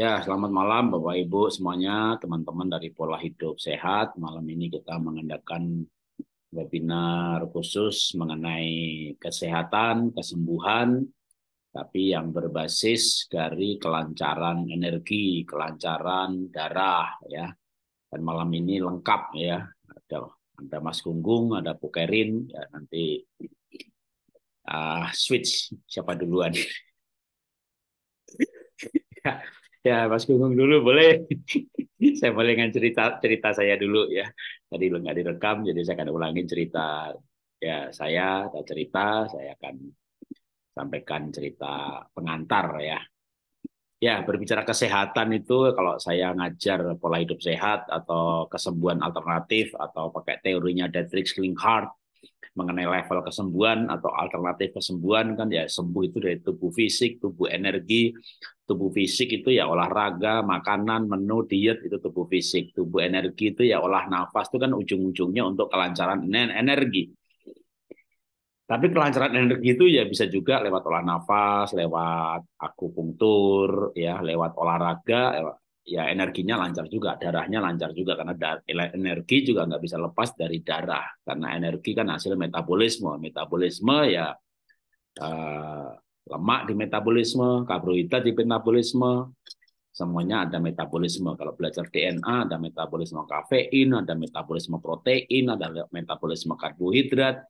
Ya, selamat malam Bapak Ibu semuanya, teman-teman dari Pola Hidup Sehat. Malam ini kita mengadakan webinar khusus mengenai kesehatan, kesembuhan, tapi yang berbasis dari kelancaran energi, kelancaran darah ya. Dan malam ini lengkap ya. Ada ada Mas Gunggung, ada Pukerin ya nanti uh, switch siapa duluan. Ya, Ya, Mas Gunggung dulu boleh. saya boleh dengan cerita cerita saya dulu ya. Tadi lu nggak direkam, jadi saya akan ulangin cerita ya saya tak cerita, saya akan sampaikan cerita pengantar ya. Ya, berbicara kesehatan itu kalau saya ngajar pola hidup sehat atau kesembuhan alternatif atau pakai teorinya Dietrich Klinghardt mengenai level kesembuhan atau alternatif kesembuhan kan ya sembuh itu dari tubuh fisik, tubuh energi, tubuh fisik itu ya olahraga, makanan, menu, diet itu tubuh fisik, tubuh energi itu ya olah nafas itu kan ujung-ujungnya untuk kelancaran energi. Tapi kelancaran energi itu ya bisa juga lewat olah nafas, lewat akupunktur, ya lewat olahraga, ya energinya lancar juga, darahnya lancar juga karena energi juga nggak bisa lepas dari darah karena energi kan hasil metabolisme, metabolisme ya eh, lemak di metabolisme, karbohidrat di metabolisme, semuanya ada metabolisme. Kalau belajar DNA ada metabolisme kafein, ada metabolisme protein, ada metabolisme karbohidrat.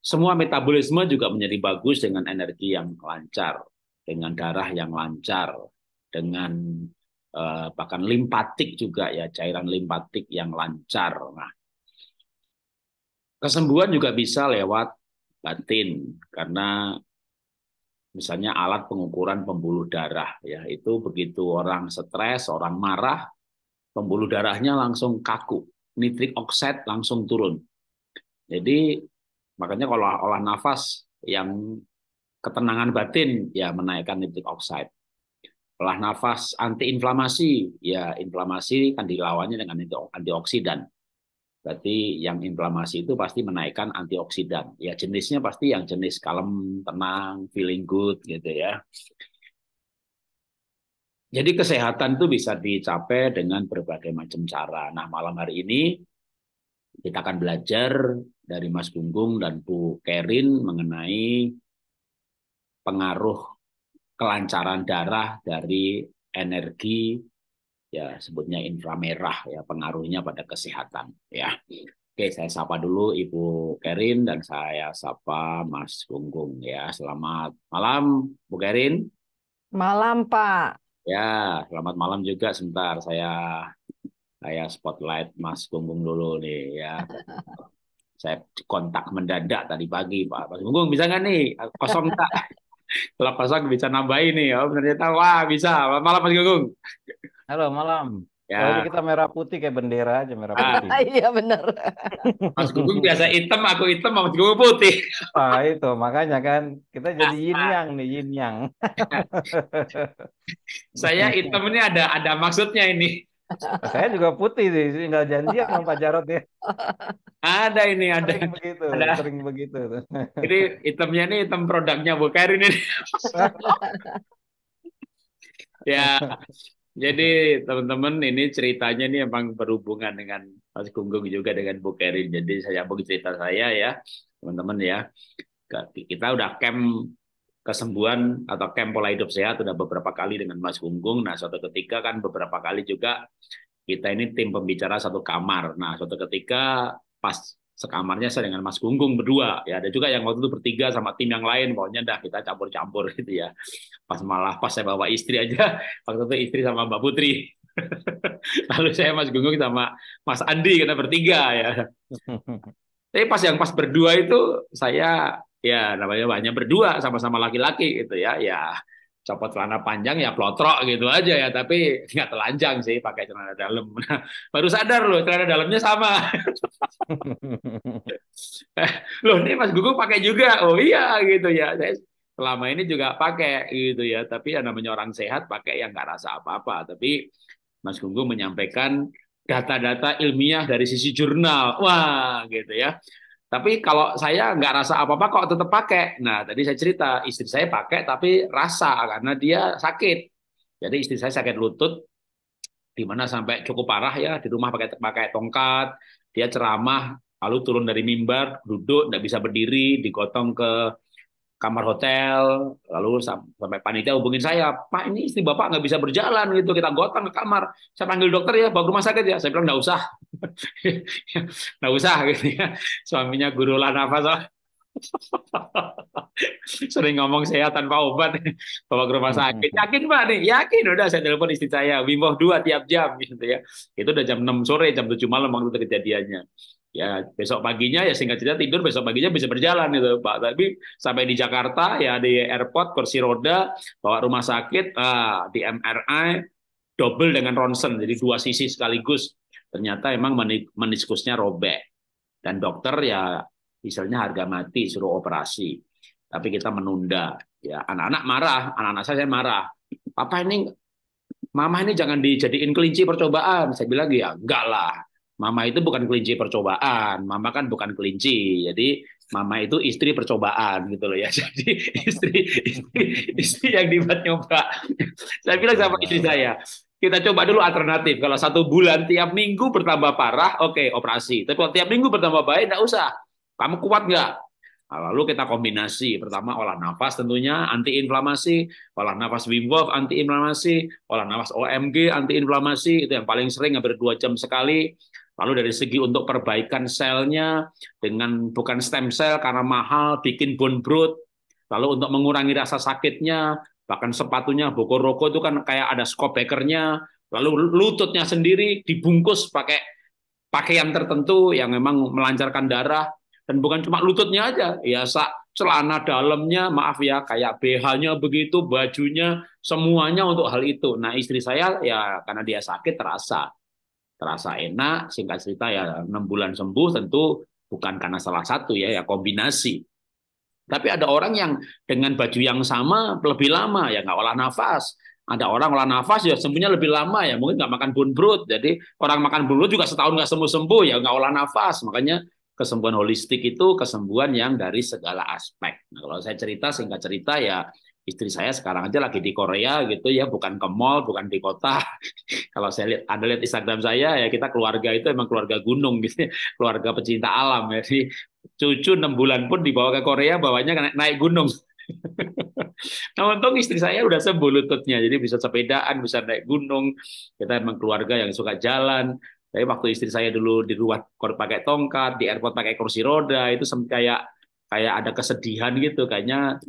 Semua metabolisme juga menjadi bagus dengan energi yang lancar, dengan darah yang lancar, dengan eh, bahkan limpatik juga ya cairan limpatik yang lancar. Nah, kesembuhan juga bisa lewat batin karena misalnya alat pengukuran pembuluh darah ya itu begitu orang stres, orang marah, pembuluh darahnya langsung kaku, nitrik oksid langsung turun. Jadi makanya kalau olah nafas yang ketenangan batin ya menaikkan nitrik oksid. Pelah nafas antiinflamasi, ya inflamasi kan dilawannya dengan antioksidan. Berarti yang inflamasi itu pasti menaikkan antioksidan. Ya jenisnya pasti yang jenis kalem, tenang, feeling good gitu ya. Jadi kesehatan itu bisa dicapai dengan berbagai macam cara. Nah, malam hari ini kita akan belajar dari Mas Gunggung dan Bu Kerin mengenai pengaruh kelancaran darah dari energi ya sebutnya inframerah ya pengaruhnya pada kesehatan ya. Oke, saya sapa dulu Ibu Kerin dan saya sapa Mas Gunggung ya. Selamat malam Bu Kerin. Malam Pak. Ya, selamat malam juga sebentar saya saya spotlight Mas Gunggung dulu nih ya. saya kontak mendadak tadi pagi Pak. Mas Gunggung bisa nggak nih? Kosong tak? Lapasak bisa nambahin nih, oh Ternyata wah bisa. malam Mas Gugung. Halo malam. Ya. Oh, kita merah putih kayak bendera aja merah ah. putih. Ah, iya benar. Mas Gugung biasa hitam, aku hitam, Mas Gugung putih. Wah itu makanya kan kita jadi nah, yin nah. yang nih yin yang. Saya hitam ini ada ada maksudnya ini. Saya juga putih sih, tinggal janji sama Pak Jarot ya. Ada ini, ada. Sering begitu, ada. sering begitu. jadi itemnya ini item produknya Bu Karin ini. ya, jadi teman-teman ini ceritanya ini emang berhubungan dengan Mas Gunggung juga dengan Bu Karin. Jadi saya bagi cerita saya ya, teman-teman ya. Kita udah camp kesembuhan atau camp pola hidup sehat sudah beberapa kali dengan Mas Gunggung. Nah, suatu ketika kan beberapa kali juga kita ini tim pembicara satu kamar. Nah, suatu ketika pas sekamarnya saya dengan Mas Gunggung berdua ya ada juga yang waktu itu bertiga sama tim yang lain pokoknya dah kita campur-campur gitu ya pas malah pas saya bawa istri aja waktu itu istri sama Mbak Putri lalu saya Mas Gunggung sama Mas Andi karena bertiga ya tapi pas yang pas berdua itu saya ya namanya banyak berdua sama-sama laki-laki gitu ya ya copot celana panjang ya plotrok gitu aja ya tapi nggak telanjang sih pakai celana dalam baru sadar loh celana dalamnya sama loh ini mas Gugung pakai juga oh iya gitu ya saya selama ini juga pakai gitu ya tapi ya namanya orang sehat pakai yang nggak rasa apa-apa tapi Mas Gunggung menyampaikan data-data ilmiah dari sisi jurnal. Wah, gitu ya. Tapi kalau saya nggak rasa apa-apa kok tetap pakai. Nah, tadi saya cerita, istri saya pakai tapi rasa karena dia sakit. Jadi istri saya sakit lutut, di mana sampai cukup parah ya, di rumah pakai pakai tongkat, dia ceramah, lalu turun dari mimbar, duduk, nggak bisa berdiri, digotong ke kamar hotel, lalu sampai panitia hubungin saya, Pak ini istri bapak nggak bisa berjalan gitu, kita gotong ke kamar, saya panggil dokter ya, bawa ke rumah sakit ya, saya bilang nggak usah, nggak usah gitu ya, suaminya guru lah nafas, sering ngomong saya tanpa obat, bawa ke rumah sakit, hmm. yakin pak nih, yakin udah saya telepon istri saya, bimbo dua tiap jam gitu ya, itu udah jam 6 sore, jam 7 malam waktu itu kejadiannya, ya besok paginya ya singkat cerita tidur besok paginya bisa berjalan gitu pak tapi sampai di Jakarta ya di airport kursi roda bawa rumah sakit ah, di MRI double dengan ronsen jadi dua sisi sekaligus ternyata emang meniskusnya robek dan dokter ya misalnya harga mati suruh operasi tapi kita menunda ya anak-anak marah anak-anak saya, saya marah papa ini mama ini jangan dijadiin kelinci percobaan saya bilang ya enggak lah Mama itu bukan kelinci percobaan, mama kan bukan kelinci. Jadi mama itu istri percobaan gitu loh ya. Jadi istri istri, istri yang dibuat nyoba. Saya bilang sama istri saya, kita coba dulu alternatif. Kalau satu bulan tiap minggu bertambah parah, oke okay, operasi. Tapi kalau tiap minggu bertambah baik, nggak usah. Kamu kuat nggak? Nah, lalu kita kombinasi, pertama olah nafas tentunya antiinflamasi, olah nafas Wim Hof antiinflamasi, olah nafas OMG antiinflamasi itu yang paling sering hampir dua jam sekali, Lalu dari segi untuk perbaikan selnya dengan bukan stem cell karena mahal, bikin bone brood Lalu untuk mengurangi rasa sakitnya, bahkan sepatunya bokor roko itu kan kayak ada skopekernya. Lalu lututnya sendiri dibungkus pakai pakaian tertentu yang memang melancarkan darah. Dan bukan cuma lututnya aja, ya sak celana dalamnya, maaf ya, kayak BH-nya begitu, bajunya, semuanya untuk hal itu. Nah istri saya ya karena dia sakit terasa terasa enak singkat cerita ya enam bulan sembuh tentu bukan karena salah satu ya ya kombinasi tapi ada orang yang dengan baju yang sama lebih lama ya nggak olah nafas ada orang olah nafas ya sembuhnya lebih lama ya mungkin nggak makan bone brut jadi orang makan bone brut juga setahun nggak sembuh sembuh ya nggak olah nafas makanya kesembuhan holistik itu kesembuhan yang dari segala aspek nah, kalau saya cerita singkat cerita ya istri saya sekarang aja lagi di Korea gitu ya, bukan ke mall, bukan di kota. Kalau saya lihat, Anda lihat Instagram saya ya kita keluarga itu emang keluarga gunung gitu, ya, keluarga pecinta alam. Ya. si cucu enam bulan pun dibawa ke Korea, bawanya naik, naik gunung. nah untung istri saya udah sembuh lututnya, jadi bisa sepedaan, bisa naik gunung. Kita emang keluarga yang suka jalan. Tapi waktu istri saya dulu di luar pakai tongkat, di airport pakai kursi roda, itu kayak kayak ada kesedihan gitu, kayaknya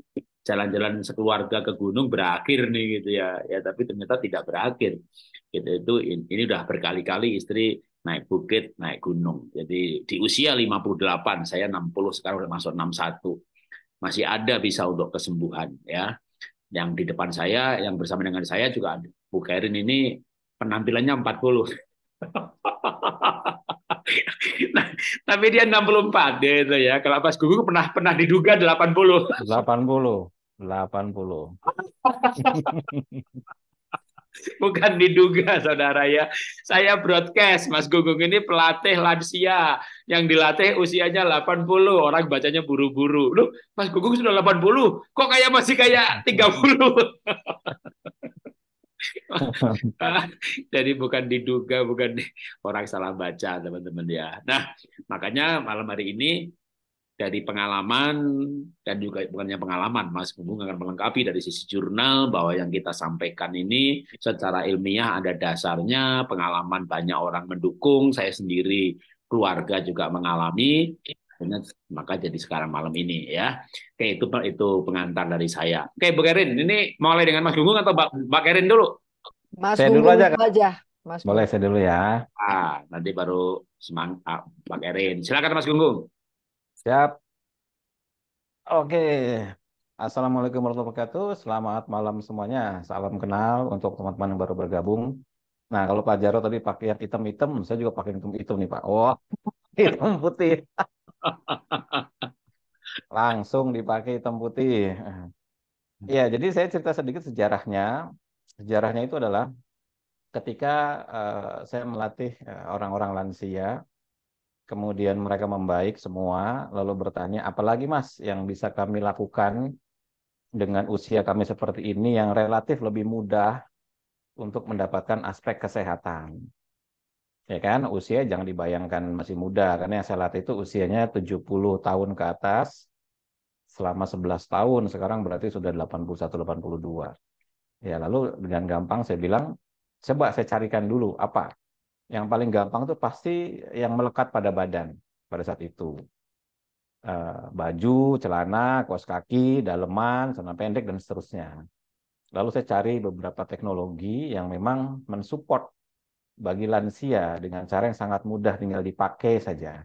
jalan-jalan sekeluarga ke gunung berakhir nih gitu ya ya tapi ternyata tidak berakhir gitu itu ini udah berkali-kali istri naik bukit naik gunung jadi di usia 58 saya 60 sekarang udah masuk 61 masih ada bisa untuk kesembuhan ya yang di depan saya yang bersama dengan saya juga Bu Karin ini penampilannya 40 nah, tapi dia 64 dia itu ya. Kalau pas gugur pernah pernah diduga 80. 80. 80. Bukan diduga saudara ya. Saya broadcast Mas Gugung ini pelatih lansia yang dilatih usianya 80. Orang bacanya buru-buru. Loh, Mas Gugung sudah 80. Kok kayak masih kayak 30? Ah, jadi bukan diduga, bukan orang salah baca, teman-teman ya. Nah, makanya malam hari ini dari pengalaman dan juga bukannya pengalaman, Mas Bung akan melengkapi dari sisi jurnal bahwa yang kita sampaikan ini secara ilmiah ada dasarnya, pengalaman banyak orang mendukung, saya sendiri keluarga juga mengalami akhirnya maka jadi sekarang malam ini ya. Oke, itu itu pengantar dari saya. Oke, Bu Kerin, ini mulai dengan Mas Gunggung atau Mbak, Kerin dulu? Mas saya Gunggung dulu aja. aja. Mas Boleh saya dulu ya. Ah, nanti baru semangat ah, Mbak Kerin. Silakan Mas Gunggung. Siap. Oke. Assalamualaikum warahmatullahi wabarakatuh. Selamat malam semuanya. Salam kenal untuk teman-teman yang baru bergabung. Nah, kalau Pak Jaro tadi pakai yang hitam-hitam, saya juga pakai hitam-hitam nih, Pak. Oh, hitam putih. Langsung dipakai hitam putih. Ya, jadi saya cerita sedikit sejarahnya. Sejarahnya itu adalah ketika uh, saya melatih eh, orang-orang lansia, kemudian mereka membaik semua, lalu bertanya, apalagi mas yang bisa kami lakukan dengan usia kami seperti ini yang relatif lebih mudah untuk mendapatkan aspek kesehatan ya kan usia jangan dibayangkan masih muda karena yang saya latih itu usianya 70 tahun ke atas selama 11 tahun sekarang berarti sudah 81 82 ya lalu dengan gampang saya bilang coba saya carikan dulu apa yang paling gampang itu pasti yang melekat pada badan pada saat itu eh, baju, celana, kaos kaki, daleman, celana pendek, dan seterusnya. Lalu saya cari beberapa teknologi yang memang mensupport bagi lansia dengan cara yang sangat mudah tinggal dipakai saja.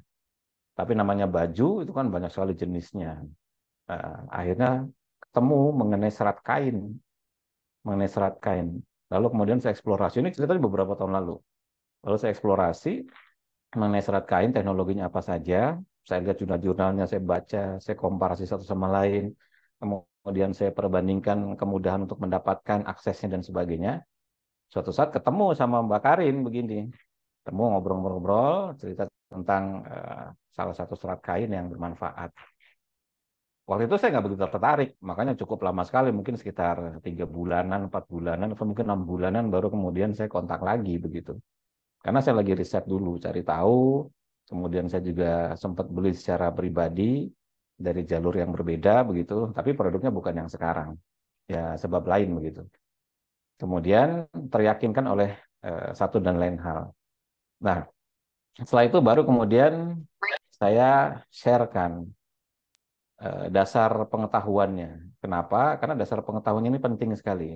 Tapi namanya baju itu kan banyak sekali jenisnya. Uh, akhirnya ketemu mengenai serat kain, mengenai serat kain. Lalu kemudian saya eksplorasi ini cerita beberapa tahun lalu. Lalu saya eksplorasi mengenai serat kain, teknologinya apa saja. Saya lihat jurnal-jurnalnya, saya baca, saya komparasi satu sama lain. Kemudian saya perbandingkan kemudahan untuk mendapatkan aksesnya dan sebagainya suatu saat ketemu sama Mbak Karin begini. Ketemu ngobrol-ngobrol cerita tentang uh, salah satu serat kain yang bermanfaat. Waktu itu saya nggak begitu tertarik, makanya cukup lama sekali, mungkin sekitar tiga bulanan, empat bulanan, atau mungkin enam bulanan baru kemudian saya kontak lagi begitu. Karena saya lagi riset dulu, cari tahu, kemudian saya juga sempat beli secara pribadi dari jalur yang berbeda begitu, tapi produknya bukan yang sekarang, ya sebab lain begitu. Kemudian teryakinkan oleh eh, satu dan lain hal. Nah, setelah itu baru kemudian saya sharekan eh, dasar pengetahuannya. Kenapa? Karena dasar pengetahuan ini penting sekali.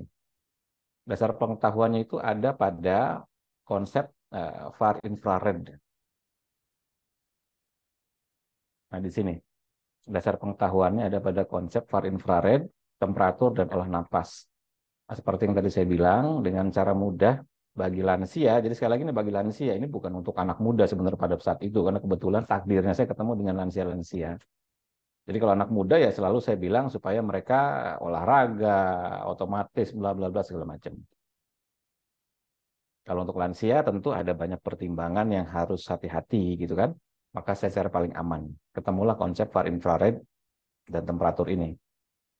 Dasar pengetahuannya itu ada pada konsep eh, far infrared. Nah, di sini dasar pengetahuannya ada pada konsep far infrared, temperatur dan olah nafas. Nah, seperti yang tadi saya bilang dengan cara mudah bagi lansia. Jadi sekali lagi ini bagi lansia ini bukan untuk anak muda sebenarnya pada saat itu karena kebetulan takdirnya saya ketemu dengan lansia-lansia. Jadi kalau anak muda ya selalu saya bilang supaya mereka olahraga, otomatis bla bla bla segala macam. Kalau untuk lansia tentu ada banyak pertimbangan yang harus hati-hati gitu kan. Maka saya secara paling aman ketemulah konsep far infrared dan temperatur ini.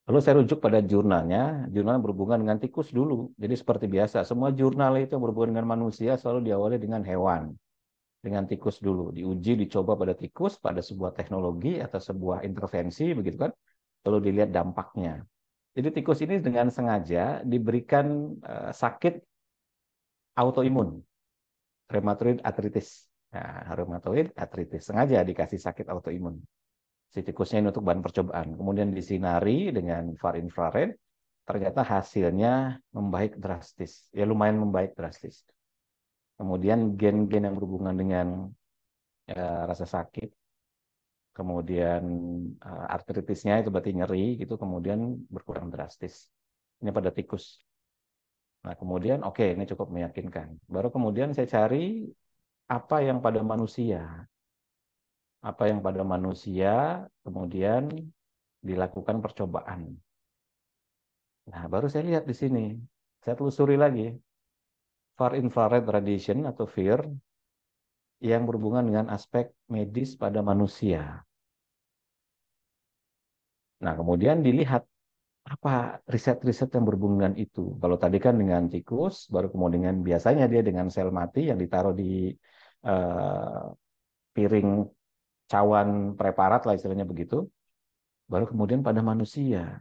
Lalu saya rujuk pada jurnalnya, jurnal berhubungan dengan tikus dulu. Jadi seperti biasa, semua jurnal itu yang berhubungan dengan manusia selalu diawali dengan hewan. Dengan tikus dulu, diuji, dicoba pada tikus, pada sebuah teknologi atau sebuah intervensi, begitu kan. Lalu dilihat dampaknya. Jadi tikus ini dengan sengaja diberikan eh, sakit autoimun, rheumatoid arthritis. Nah, rheumatoid arthritis sengaja dikasih sakit autoimun. Siti ini untuk bahan percobaan. Kemudian disinari dengan far infrared, ternyata hasilnya membaik drastis. Ya lumayan membaik drastis. Kemudian gen-gen yang berhubungan dengan ya, rasa sakit, kemudian uh, artritisnya itu berarti nyeri gitu, kemudian berkurang drastis. Ini pada tikus. Nah, kemudian oke, okay, ini cukup meyakinkan. Baru kemudian saya cari apa yang pada manusia apa yang pada manusia kemudian dilakukan percobaan. Nah, baru saya lihat di sini. Saya telusuri lagi. Far infrared radiation atau FIR yang berhubungan dengan aspek medis pada manusia. Nah, kemudian dilihat apa riset-riset yang berhubungan itu. Kalau tadi kan dengan tikus, baru kemudian biasanya dia dengan sel mati yang ditaruh di uh, piring cawan preparat lah istilahnya begitu, baru kemudian pada manusia.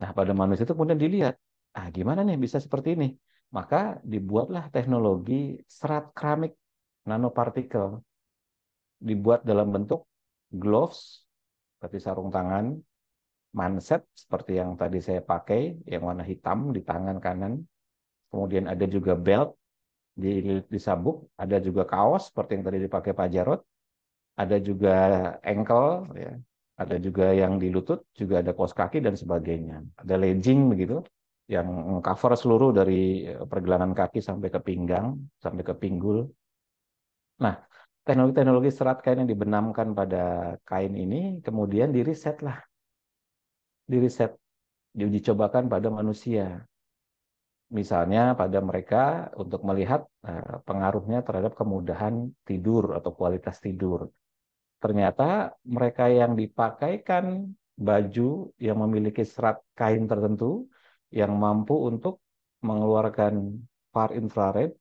Nah, pada manusia itu kemudian dilihat, ah gimana nih bisa seperti ini? Maka dibuatlah teknologi serat keramik nanopartikel dibuat dalam bentuk gloves seperti sarung tangan, manset seperti yang tadi saya pakai yang warna hitam di tangan kanan. Kemudian ada juga belt di, di sabuk, ada juga kaos seperti yang tadi dipakai Pak Jarod ada juga ankle, ya. ada juga yang di lutut, juga ada kos kaki dan sebagainya. Ada legging begitu, yang cover seluruh dari eh, pergelangan kaki sampai ke pinggang, sampai ke pinggul. Nah, teknologi-teknologi serat kain yang dibenamkan pada kain ini kemudian diriset lah. Diriset, diuji cobakan pada manusia. Misalnya pada mereka untuk melihat eh, pengaruhnya terhadap kemudahan tidur atau kualitas tidur ternyata mereka yang dipakaikan baju yang memiliki serat kain tertentu yang mampu untuk mengeluarkan far infrared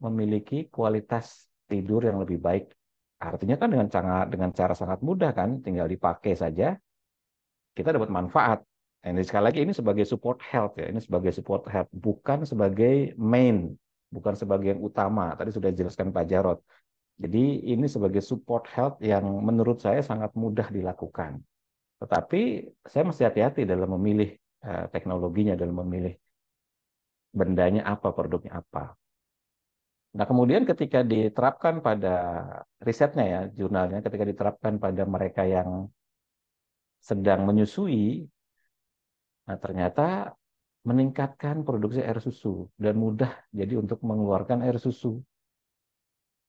memiliki kualitas tidur yang lebih baik. Artinya kan dengan cara dengan cara sangat mudah kan, tinggal dipakai saja kita dapat manfaat. Dan nah, sekali lagi ini sebagai support health ya, ini sebagai support health bukan sebagai main, bukan sebagai yang utama. Tadi sudah dijelaskan Pak Jarot jadi ini sebagai support health yang menurut saya sangat mudah dilakukan. Tetapi saya masih hati-hati dalam memilih eh, teknologinya, dalam memilih bendanya apa, produknya apa. Nah kemudian ketika diterapkan pada risetnya ya, jurnalnya, ketika diterapkan pada mereka yang sedang menyusui, nah ternyata meningkatkan produksi air susu dan mudah jadi untuk mengeluarkan air susu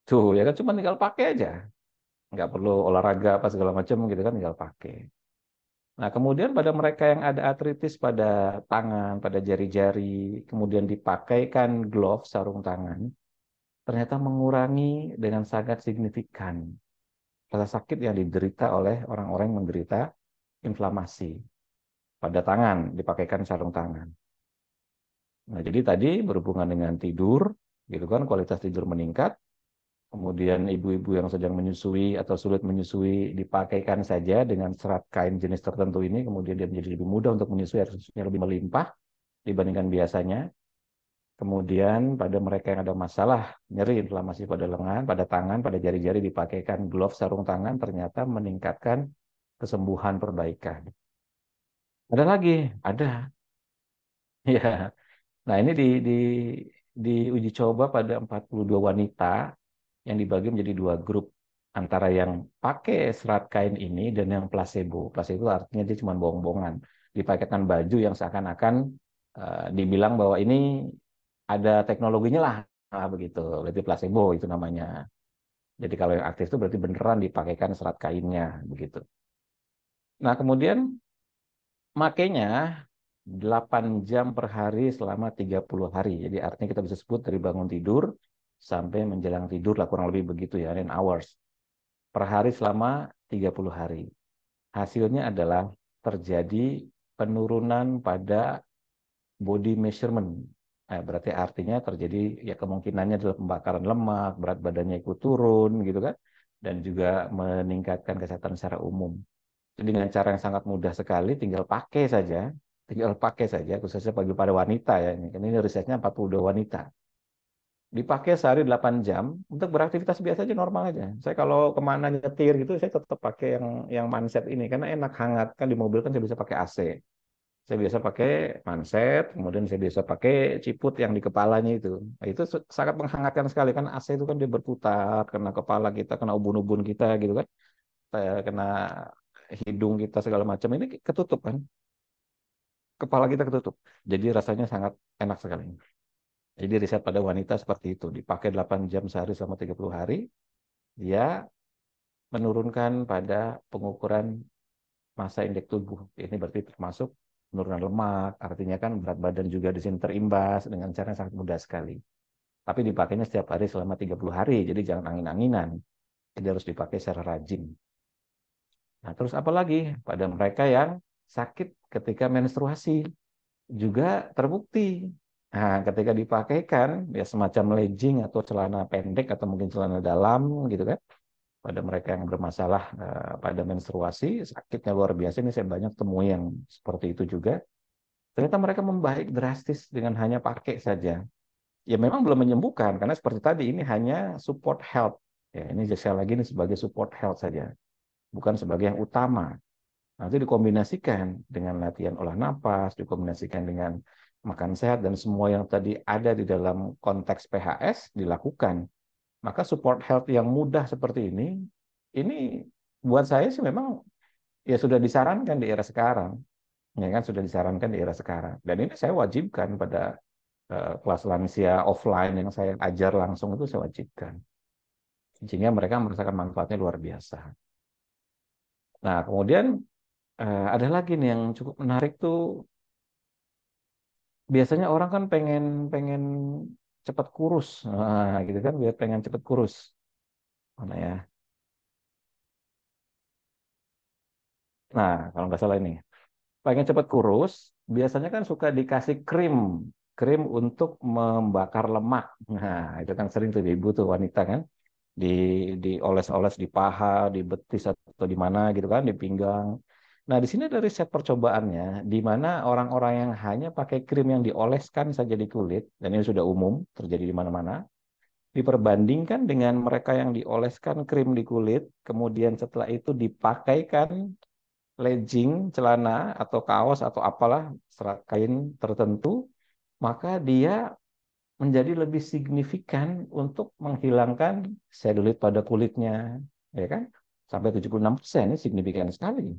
Tuh, ya kan cuma tinggal pakai aja. Nggak perlu olahraga apa segala macam gitu kan tinggal pakai. Nah, kemudian pada mereka yang ada artritis pada tangan, pada jari-jari, kemudian dipakaikan glove, sarung tangan, ternyata mengurangi dengan sangat signifikan rasa sakit yang diderita oleh orang-orang yang menderita inflamasi pada tangan, dipakaikan sarung tangan. Nah, jadi tadi berhubungan dengan tidur, gitu kan, kualitas tidur meningkat, kemudian ibu-ibu yang sedang menyusui atau sulit menyusui dipakaikan saja dengan serat kain jenis tertentu ini kemudian dia menjadi lebih mudah untuk menyusui harusnya lebih melimpah dibandingkan biasanya kemudian pada mereka yang ada masalah nyeri inflamasi pada lengan pada tangan pada jari-jari dipakaikan glove sarung tangan ternyata meningkatkan kesembuhan perbaikan ada lagi ada ya nah ini di, di diuji coba pada 42 wanita yang dibagi menjadi dua grup antara yang pakai serat kain ini dan yang placebo. Placebo artinya dia cuma bohong-bohongan, dipakaikan baju yang seakan-akan uh, dibilang bahwa ini ada teknologinya lah nah, begitu. Berarti placebo itu namanya. Jadi kalau yang aktif itu berarti beneran dipakaikan serat kainnya begitu. Nah, kemudian makainya 8 jam per hari selama 30 hari. Jadi artinya kita bisa sebut dari bangun tidur sampai menjelang tidur lah kurang lebih begitu ya, 9 hours. Per hari selama 30 hari. Hasilnya adalah terjadi penurunan pada body measurement. Eh, berarti artinya terjadi ya kemungkinannya adalah pembakaran lemak, berat badannya ikut turun gitu kan. Dan juga meningkatkan kesehatan secara umum. Jadi dengan cara yang sangat mudah sekali tinggal pakai saja tinggal pakai saja khususnya bagi pada wanita ya ini, ini risetnya 42 wanita dipakai sehari 8 jam untuk beraktivitas biasa aja normal aja. Saya kalau kemana nyetir gitu saya tetap pakai yang yang manset ini karena enak hangat kan di mobil kan saya bisa pakai AC. Saya biasa pakai manset, kemudian saya biasa pakai ciput yang di kepalanya itu. Nah, itu sangat menghangatkan sekali kan AC itu kan dia berputar kena kepala kita, kena ubun-ubun kita gitu kan. Kena hidung kita segala macam ini ketutup kan. Kepala kita ketutup. Jadi rasanya sangat enak sekali. Jadi riset pada wanita seperti itu, dipakai 8 jam sehari selama 30 hari, dia menurunkan pada pengukuran masa indeks tubuh. Ini berarti termasuk penurunan lemak, artinya kan berat badan juga di sini terimbas dengan cara yang sangat mudah sekali. Tapi dipakainya setiap hari selama 30 hari, jadi jangan angin-anginan. Jadi harus dipakai secara rajin. Nah, terus apalagi Pada mereka yang sakit ketika menstruasi juga terbukti Nah, ketika dipakaikan ya semacam legging atau celana pendek atau mungkin celana dalam gitu kan pada mereka yang bermasalah uh, pada menstruasi sakitnya luar biasa ini saya banyak temui yang seperti itu juga ternyata mereka membaik drastis dengan hanya pakai saja ya memang belum menyembuhkan karena seperti tadi ini hanya support health ya ini saya lagi ini sebagai support health saja bukan sebagai yang utama nanti dikombinasikan dengan latihan olah napas dikombinasikan dengan makan sehat dan semua yang tadi ada di dalam konteks PHS dilakukan. Maka support health yang mudah seperti ini, ini buat saya sih memang ya sudah disarankan di era sekarang. Ya kan sudah disarankan di era sekarang. Dan ini saya wajibkan pada uh, kelas lansia offline yang saya ajar langsung itu saya wajibkan. Sehingga mereka merasakan manfaatnya luar biasa. Nah, kemudian uh, ada lagi nih yang cukup menarik tuh biasanya orang kan pengen pengen cepat kurus nah, gitu kan biar pengen cepat kurus mana ya nah kalau nggak salah ini pengen cepat kurus biasanya kan suka dikasih krim krim untuk membakar lemak nah itu kan sering tuh ibu tuh wanita kan di oles oles di paha di betis atau di mana gitu kan di pinggang Nah, di sini ada riset percobaannya, di mana orang-orang yang hanya pakai krim yang dioleskan saja di kulit, dan ini sudah umum, terjadi di mana-mana, diperbandingkan dengan mereka yang dioleskan krim di kulit, kemudian setelah itu dipakaikan legging, celana, atau kaos, atau apalah, serat kain tertentu, maka dia menjadi lebih signifikan untuk menghilangkan selulit pada kulitnya, ya kan? Sampai 76 persen, ini signifikan sekali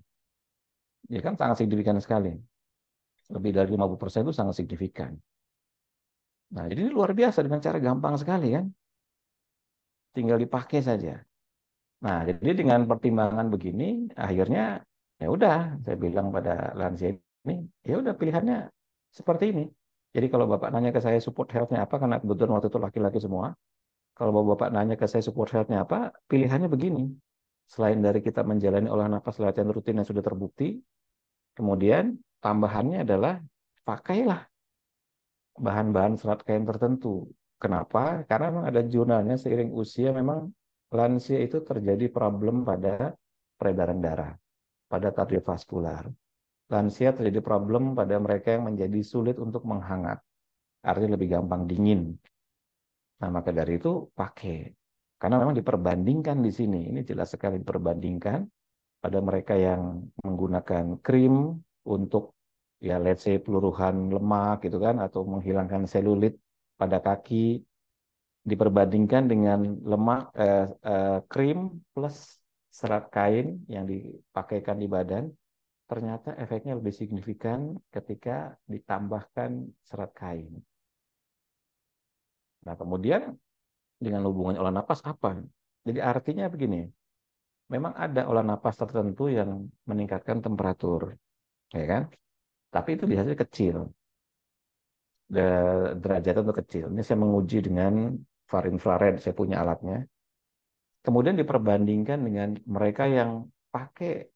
ya kan sangat signifikan sekali. Lebih dari 50% persen itu sangat signifikan. Nah, jadi ini luar biasa dengan cara gampang sekali kan. Tinggal dipakai saja. Nah, jadi dengan pertimbangan begini, akhirnya ya udah saya bilang pada lansia ini, ya udah pilihannya seperti ini. Jadi kalau Bapak nanya ke saya support health-nya apa, karena kebetulan waktu itu laki-laki semua, kalau Bapak nanya ke saya support health-nya apa, pilihannya begini. Selain dari kita menjalani olah nafas latihan rutin yang sudah terbukti, kemudian tambahannya adalah pakailah bahan-bahan serat kain tertentu. Kenapa? Karena memang ada jurnalnya seiring usia memang lansia itu terjadi problem pada peredaran darah, pada kardiovaskular. Lansia terjadi problem pada mereka yang menjadi sulit untuk menghangat. Artinya lebih gampang dingin. Nah, maka dari itu pakai karena memang diperbandingkan di sini, ini jelas sekali diperbandingkan pada mereka yang menggunakan krim untuk ya let's say peluruhan lemak gitu kan atau menghilangkan selulit pada kaki diperbandingkan dengan lemak eh, eh, krim plus serat kain yang dipakaikan di badan ternyata efeknya lebih signifikan ketika ditambahkan serat kain. Nah, kemudian dengan hubungan olah napas apa? Jadi artinya begini, memang ada olah napas tertentu yang meningkatkan temperatur, ya kan? Tapi itu biasanya kecil, derajatnya itu kecil. Ini saya menguji dengan far infrared, saya punya alatnya. Kemudian diperbandingkan dengan mereka yang pakai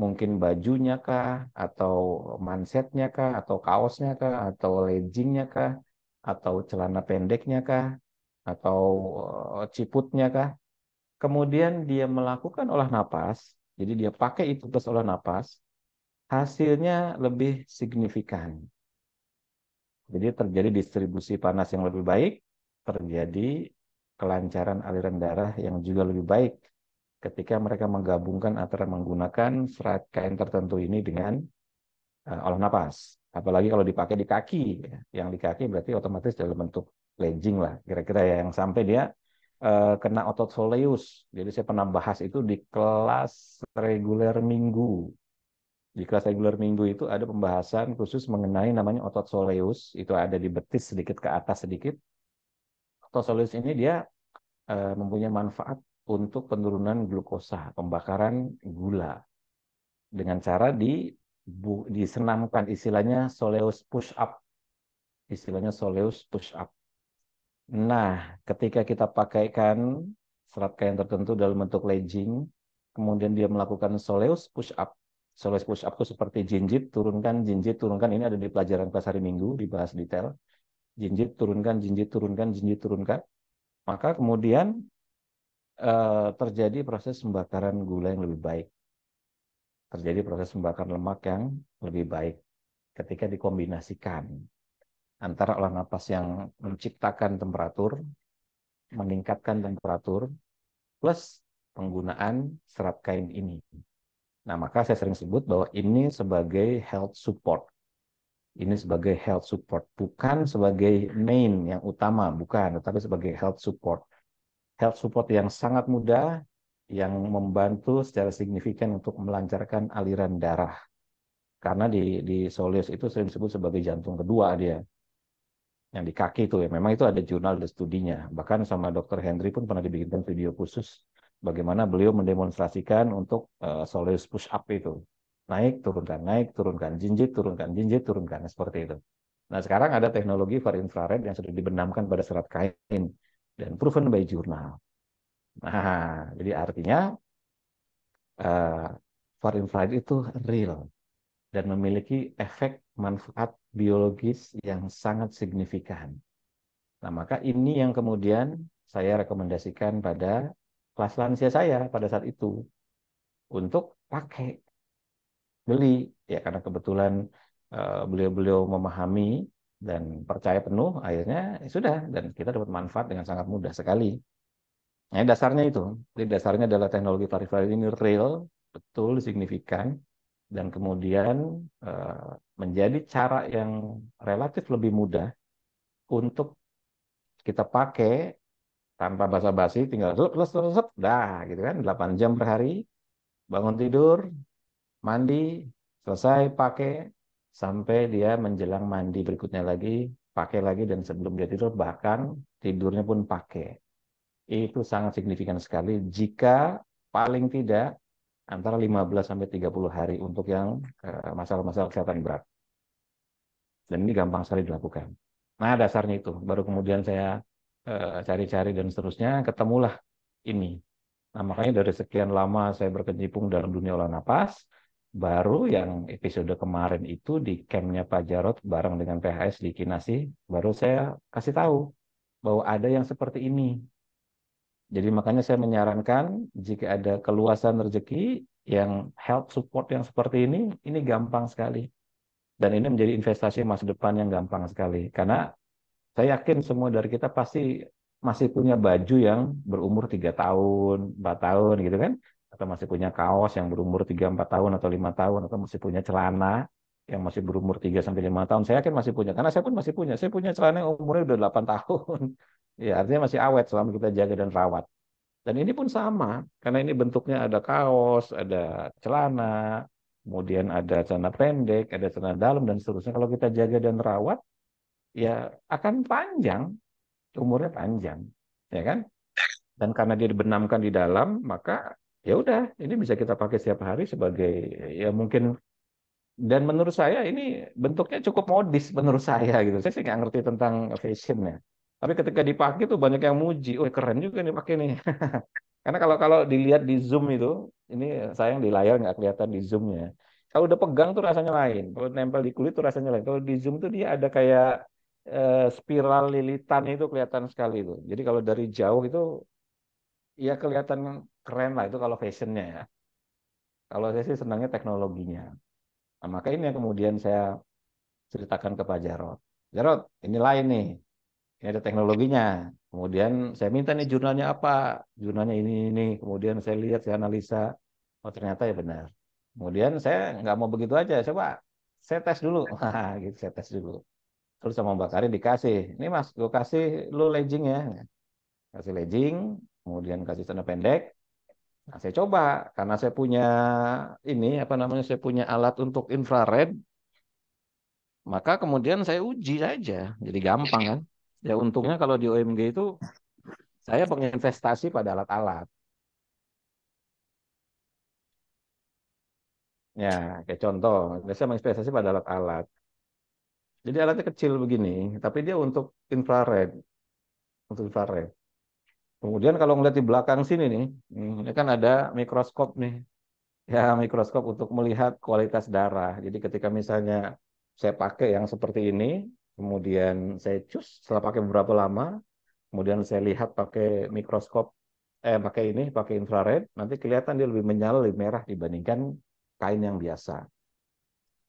mungkin bajunya kah, atau mansetnya kah, atau kaosnya kah, atau leggingnya kah, atau celana pendeknya kah, atau eh, ciputnya kah. Kemudian dia melakukan olah napas, jadi dia pakai itu plus olah napas, hasilnya lebih signifikan. Jadi terjadi distribusi panas yang lebih baik, terjadi kelancaran aliran darah yang juga lebih baik ketika mereka menggabungkan antara menggunakan serat kain tertentu ini dengan uh, olah napas. Apalagi kalau dipakai di kaki, ya. yang di kaki berarti otomatis dalam bentuk pledging lah kira-kira ya yang sampai dia uh, kena otot soleus. Jadi saya pernah bahas itu di kelas reguler minggu. Di kelas reguler minggu itu ada pembahasan khusus mengenai namanya otot soleus. Itu ada di betis sedikit ke atas sedikit. Otot soleus ini dia uh, mempunyai manfaat untuk penurunan glukosa, pembakaran gula. Dengan cara di bu, disenamkan istilahnya soleus push up. Istilahnya soleus push up. Nah, ketika kita pakaikan serat kain tertentu dalam bentuk legging, kemudian dia melakukan soleus push up. Soleus push up itu seperti jinjit, turunkan, jinjit, turunkan. Ini ada di pelajaran kelas hari Minggu, dibahas detail. Jinjit, turunkan, jinjit, turunkan, jinjit, turunkan. Maka kemudian eh, terjadi proses pembakaran gula yang lebih baik. Terjadi proses pembakaran lemak yang lebih baik ketika dikombinasikan antara olah napas yang menciptakan temperatur, meningkatkan temperatur, plus penggunaan serat kain ini. Nah, maka saya sering sebut bahwa ini sebagai health support. Ini sebagai health support, bukan sebagai main yang utama, bukan, tetapi sebagai health support. Health support yang sangat mudah, yang membantu secara signifikan untuk melancarkan aliran darah. Karena di, di soleus itu sering disebut sebagai jantung kedua dia yang di kaki itu ya memang itu ada jurnal dan studinya bahkan sama dokter Henry pun pernah dibikinkan video khusus bagaimana beliau mendemonstrasikan untuk uh, soleus push up itu naik turunkan naik turunkan jinjit turunkan jinjit turunkan seperti itu nah sekarang ada teknologi far infrared yang sudah dibenamkan pada serat kain dan proven by jurnal nah jadi artinya uh, eh, far infrared itu real dan memiliki efek manfaat biologis yang sangat signifikan. Nah, maka ini yang kemudian saya rekomendasikan pada kelas lansia saya pada saat itu untuk pakai beli ya karena kebetulan eh, beliau-beliau memahami dan percaya penuh akhirnya ya sudah dan kita dapat manfaat dengan sangat mudah sekali. Nah, dasarnya itu. Jadi dasarnya adalah teknologi varifari ini real, betul, signifikan, dan kemudian eh, menjadi cara yang relatif lebih mudah untuk kita pakai tanpa basa-basi tinggal lep, lep, lep, lep, dah gitu kan 8 jam per hari bangun tidur mandi selesai pakai sampai dia menjelang mandi berikutnya lagi pakai lagi dan sebelum dia tidur bahkan tidurnya pun pakai itu sangat signifikan sekali jika paling tidak antara 15 sampai 30 hari untuk yang eh, masalah-masalah kesehatan berat. Dan ini gampang sekali dilakukan. Nah, dasarnya itu. Baru kemudian saya eh, cari-cari dan seterusnya, ketemulah ini. Nah, makanya dari sekian lama saya berkecimpung dalam dunia olah napas, baru yang episode kemarin itu di campnya Pak Jarot bareng dengan PHS di Kinasi, baru saya kasih tahu bahwa ada yang seperti ini. Jadi makanya saya menyarankan jika ada keluasan rezeki yang help support yang seperti ini, ini gampang sekali. Dan ini menjadi investasi masa depan yang gampang sekali. Karena saya yakin semua dari kita pasti masih punya baju yang berumur 3 tahun, 4 tahun gitu kan. Atau masih punya kaos yang berumur 3, 4 tahun atau 5 tahun. Atau masih punya celana yang masih berumur 3 sampai 5 tahun. Saya yakin masih punya. Karena saya pun masih punya. Saya punya celana yang umurnya udah 8 tahun. Ya, artinya masih awet selama kita jaga dan rawat. Dan ini pun sama, karena ini bentuknya ada kaos, ada celana, kemudian ada celana pendek, ada celana dalam, dan seterusnya. Kalau kita jaga dan rawat, ya akan panjang, umurnya panjang, ya kan? Dan karena dia dibenamkan di dalam, maka ya udah, ini bisa kita pakai setiap hari sebagai ya mungkin. Dan menurut saya ini bentuknya cukup modis menurut saya gitu. Saya sih nggak ngerti tentang fashionnya. Tapi ketika dipakai tuh banyak yang muji, oh keren juga nih pakai nih. Karena kalau kalau dilihat di zoom itu, ini sayang di layar nggak kelihatan di zoomnya. Ya. Kalau udah pegang tuh rasanya lain, kalau nempel di kulit tuh rasanya lain. Kalau di zoom tuh dia ada kayak eh, spiral lilitan itu kelihatan sekali itu. Jadi kalau dari jauh itu, ya kelihatan keren lah itu kalau fashionnya ya. Kalau saya sih senangnya teknologinya. Nah, maka ini yang kemudian saya ceritakan ke Pak Jarot. Jarot, ini lain nih ini ada teknologinya. Kemudian saya minta nih jurnalnya apa, jurnalnya ini ini. Kemudian saya lihat, saya analisa, oh ternyata ya benar. Kemudian saya nggak mau begitu aja, coba saya tes dulu, gitu saya tes dulu. Terus sama Mbak Karin dikasih, ini Mas, gue kasih lu legging ya, kasih legging, kemudian kasih tanda pendek. Nah, saya coba karena saya punya ini apa namanya saya punya alat untuk infrared maka kemudian saya uji saja jadi gampang kan Ya untungnya kalau di OMG itu saya penginvestasi pada alat-alat. Ya, kayak contoh, saya menginvestasi pada alat-alat. Jadi alatnya kecil begini, tapi dia untuk infrared. Untuk infrared. Kemudian kalau ngeliat di belakang sini nih, hmm, ini kan ada mikroskop nih. Ya, mikroskop untuk melihat kualitas darah. Jadi ketika misalnya saya pakai yang seperti ini, kemudian saya cus setelah pakai beberapa lama kemudian saya lihat pakai mikroskop eh pakai ini pakai infrared nanti kelihatan dia lebih menyala lebih merah dibandingkan kain yang biasa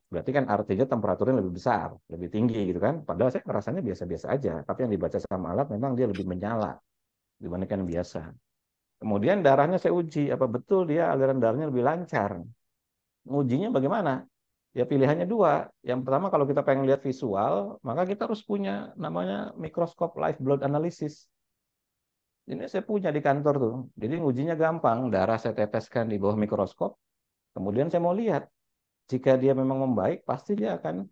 berarti kan artinya temperaturnya lebih besar lebih tinggi gitu kan padahal saya rasanya biasa-biasa aja tapi yang dibaca sama alat memang dia lebih menyala dibandingkan biasa kemudian darahnya saya uji apa betul dia aliran darahnya lebih lancar ujinya bagaimana ya pilihannya dua. Yang pertama kalau kita pengen lihat visual, maka kita harus punya namanya mikroskop live blood analysis. Ini saya punya di kantor tuh. Jadi ujinya gampang, darah saya teteskan di bawah mikroskop. Kemudian saya mau lihat jika dia memang membaik, pasti dia akan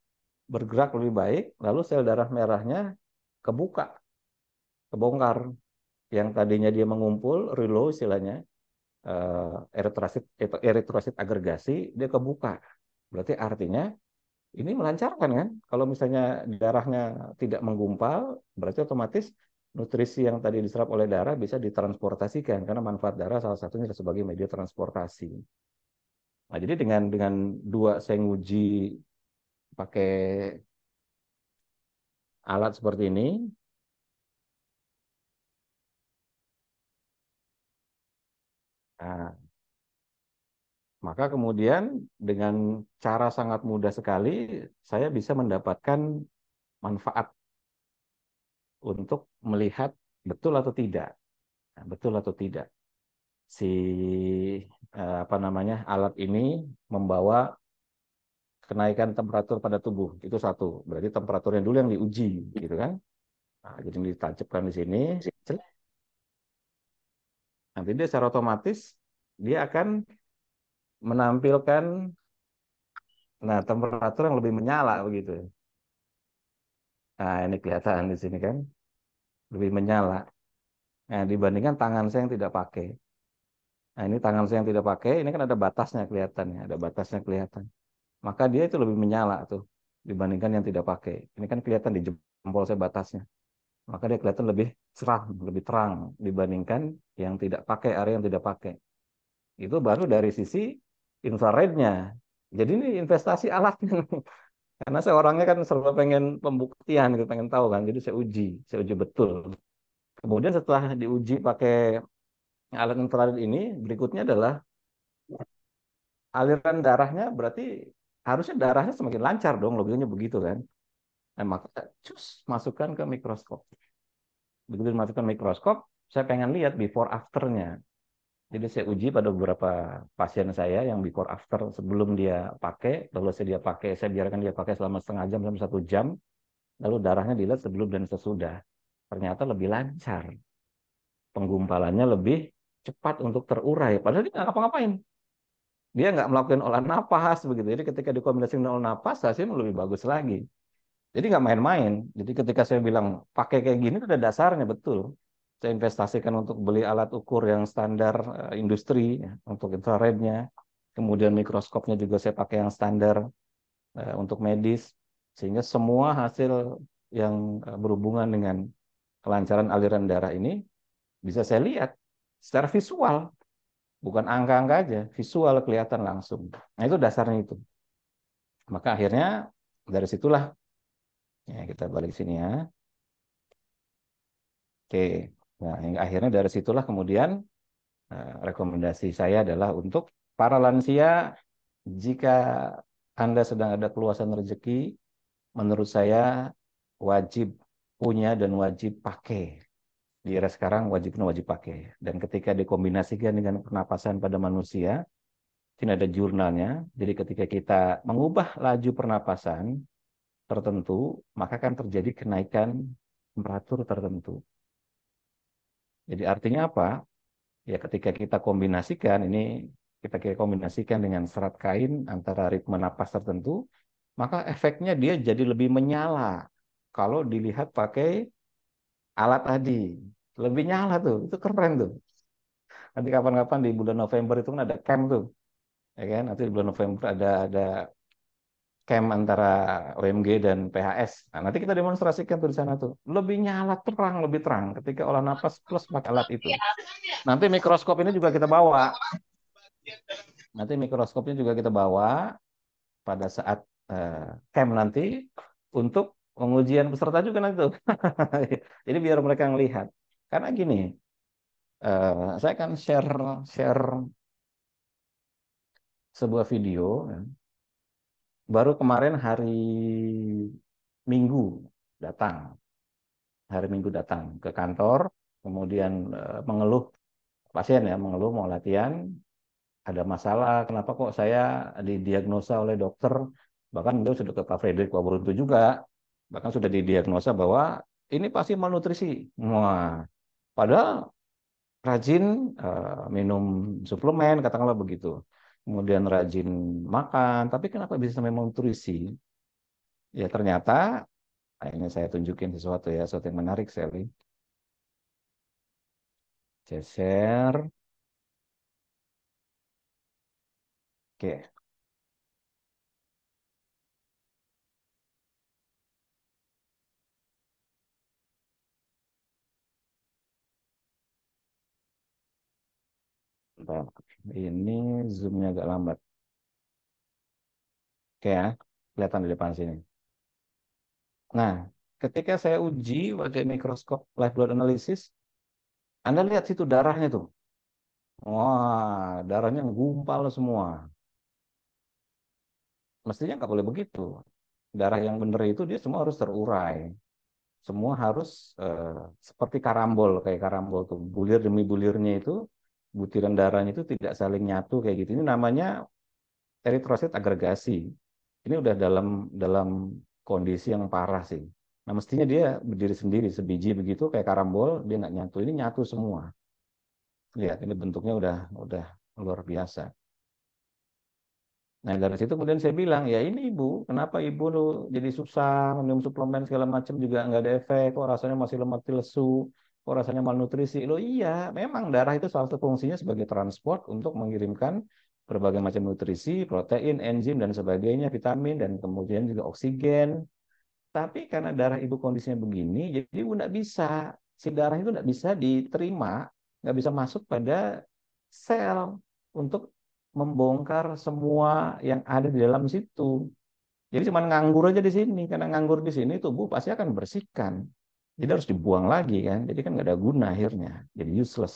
bergerak lebih baik, lalu sel darah merahnya kebuka, kebongkar. Yang tadinya dia mengumpul, reload istilahnya, eh, eritrosit, eritrosit agregasi, dia kebuka Berarti artinya ini melancarkan kan? Kalau misalnya darahnya tidak menggumpal, berarti otomatis nutrisi yang tadi diserap oleh darah bisa ditransportasikan karena manfaat darah salah satunya sebagai media transportasi. Nah, jadi dengan dengan dua senguji pakai alat seperti ini, Nah, maka kemudian dengan cara sangat mudah sekali saya bisa mendapatkan manfaat untuk melihat betul atau tidak. Nah, betul atau tidak si eh, apa namanya alat ini membawa kenaikan temperatur pada tubuh itu satu berarti temperaturnya dulu yang diuji gitu kan nah, jadi ditancapkan di sini nanti dia secara otomatis dia akan menampilkan nah temperatur yang lebih menyala begitu. Nah, ini kelihatan di sini kan. Lebih menyala. Nah, dibandingkan tangan saya yang tidak pakai. Nah, ini tangan saya yang tidak pakai, ini kan ada batasnya kelihatan ya ada batasnya kelihatan. Maka dia itu lebih menyala tuh dibandingkan yang tidak pakai. Ini kan kelihatan di jempol saya batasnya. Maka dia kelihatan lebih cerah, lebih terang dibandingkan yang tidak pakai, area yang tidak pakai. Itu baru dari sisi infrarednya. Jadi ini investasi alatnya. Karena saya orangnya kan selalu pengen pembuktian, gitu, pengen tahu kan. Jadi saya uji, saya uji betul. Kemudian setelah diuji pakai alat infrared ini, berikutnya adalah aliran darahnya berarti harusnya darahnya semakin lancar dong, logikanya begitu kan. Nah, maka cus masukkan ke mikroskop. Begitu dimasukkan mikroskop, saya pengen lihat before afternya. Jadi saya uji pada beberapa pasien saya yang before after sebelum dia pakai, lalu saya dia pakai, saya biarkan dia pakai selama setengah jam sampai satu jam, lalu darahnya dilihat sebelum dan sesudah. Ternyata lebih lancar. Penggumpalannya lebih cepat untuk terurai. Padahal dia nggak ngapa-ngapain. Dia nggak melakukan olah napas begitu. Jadi ketika dikombinasikan dengan olah napas, hasilnya lebih bagus lagi. Jadi nggak main-main. Jadi ketika saya bilang pakai kayak gini, itu ada dasarnya betul saya investasikan untuk beli alat ukur yang standar eh, industri ya, untuk infrarednya, kemudian mikroskopnya juga saya pakai yang standar eh, untuk medis, sehingga semua hasil yang eh, berhubungan dengan kelancaran aliran darah ini bisa saya lihat secara visual, bukan angka-angka aja, visual kelihatan langsung. Nah itu dasarnya itu. Maka akhirnya dari situlah ya kita balik sini ya. Oke. Nah, hingga akhirnya dari situlah kemudian eh, rekomendasi saya adalah untuk para lansia jika Anda sedang ada keluasan rezeki, menurut saya wajib punya dan wajib pakai. Di era sekarang wajib punya wajib pakai. Dan ketika dikombinasikan dengan pernapasan pada manusia, ini ada jurnalnya. Jadi ketika kita mengubah laju pernapasan tertentu, maka akan terjadi kenaikan temperatur tertentu. Jadi artinya apa? Ya ketika kita kombinasikan ini kita kombinasikan dengan serat kain antara ritme napas tertentu, maka efeknya dia jadi lebih menyala kalau dilihat pakai alat tadi. Lebih nyala tuh, itu keren tuh. Nanti kapan-kapan di bulan November itu kan ada camp tuh. Ya kan? Nanti di bulan November ada ada camp antara OMG dan PHS. Nah, nanti kita demonstrasikan tuh di sana tuh. Lebih nyala terang, lebih terang ketika olah napas plus pakai alat itu. Nanti mikroskop ini juga kita bawa. Nanti mikroskopnya juga kita bawa pada saat uh, eh, camp nanti untuk pengujian peserta juga nanti tuh. Jadi biar mereka melihat. Karena gini, uh, saya akan share share sebuah video ya baru kemarin hari Minggu datang. Hari Minggu datang ke kantor, kemudian eh, mengeluh pasien ya, mengeluh mau latihan, ada masalah, kenapa kok saya didiagnosa oleh dokter, bahkan beliau sudah ke Pak Frederick Waburuntu juga, bahkan sudah didiagnosa bahwa ini pasti malnutrisi. Wah, padahal rajin uh, minum suplemen, katakanlah begitu kemudian rajin makan, tapi kenapa bisa sampai malnutrisi? Ya ternyata, akhirnya saya tunjukin sesuatu ya, sesuatu yang menarik, Sally. Saya share. Oke. Bentar. Ini zoomnya agak lambat. Oke ya, kelihatan di depan sini. Nah, ketika saya uji pakai mikroskop live blood analysis, Anda lihat situ darahnya tuh. Wah, darahnya gumpal semua. Mestinya nggak boleh begitu. Darah yang benar itu dia semua harus terurai. Semua harus uh, seperti karambol, kayak karambol tuh. Bulir demi bulirnya itu butiran darahnya itu tidak saling nyatu kayak gitu. Ini namanya eritrosit agregasi. Ini udah dalam dalam kondisi yang parah sih. Nah mestinya dia berdiri sendiri sebiji begitu kayak karambol dia nggak nyatu. Ini nyatu semua. Lihat ini bentuknya udah udah luar biasa. Nah dari situ kemudian saya bilang ya ini ibu kenapa ibu jadi susah minum suplemen segala macam juga nggak ada efek kok rasanya masih lemak lesu kok rasanya malnutrisi? Loh iya, memang darah itu salah satu fungsinya sebagai transport untuk mengirimkan berbagai macam nutrisi, protein, enzim, dan sebagainya, vitamin, dan kemudian juga oksigen. Tapi karena darah ibu kondisinya begini, jadi ibu nggak bisa. Si darah itu nggak bisa diterima, nggak bisa masuk pada sel untuk membongkar semua yang ada di dalam situ. Jadi cuma nganggur aja di sini, karena nganggur di sini tubuh pasti akan bersihkan. Jadi harus dibuang lagi kan. Jadi kan nggak ada guna akhirnya. Jadi useless.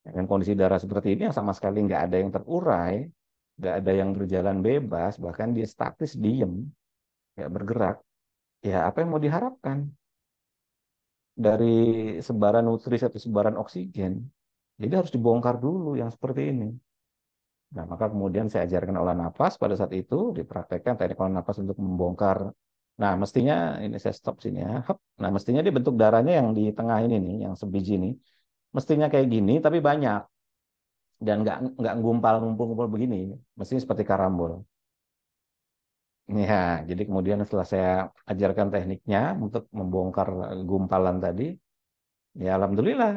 dengan ya kondisi darah seperti ini yang sama sekali nggak ada yang terurai, nggak ada yang berjalan bebas, bahkan dia statis diem, nggak bergerak. Ya apa yang mau diharapkan dari sebaran nutrisi atau sebaran oksigen? Jadi harus dibongkar dulu yang seperti ini. Nah, maka kemudian saya ajarkan olah nafas pada saat itu, dipraktekkan teknik olah nafas untuk membongkar Nah, mestinya ini saya stop sini ya. Hop. Nah, mestinya dia bentuk darahnya yang di tengah ini nih, yang sebiji ini. Mestinya kayak gini, tapi banyak. Dan nggak nggak ngumpal ngumpul-ngumpul begini. Mestinya seperti karambol. Ya, jadi kemudian setelah saya ajarkan tekniknya untuk membongkar gumpalan tadi, ya alhamdulillah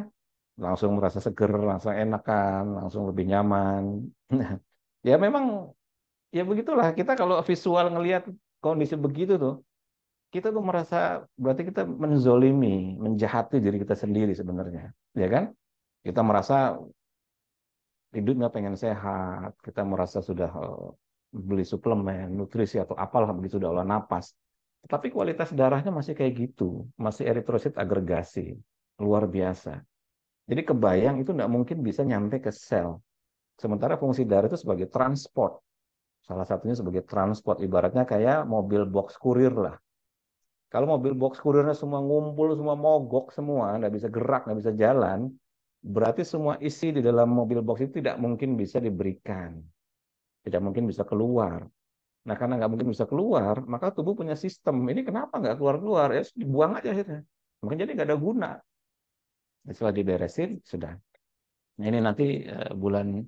langsung merasa seger, langsung enakan, langsung lebih nyaman. ya memang ya begitulah kita kalau visual ngelihat kondisi begitu tuh kita tuh merasa berarti kita menzolimi, menjahati diri kita sendiri sebenarnya, ya kan? Kita merasa hidupnya pengen sehat, kita merasa sudah eh, beli suplemen, nutrisi atau apalah begitu sudah olah napas. tapi kualitas darahnya masih kayak gitu, masih eritrosit agregasi, luar biasa. Jadi kebayang itu nggak mungkin bisa nyampe ke sel. Sementara fungsi darah itu sebagai transport. Salah satunya sebagai transport, ibaratnya kayak mobil box kurir lah kalau mobil box kurirnya semua ngumpul, semua mogok semua, nggak bisa gerak, nggak bisa jalan, berarti semua isi di dalam mobil box itu tidak mungkin bisa diberikan. Tidak mungkin bisa keluar. Nah karena nggak mungkin bisa keluar, maka tubuh punya sistem. Ini kenapa nggak keluar-keluar? Ya dibuang aja akhirnya. Mungkin jadi nggak ada guna. setelah diberesin, sudah. Nah, ini nanti eh, bulan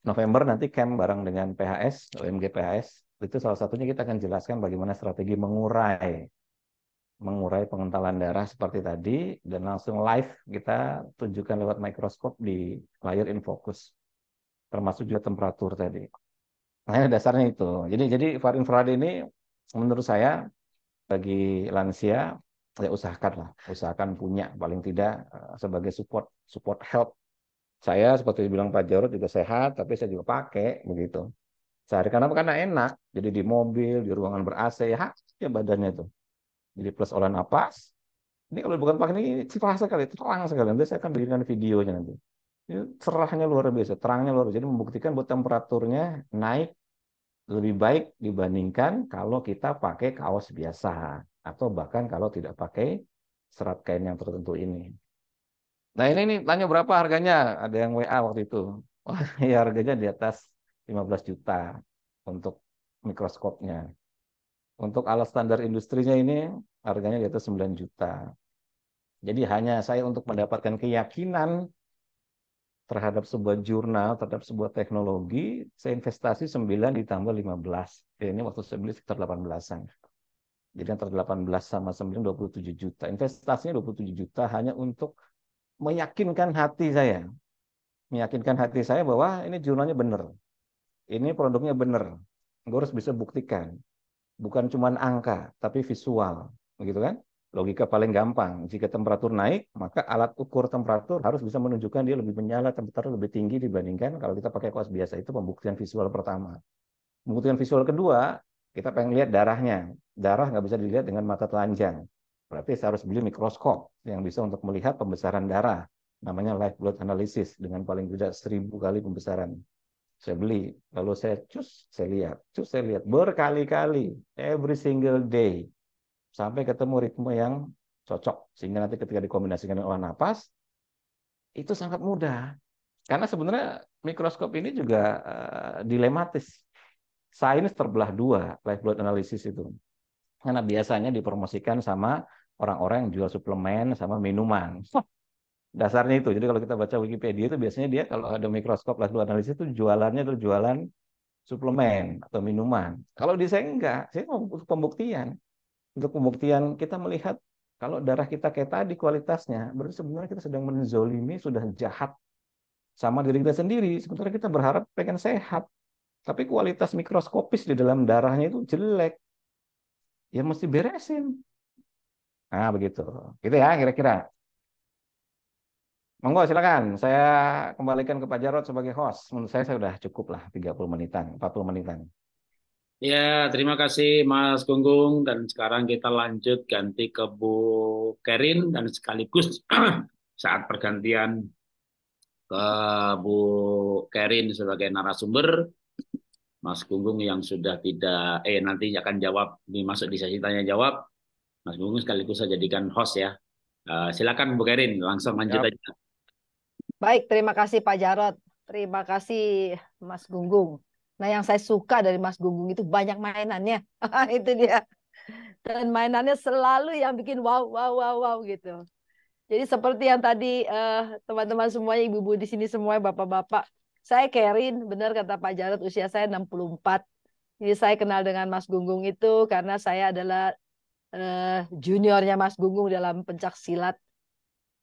November nanti camp bareng dengan PHS, OMG PHS, itu salah satunya kita akan jelaskan bagaimana strategi mengurai mengurai pengentalan darah seperti tadi dan langsung live kita tunjukkan lewat mikroskop di layar infocus termasuk juga temperatur tadi. Nah, dasarnya itu. Jadi jadi far infrared ini menurut saya bagi lansia ya usahakanlah usahakan punya paling tidak eh, sebagai support support help. Saya seperti bilang Pak Jarod juga sehat, tapi saya juga pakai begitu. Sehari karena karena enak, jadi di mobil, di ruangan ber AC, ya, ya badannya tuh jadi plus olah napas. Ini kalau bukan pakai ini cerah sekali, terang sekali. Nanti saya akan bikinkan videonya nanti. Ini cerahnya luar biasa, terangnya luar biasa. Jadi membuktikan buat temperaturnya naik lebih baik dibandingkan kalau kita pakai kaos biasa atau bahkan kalau tidak pakai serat kain yang tertentu ini. Nah ini nih tanya berapa harganya? Ada yang WA waktu itu. Wah, ya harganya di atas 15 juta untuk mikroskopnya. Untuk alat standar industrinya ini harganya di atas 9 juta. Jadi hanya saya untuk mendapatkan keyakinan terhadap sebuah jurnal, terhadap sebuah teknologi, saya investasi 9 ditambah 15. Ya, ini waktu saya beli sekitar 18-an. Jadi antara 18 sama 9, 27 juta. Investasinya 27 juta hanya untuk meyakinkan hati saya. Meyakinkan hati saya bahwa ini jurnalnya benar. Ini produknya benar. Gue harus bisa buktikan bukan cuma angka, tapi visual, begitu kan? Logika paling gampang, jika temperatur naik, maka alat ukur temperatur harus bisa menunjukkan dia lebih menyala, temperatur lebih tinggi dibandingkan kalau kita pakai kuas biasa. Itu pembuktian visual pertama. Pembuktian visual kedua, kita pengen lihat darahnya. Darah nggak bisa dilihat dengan mata telanjang. Berarti saya harus beli mikroskop yang bisa untuk melihat pembesaran darah. Namanya live blood analysis dengan paling tidak seribu kali pembesaran saya beli, lalu saya cus, saya lihat, cus saya lihat berkali-kali, every single day, sampai ketemu ritme yang cocok. Sehingga nanti ketika dikombinasikan dengan olah napas, itu sangat mudah. Karena sebenarnya mikroskop ini juga uh, dilematis. Sains terbelah dua, life blood analysis itu. Karena biasanya dipromosikan sama orang-orang yang jual suplemen sama minuman. dasarnya itu. Jadi kalau kita baca Wikipedia itu biasanya dia kalau ada mikroskop kelas 2 analisis itu jualannya itu jualan suplemen atau minuman. Kalau di saya enggak, saya mau pembuktian. Untuk pembuktian kita melihat kalau darah kita kayak tadi kualitasnya, berarti sebenarnya kita sedang menzolimi, sudah jahat sama diri kita sendiri. Sementara kita berharap pengen sehat. Tapi kualitas mikroskopis di dalam darahnya itu jelek. Ya mesti beresin. Nah, begitu. Gitu ya kira-kira. Monggo silakan. Saya kembalikan ke Pak Jarot sebagai host. Menurut saya saya sudah cukup lah 30 menitan, 40 menitan. Ya, terima kasih Mas Gunggung dan sekarang kita lanjut ganti ke Bu Kerin dan sekaligus saat pergantian ke Bu Kerin sebagai narasumber Mas Gunggung yang sudah tidak eh nanti akan jawab dimasuk di sesi tanya jawab Mas Gunggung sekaligus saya jadikan host ya. Uh, silakan Bu Kerin langsung lanjut Siap. aja. Baik, terima kasih Pak Jarot. Terima kasih Mas Gunggung. Nah, yang saya suka dari Mas Gunggung itu banyak mainannya. itu dia. Dan mainannya selalu yang bikin wow, wow, wow, wow gitu. Jadi seperti yang tadi eh, teman-teman uh, semuanya, ibu-ibu di sini semua, bapak-bapak. Saya Kerin, benar kata Pak Jarot, usia saya 64. Jadi saya kenal dengan Mas Gunggung itu karena saya adalah uh, juniornya Mas Gunggung dalam pencak silat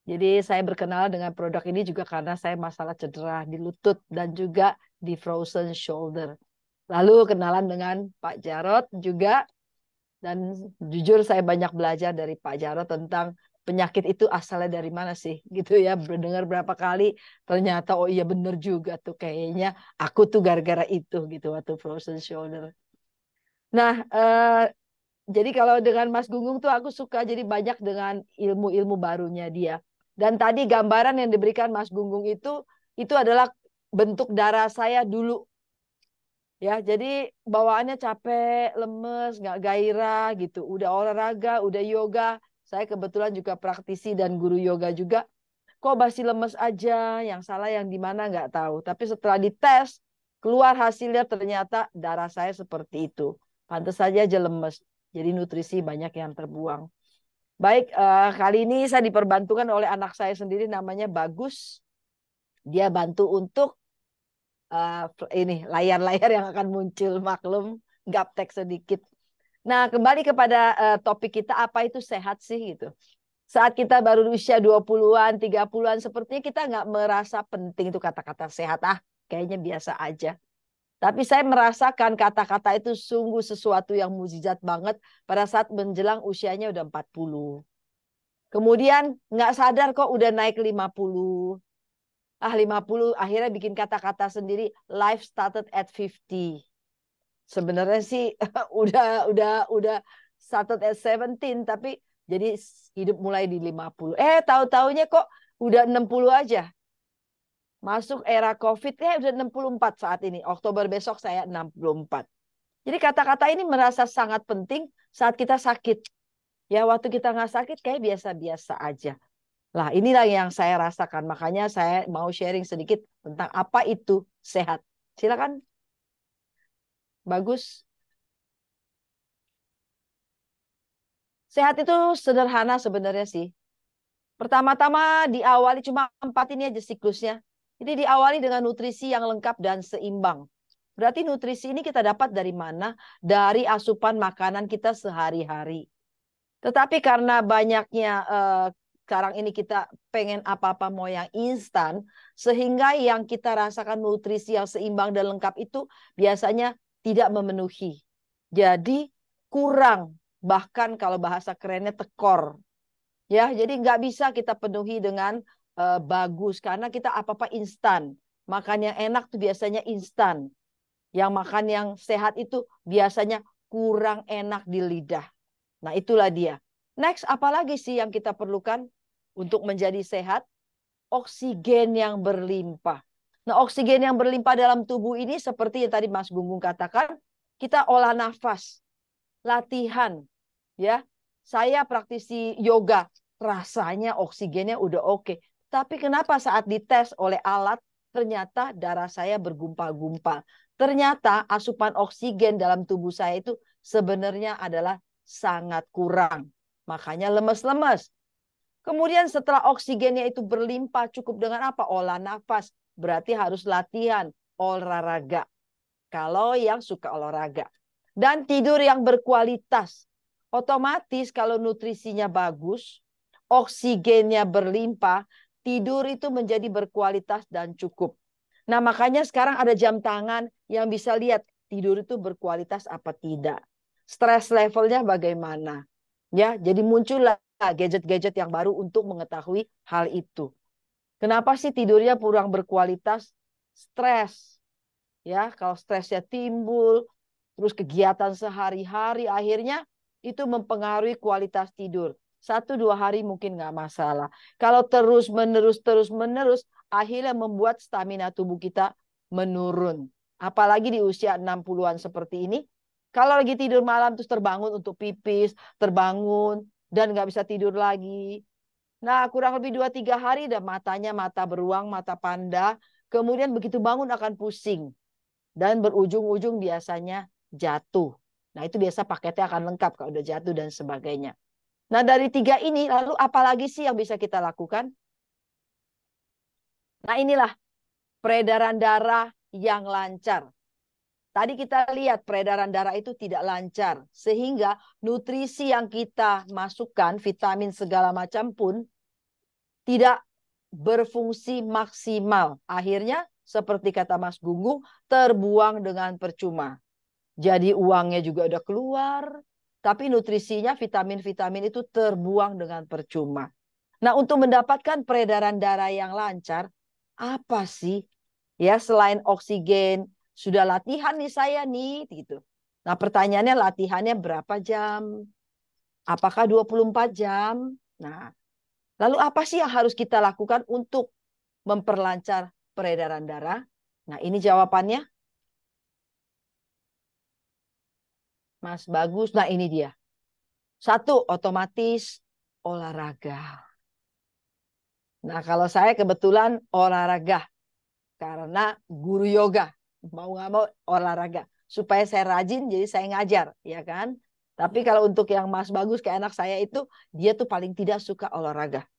jadi saya berkenalan dengan produk ini juga karena saya masalah cedera di lutut dan juga di frozen shoulder. Lalu kenalan dengan Pak Jarot juga dan jujur saya banyak belajar dari Pak Jarot tentang penyakit itu asalnya dari mana sih gitu ya mendengar berapa kali ternyata oh iya bener juga tuh kayaknya aku tuh gara-gara itu gitu waktu frozen shoulder nah eh, jadi kalau dengan Mas Gunggung tuh aku suka jadi banyak dengan ilmu-ilmu barunya dia dan tadi gambaran yang diberikan Mas Gunggung itu itu adalah bentuk darah saya dulu. Ya, jadi bawaannya capek, lemes, nggak gairah gitu. Udah olahraga, udah yoga. Saya kebetulan juga praktisi dan guru yoga juga. Kok masih lemes aja, yang salah yang di mana nggak tahu. Tapi setelah dites, keluar hasilnya ternyata darah saya seperti itu. Pantas saja aja lemes. Jadi nutrisi banyak yang terbuang. Baik, uh, kali ini saya diperbantukan oleh anak saya sendiri namanya Bagus. Dia bantu untuk uh, ini layar-layar yang akan muncul maklum gaptek sedikit. Nah, kembali kepada uh, topik kita apa itu sehat sih gitu. Saat kita baru usia 20-an, 30-an sepertinya kita nggak merasa penting itu kata-kata sehat ah, kayaknya biasa aja. Tapi saya merasakan kata-kata itu sungguh sesuatu yang mujizat banget pada saat menjelang usianya udah 40. Kemudian nggak sadar kok udah naik 50. Ah 50 akhirnya bikin kata-kata sendiri life started at 50. Sebenarnya sih udah udah udah started at 17 tapi jadi hidup mulai di 50. Eh tahu-taunya kok udah 60 aja. Masuk era COVID ya udah 64 saat ini. Oktober besok saya 64. Jadi kata-kata ini merasa sangat penting saat kita sakit. Ya waktu kita nggak sakit kayak biasa-biasa aja. Lah inilah yang saya rasakan. Makanya saya mau sharing sedikit tentang apa itu sehat. Silakan. Bagus. Sehat itu sederhana sebenarnya sih. Pertama-tama diawali cuma empat ini aja siklusnya. Jadi diawali dengan nutrisi yang lengkap dan seimbang. Berarti nutrisi ini kita dapat dari mana? Dari asupan makanan kita sehari-hari. Tetapi karena banyaknya eh, sekarang ini kita pengen apa-apa mau yang instan, sehingga yang kita rasakan nutrisi yang seimbang dan lengkap itu biasanya tidak memenuhi. Jadi kurang, bahkan kalau bahasa kerennya tekor. Ya, jadi nggak bisa kita penuhi dengan uh, bagus karena kita apa-apa instan. Makan yang enak tuh biasanya instan. Yang makan yang sehat itu biasanya kurang enak di lidah. Nah, itulah dia. Next, apalagi sih yang kita perlukan untuk menjadi sehat? Oksigen yang berlimpah. Nah, oksigen yang berlimpah dalam tubuh ini seperti yang tadi Mas Gunggung katakan, kita olah nafas, latihan, ya. Saya praktisi yoga, rasanya oksigennya udah oke. Okay. Tapi kenapa saat dites oleh alat ternyata darah saya bergumpal-gumpal. Ternyata asupan oksigen dalam tubuh saya itu sebenarnya adalah sangat kurang. Makanya lemes-lemes. Kemudian setelah oksigennya itu berlimpah cukup dengan apa? Olah nafas. Berarti harus latihan olahraga. Kalau yang suka olahraga. Dan tidur yang berkualitas. Otomatis kalau nutrisinya bagus, oksigennya berlimpah, tidur itu menjadi berkualitas dan cukup. Nah, makanya sekarang ada jam tangan yang bisa lihat tidur itu berkualitas apa tidak. Stress levelnya bagaimana. Ya, jadi muncullah gadget-gadget yang baru untuk mengetahui hal itu. Kenapa sih tidurnya kurang berkualitas? Stres. Ya, kalau stresnya timbul, terus kegiatan sehari-hari akhirnya itu mempengaruhi kualitas tidur satu dua hari mungkin nggak masalah. Kalau terus menerus terus menerus akhirnya membuat stamina tubuh kita menurun. Apalagi di usia 60-an seperti ini, kalau lagi tidur malam terus terbangun untuk pipis, terbangun dan nggak bisa tidur lagi. Nah kurang lebih dua tiga hari dan matanya mata beruang, mata panda. Kemudian begitu bangun akan pusing. Dan berujung-ujung biasanya jatuh. Nah itu biasa paketnya akan lengkap kalau udah jatuh dan sebagainya. Nah dari tiga ini lalu apa lagi sih yang bisa kita lakukan? Nah inilah peredaran darah yang lancar. Tadi kita lihat peredaran darah itu tidak lancar. Sehingga nutrisi yang kita masukkan, vitamin segala macam pun tidak berfungsi maksimal. Akhirnya seperti kata Mas Gunggung, terbuang dengan percuma. Jadi uangnya juga udah keluar, tapi nutrisinya vitamin-vitamin itu terbuang dengan percuma. Nah, untuk mendapatkan peredaran darah yang lancar, apa sih? Ya, selain oksigen, sudah latihan nih saya nih gitu. Nah, pertanyaannya latihannya berapa jam? Apakah 24 jam? Nah, lalu apa sih yang harus kita lakukan untuk memperlancar peredaran darah? Nah, ini jawabannya Mas Bagus. Nah ini dia. Satu, otomatis olahraga. Nah kalau saya kebetulan olahraga. Karena guru yoga. Mau gak mau olahraga. Supaya saya rajin jadi saya ngajar. ya kan? Tapi kalau untuk yang Mas Bagus kayak anak saya itu, dia tuh paling tidak suka olahraga.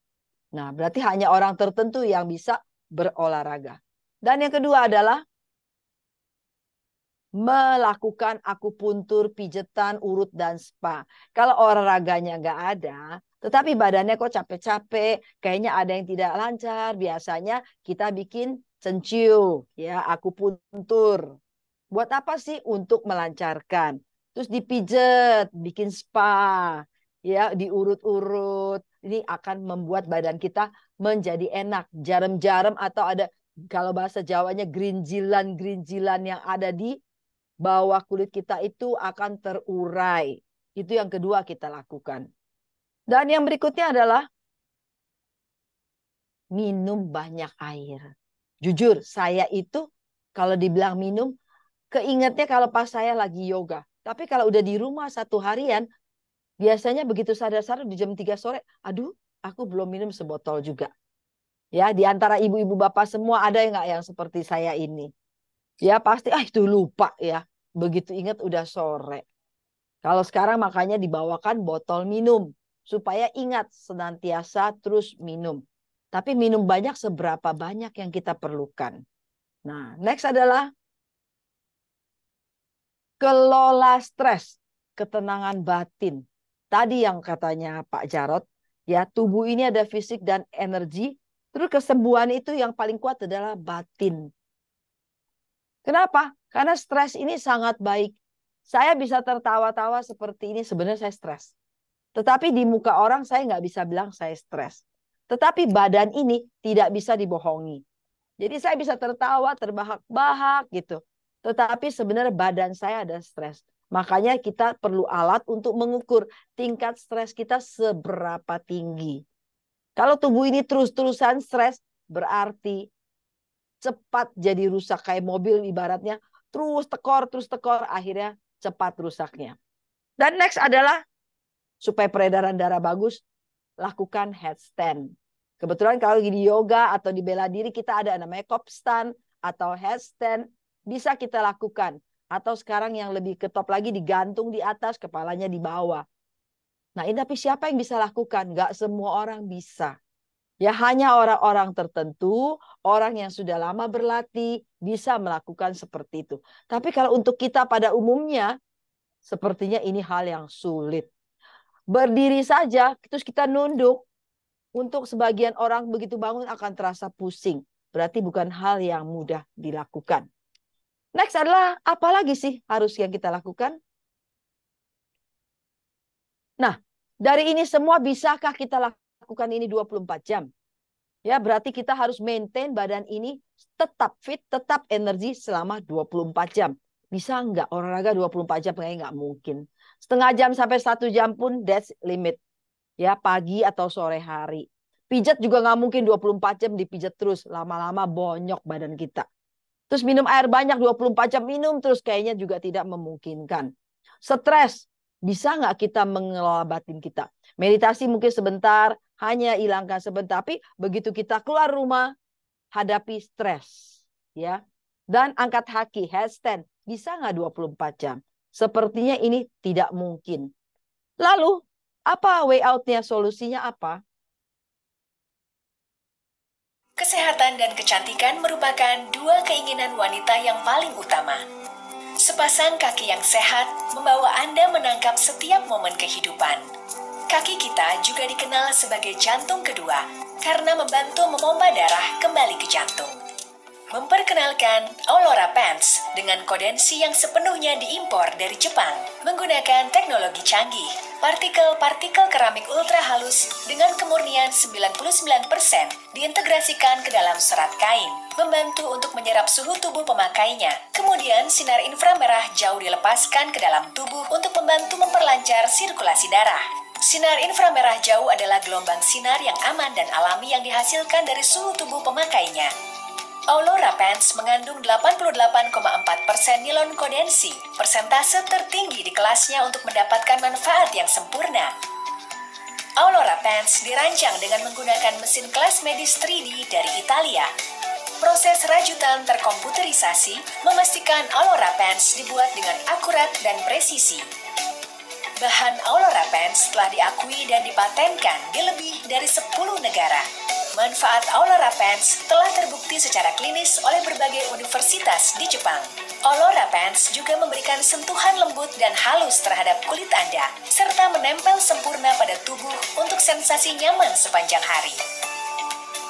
Nah berarti hanya orang tertentu yang bisa berolahraga. Dan yang kedua adalah melakukan akupuntur, pijetan, urut, dan spa. Kalau olahraganya nggak ada, tetapi badannya kok capek-capek, kayaknya ada yang tidak lancar, biasanya kita bikin cenciu, ya akupuntur. Buat apa sih? Untuk melancarkan. Terus dipijet, bikin spa, ya diurut-urut. Ini akan membuat badan kita menjadi enak, jarum-jarum atau ada kalau bahasa Jawanya gerinjilan-gerinjilan yang ada di bahwa kulit kita itu akan terurai. Itu yang kedua kita lakukan. Dan yang berikutnya adalah minum banyak air. Jujur, saya itu kalau dibilang minum, keingetnya kalau pas saya lagi yoga. Tapi kalau udah di rumah satu harian, biasanya begitu sadar-sadar di jam 3 sore, aduh, aku belum minum sebotol juga. Ya, di antara ibu-ibu bapak semua ada yang nggak yang seperti saya ini. Ya pasti ah itu lupa ya. Begitu ingat udah sore. Kalau sekarang makanya dibawakan botol minum supaya ingat senantiasa terus minum. Tapi minum banyak seberapa banyak yang kita perlukan. Nah, next adalah kelola stres, ketenangan batin. Tadi yang katanya Pak Jarot, ya tubuh ini ada fisik dan energi, terus kesembuhan itu yang paling kuat adalah batin. Kenapa? Karena stres ini sangat baik. Saya bisa tertawa-tawa seperti ini sebenarnya saya stres. Tetapi di muka orang saya nggak bisa bilang saya stres. Tetapi badan ini tidak bisa dibohongi. Jadi saya bisa tertawa, terbahak-bahak gitu. Tetapi sebenarnya badan saya ada stres. Makanya kita perlu alat untuk mengukur tingkat stres kita seberapa tinggi. Kalau tubuh ini terus-terusan stres, berarti cepat jadi rusak kayak mobil ibaratnya terus tekor terus tekor akhirnya cepat rusaknya. Dan next adalah supaya peredaran darah bagus lakukan headstand. Kebetulan kalau di yoga atau di bela diri kita ada namanya kopstan atau headstand bisa kita lakukan. Atau sekarang yang lebih ketop lagi digantung di atas, kepalanya di bawah. Nah ini tapi siapa yang bisa lakukan? Gak semua orang bisa. Ya hanya orang-orang tertentu, orang yang sudah lama berlatih bisa melakukan seperti itu. Tapi kalau untuk kita pada umumnya, sepertinya ini hal yang sulit. Berdiri saja, terus kita nunduk. Untuk sebagian orang begitu bangun akan terasa pusing. Berarti bukan hal yang mudah dilakukan. Next adalah apa lagi sih harus yang kita lakukan? Nah, dari ini semua bisakah kita lakukan? lakukan ini 24 jam. Ya, berarti kita harus maintain badan ini tetap fit, tetap energi selama 24 jam. Bisa nggak olahraga 24 jam? Kayaknya nggak mungkin. Setengah jam sampai satu jam pun that's limit. Ya, pagi atau sore hari. Pijat juga nggak mungkin 24 jam dipijat terus. Lama-lama bonyok badan kita. Terus minum air banyak 24 jam minum terus kayaknya juga tidak memungkinkan. Stres, bisa nggak kita mengelola batin kita? Meditasi mungkin sebentar, hanya hilangkan sebentar. Tapi begitu kita keluar rumah, hadapi stres. ya Dan angkat haki headstand. Bisa nggak 24 jam? Sepertinya ini tidak mungkin. Lalu, apa way outnya? solusinya apa? Kesehatan dan kecantikan merupakan dua keinginan wanita yang paling utama. Sepasang kaki yang sehat membawa Anda menangkap setiap momen kehidupan. Kaki kita juga dikenal sebagai jantung kedua karena membantu memompa darah kembali ke jantung. Memperkenalkan Olora Pants dengan kodensi yang sepenuhnya diimpor dari Jepang menggunakan teknologi canggih, partikel-partikel keramik ultra halus dengan kemurnian 99% diintegrasikan ke dalam serat kain, membantu untuk menyerap suhu tubuh pemakainya. Kemudian sinar inframerah jauh dilepaskan ke dalam tubuh untuk membantu memperlancar sirkulasi darah. Sinar inframerah jauh adalah gelombang sinar yang aman dan alami yang dihasilkan dari suhu tubuh pemakainya. Aurora Pants mengandung 88,4% nilon kondensi, persentase tertinggi di kelasnya untuk mendapatkan manfaat yang sempurna. Aurora Pants dirancang dengan menggunakan mesin kelas medis 3D dari Italia. Proses rajutan terkomputerisasi memastikan Aurora Pants dibuat dengan akurat dan presisi. Bahan Aurora Pants telah diakui dan dipatenkan di lebih dari 10 negara. Manfaat Aurora Pants telah terbukti secara klinis oleh berbagai universitas di Jepang. Aurora Pants juga memberikan sentuhan lembut dan halus terhadap kulit Anda, serta menempel sempurna pada tubuh untuk sensasi nyaman sepanjang hari.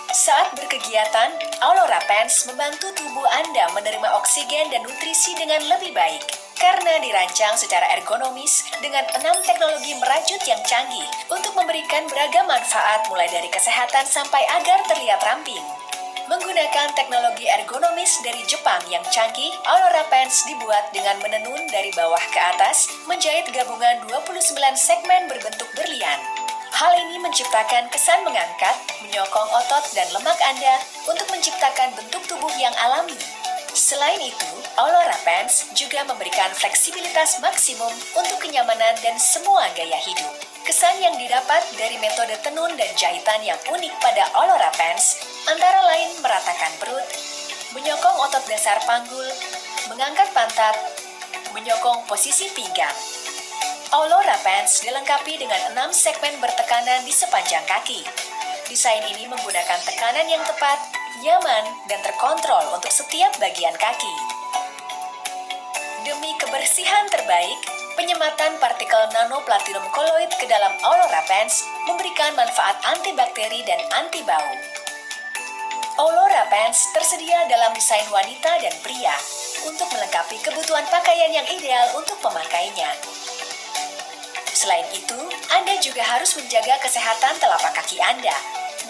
Saat berkegiatan, Aurora Pants membantu tubuh Anda menerima oksigen dan nutrisi dengan lebih baik. Karena dirancang secara ergonomis dengan enam teknologi merajut yang canggih untuk memberikan beragam manfaat mulai dari kesehatan sampai agar terlihat ramping. Menggunakan teknologi ergonomis dari Jepang yang canggih, Aurora Pants dibuat dengan menenun dari bawah ke atas, menjahit gabungan 29 segmen berbentuk berlian. Hal ini menciptakan kesan mengangkat, menyokong otot dan lemak Anda untuk menciptakan bentuk tubuh yang alami. Selain itu, Olora Pants juga memberikan fleksibilitas maksimum untuk kenyamanan dan semua gaya hidup. Kesan yang didapat dari metode tenun dan jahitan yang unik pada Olora Pants antara lain meratakan perut, menyokong otot dasar panggul, mengangkat pantat, menyokong posisi pinggang. Olora Pants dilengkapi dengan enam segmen bertekanan di sepanjang kaki, Desain ini menggunakan tekanan yang tepat, nyaman, dan terkontrol untuk setiap bagian kaki. Demi kebersihan terbaik, penyematan partikel nano platinum koloid ke dalam Aurora Pants memberikan manfaat antibakteri dan antibau. Aurora Pants tersedia dalam desain wanita dan pria untuk melengkapi kebutuhan pakaian yang ideal untuk pemakainya. Selain itu, Anda juga harus menjaga kesehatan telapak kaki Anda.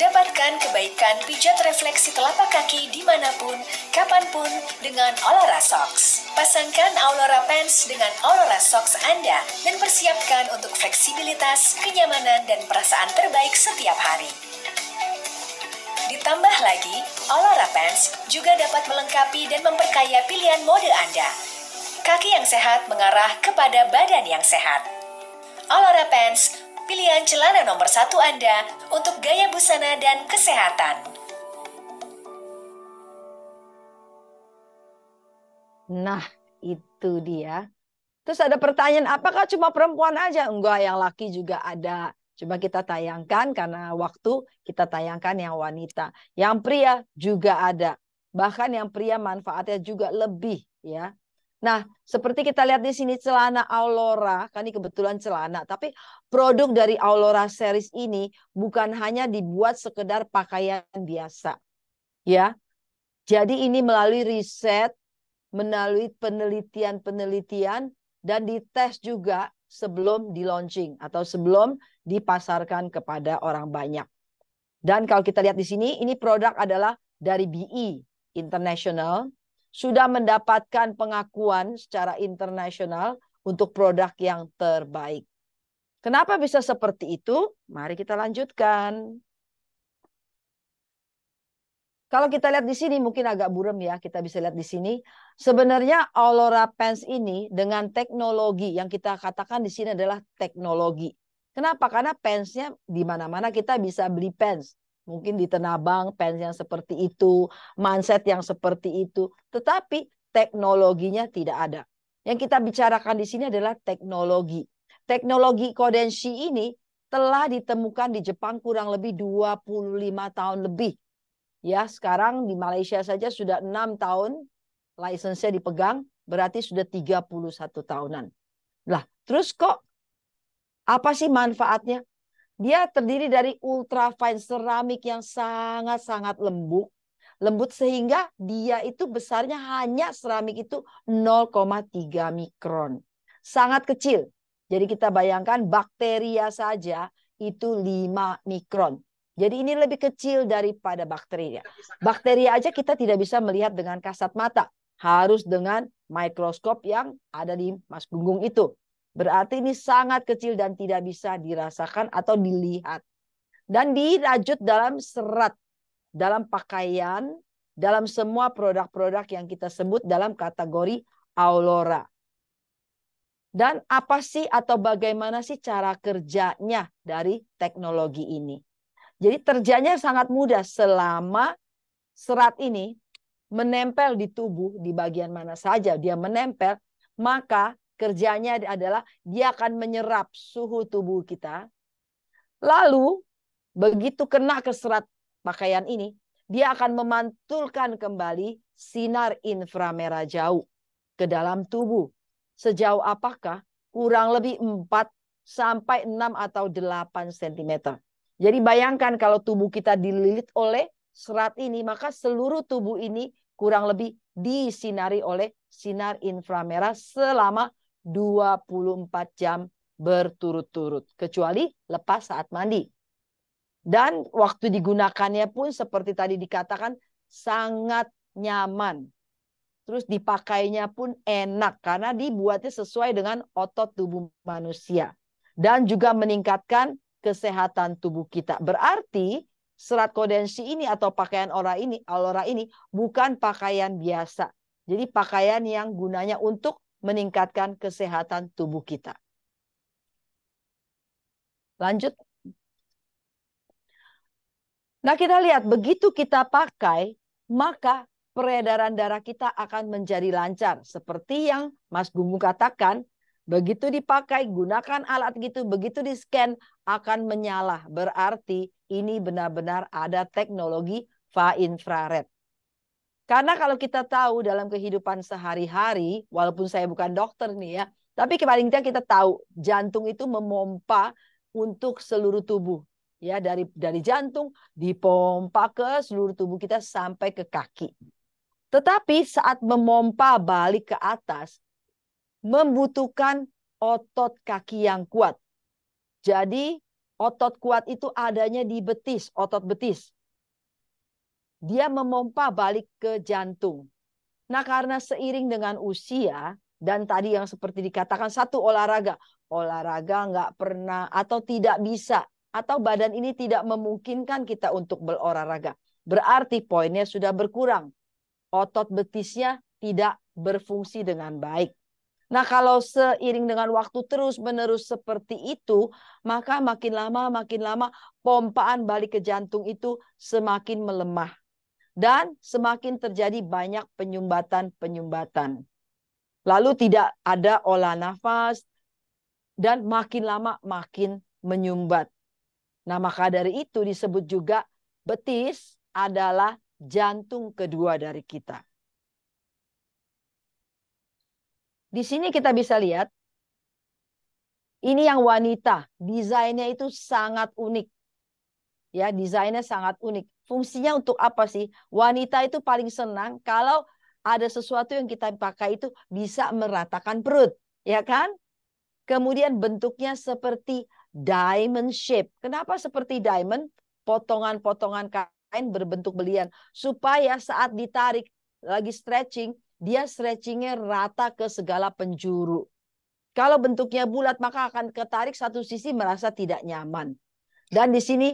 Dapatkan kebaikan pijat refleksi telapak kaki dimanapun, kapanpun, dengan Aurora Socks. Pasangkan Aurora Pants dengan Aurora Socks Anda dan persiapkan untuk fleksibilitas, kenyamanan, dan perasaan terbaik setiap hari. Ditambah lagi, Aurora Pants juga dapat melengkapi dan memperkaya pilihan mode Anda. Kaki yang sehat mengarah kepada badan yang sehat. Olora Pants, pilihan celana nomor satu Anda untuk gaya busana dan kesehatan. Nah, itu dia. Terus ada pertanyaan, apakah cuma perempuan aja? Enggak, yang laki juga ada. Coba kita tayangkan karena waktu kita tayangkan yang wanita. Yang pria juga ada. Bahkan yang pria manfaatnya juga lebih ya. Nah, seperti kita lihat di sini celana Aurora, kan ini kebetulan celana, tapi produk dari Aurora series ini bukan hanya dibuat sekedar pakaian biasa. Ya. Jadi ini melalui riset, melalui penelitian-penelitian dan dites juga sebelum di launching atau sebelum dipasarkan kepada orang banyak. Dan kalau kita lihat di sini, ini produk adalah dari BI e International sudah mendapatkan pengakuan secara internasional untuk produk yang terbaik. Kenapa bisa seperti itu? Mari kita lanjutkan. Kalau kita lihat di sini mungkin agak buram ya, kita bisa lihat di sini. Sebenarnya Aurora Pants ini dengan teknologi yang kita katakan di sini adalah teknologi. Kenapa? Karena pensnya di mana-mana kita bisa beli pens mungkin di Tenabang pens yang seperti itu, mindset yang seperti itu, tetapi teknologinya tidak ada. Yang kita bicarakan di sini adalah teknologi. Teknologi Kodenshi ini telah ditemukan di Jepang kurang lebih 25 tahun lebih. Ya, sekarang di Malaysia saja sudah enam tahun lisensinya dipegang, berarti sudah 31 tahunan. Lah, terus kok apa sih manfaatnya? Dia terdiri dari ultrafine seramik yang sangat-sangat lembut, lembut sehingga dia itu besarnya hanya seramik itu 0,3 mikron. Sangat kecil. Jadi kita bayangkan bakteria saja itu 5 mikron. Jadi ini lebih kecil daripada bakteria. Bakteria aja kita tidak bisa melihat dengan kasat mata. Harus dengan mikroskop yang ada di mas gunggung itu. Berarti ini sangat kecil dan tidak bisa dirasakan atau dilihat. Dan dirajut dalam serat, dalam pakaian, dalam semua produk-produk yang kita sebut dalam kategori aurora. Dan apa sih atau bagaimana sih cara kerjanya dari teknologi ini? Jadi kerjanya sangat mudah selama serat ini menempel di tubuh di bagian mana saja dia menempel, maka kerjanya adalah dia akan menyerap suhu tubuh kita. Lalu begitu kena ke serat pakaian ini, dia akan memantulkan kembali sinar inframerah jauh ke dalam tubuh. Sejauh apakah? Kurang lebih 4 sampai 6 atau 8 cm. Jadi bayangkan kalau tubuh kita dililit oleh serat ini, maka seluruh tubuh ini kurang lebih disinari oleh sinar inframerah selama 24 jam berturut-turut, kecuali lepas saat mandi. Dan waktu digunakannya pun seperti tadi dikatakan sangat nyaman. Terus dipakainya pun enak karena dibuatnya sesuai dengan otot tubuh manusia. Dan juga meningkatkan kesehatan tubuh kita. Berarti serat kodensi ini atau pakaian aura ini, aura ini bukan pakaian biasa. Jadi pakaian yang gunanya untuk meningkatkan kesehatan tubuh kita. Lanjut. Nah, kita lihat begitu kita pakai, maka peredaran darah kita akan menjadi lancar. Seperti yang Mas Gunggu katakan, begitu dipakai, gunakan alat gitu, begitu di-scan akan menyala. Berarti ini benar-benar ada teknologi infrared. Karena kalau kita tahu dalam kehidupan sehari-hari, walaupun saya bukan dokter nih ya, tapi paling tidak kita tahu jantung itu memompa untuk seluruh tubuh ya dari dari jantung dipompa ke seluruh tubuh kita sampai ke kaki. Tetapi saat memompa balik ke atas membutuhkan otot kaki yang kuat. Jadi otot kuat itu adanya di betis, otot betis dia memompa balik ke jantung. Nah, karena seiring dengan usia dan tadi yang seperti dikatakan satu olahraga, olahraga nggak pernah atau tidak bisa atau badan ini tidak memungkinkan kita untuk berolahraga. Berarti poinnya sudah berkurang. Otot betisnya tidak berfungsi dengan baik. Nah, kalau seiring dengan waktu terus-menerus seperti itu, maka makin lama makin lama pompaan balik ke jantung itu semakin melemah dan semakin terjadi banyak penyumbatan-penyumbatan. Lalu tidak ada olah nafas dan makin lama makin menyumbat. Nah, maka dari itu disebut juga betis adalah jantung kedua dari kita. Di sini kita bisa lihat ini yang wanita, desainnya itu sangat unik. Ya, desainnya sangat unik. Fungsinya untuk apa sih? Wanita itu paling senang kalau ada sesuatu yang kita pakai itu bisa meratakan perut, ya kan? Kemudian bentuknya seperti diamond shape. Kenapa seperti diamond? Potongan-potongan kain berbentuk belian supaya saat ditarik lagi stretching, dia stretchingnya rata ke segala penjuru. Kalau bentuknya bulat maka akan ketarik satu sisi merasa tidak nyaman. Dan di sini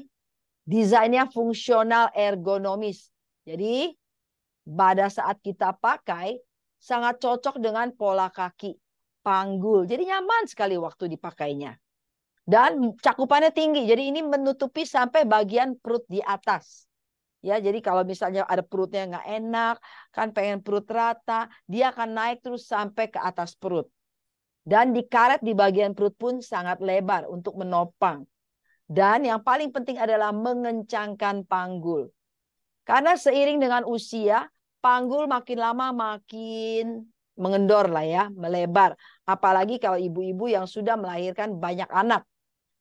Desainnya fungsional ergonomis. Jadi pada saat kita pakai sangat cocok dengan pola kaki panggul. Jadi nyaman sekali waktu dipakainya. Dan cakupannya tinggi. Jadi ini menutupi sampai bagian perut di atas. Ya, jadi kalau misalnya ada perutnya nggak enak, kan pengen perut rata, dia akan naik terus sampai ke atas perut. Dan di karet di bagian perut pun sangat lebar untuk menopang. Dan yang paling penting adalah mengencangkan panggul. Karena seiring dengan usia, panggul makin lama makin mengendor lah ya, melebar. Apalagi kalau ibu-ibu yang sudah melahirkan banyak anak.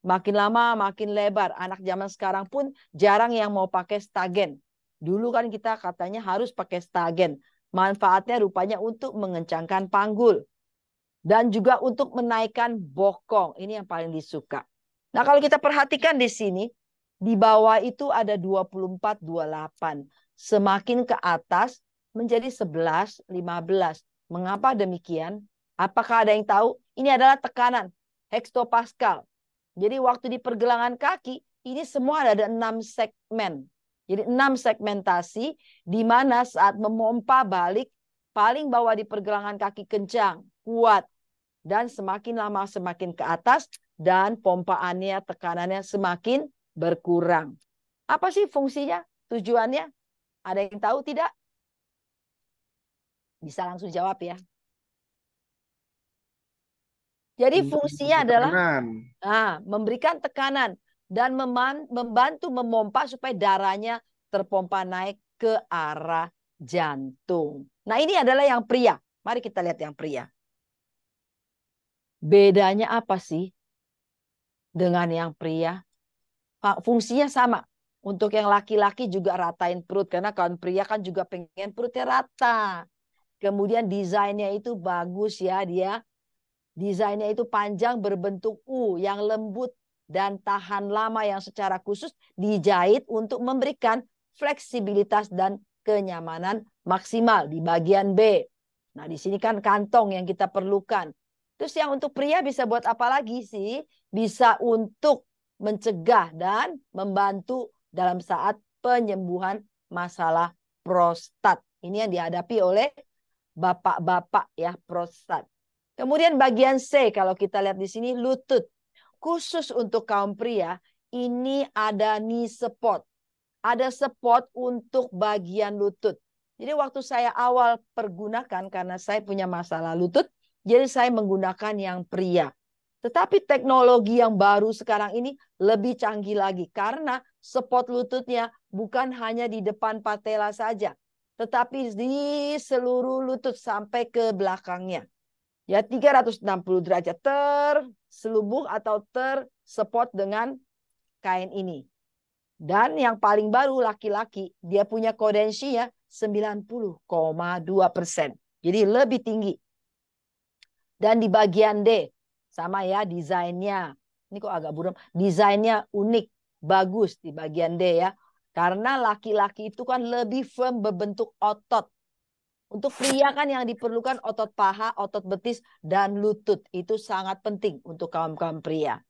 Makin lama makin lebar. Anak zaman sekarang pun jarang yang mau pakai stagen. Dulu kan kita katanya harus pakai stagen. Manfaatnya rupanya untuk mengencangkan panggul. Dan juga untuk menaikkan bokong. Ini yang paling disuka. Nah, kalau kita perhatikan di sini, di bawah itu ada 24, 28. Semakin ke atas menjadi 11, 15. Mengapa demikian? Apakah ada yang tahu? Ini adalah tekanan hektopascal. Jadi waktu di pergelangan kaki, ini semua ada, ada 6 segmen. Jadi 6 segmentasi di mana saat memompa balik, paling bawah di pergelangan kaki kencang, kuat. Dan semakin lama semakin ke atas, dan pompaannya tekanannya semakin berkurang. Apa sih fungsinya? Tujuannya? Ada yang tahu tidak? Bisa langsung jawab ya. Jadi iya, fungsinya adalah ah, memberikan tekanan dan membantu memompa supaya darahnya terpompa naik ke arah jantung. Nah ini adalah yang pria. Mari kita lihat yang pria. Bedanya apa sih dengan yang pria. Fungsinya sama. Untuk yang laki-laki juga ratain perut karena kawan pria kan juga pengen perutnya rata. Kemudian desainnya itu bagus ya dia. Desainnya itu panjang berbentuk U yang lembut dan tahan lama yang secara khusus dijahit untuk memberikan fleksibilitas dan kenyamanan maksimal di bagian B. Nah, di sini kan kantong yang kita perlukan. Terus yang untuk pria bisa buat apa lagi sih? bisa untuk mencegah dan membantu dalam saat penyembuhan masalah prostat. Ini yang dihadapi oleh bapak-bapak ya prostat. Kemudian bagian C kalau kita lihat di sini lutut. Khusus untuk kaum pria ini ada knee support. Ada support untuk bagian lutut. Jadi waktu saya awal pergunakan karena saya punya masalah lutut, jadi saya menggunakan yang pria. Tetapi teknologi yang baru sekarang ini lebih canggih lagi karena spot lututnya bukan hanya di depan patella saja, tetapi di seluruh lutut sampai ke belakangnya. Ya 360 derajat terselubung atau tersepot dengan kain ini. Dan yang paling baru laki-laki, dia punya kodensi ya 90,2 persen. Jadi lebih tinggi. Dan di bagian D, sama ya desainnya. Ini kok agak buram. Desainnya unik, bagus di bagian D ya. Karena laki-laki itu kan lebih firm berbentuk otot. Untuk pria kan yang diperlukan otot paha, otot betis, dan lutut. Itu sangat penting untuk kaum-kaum pria.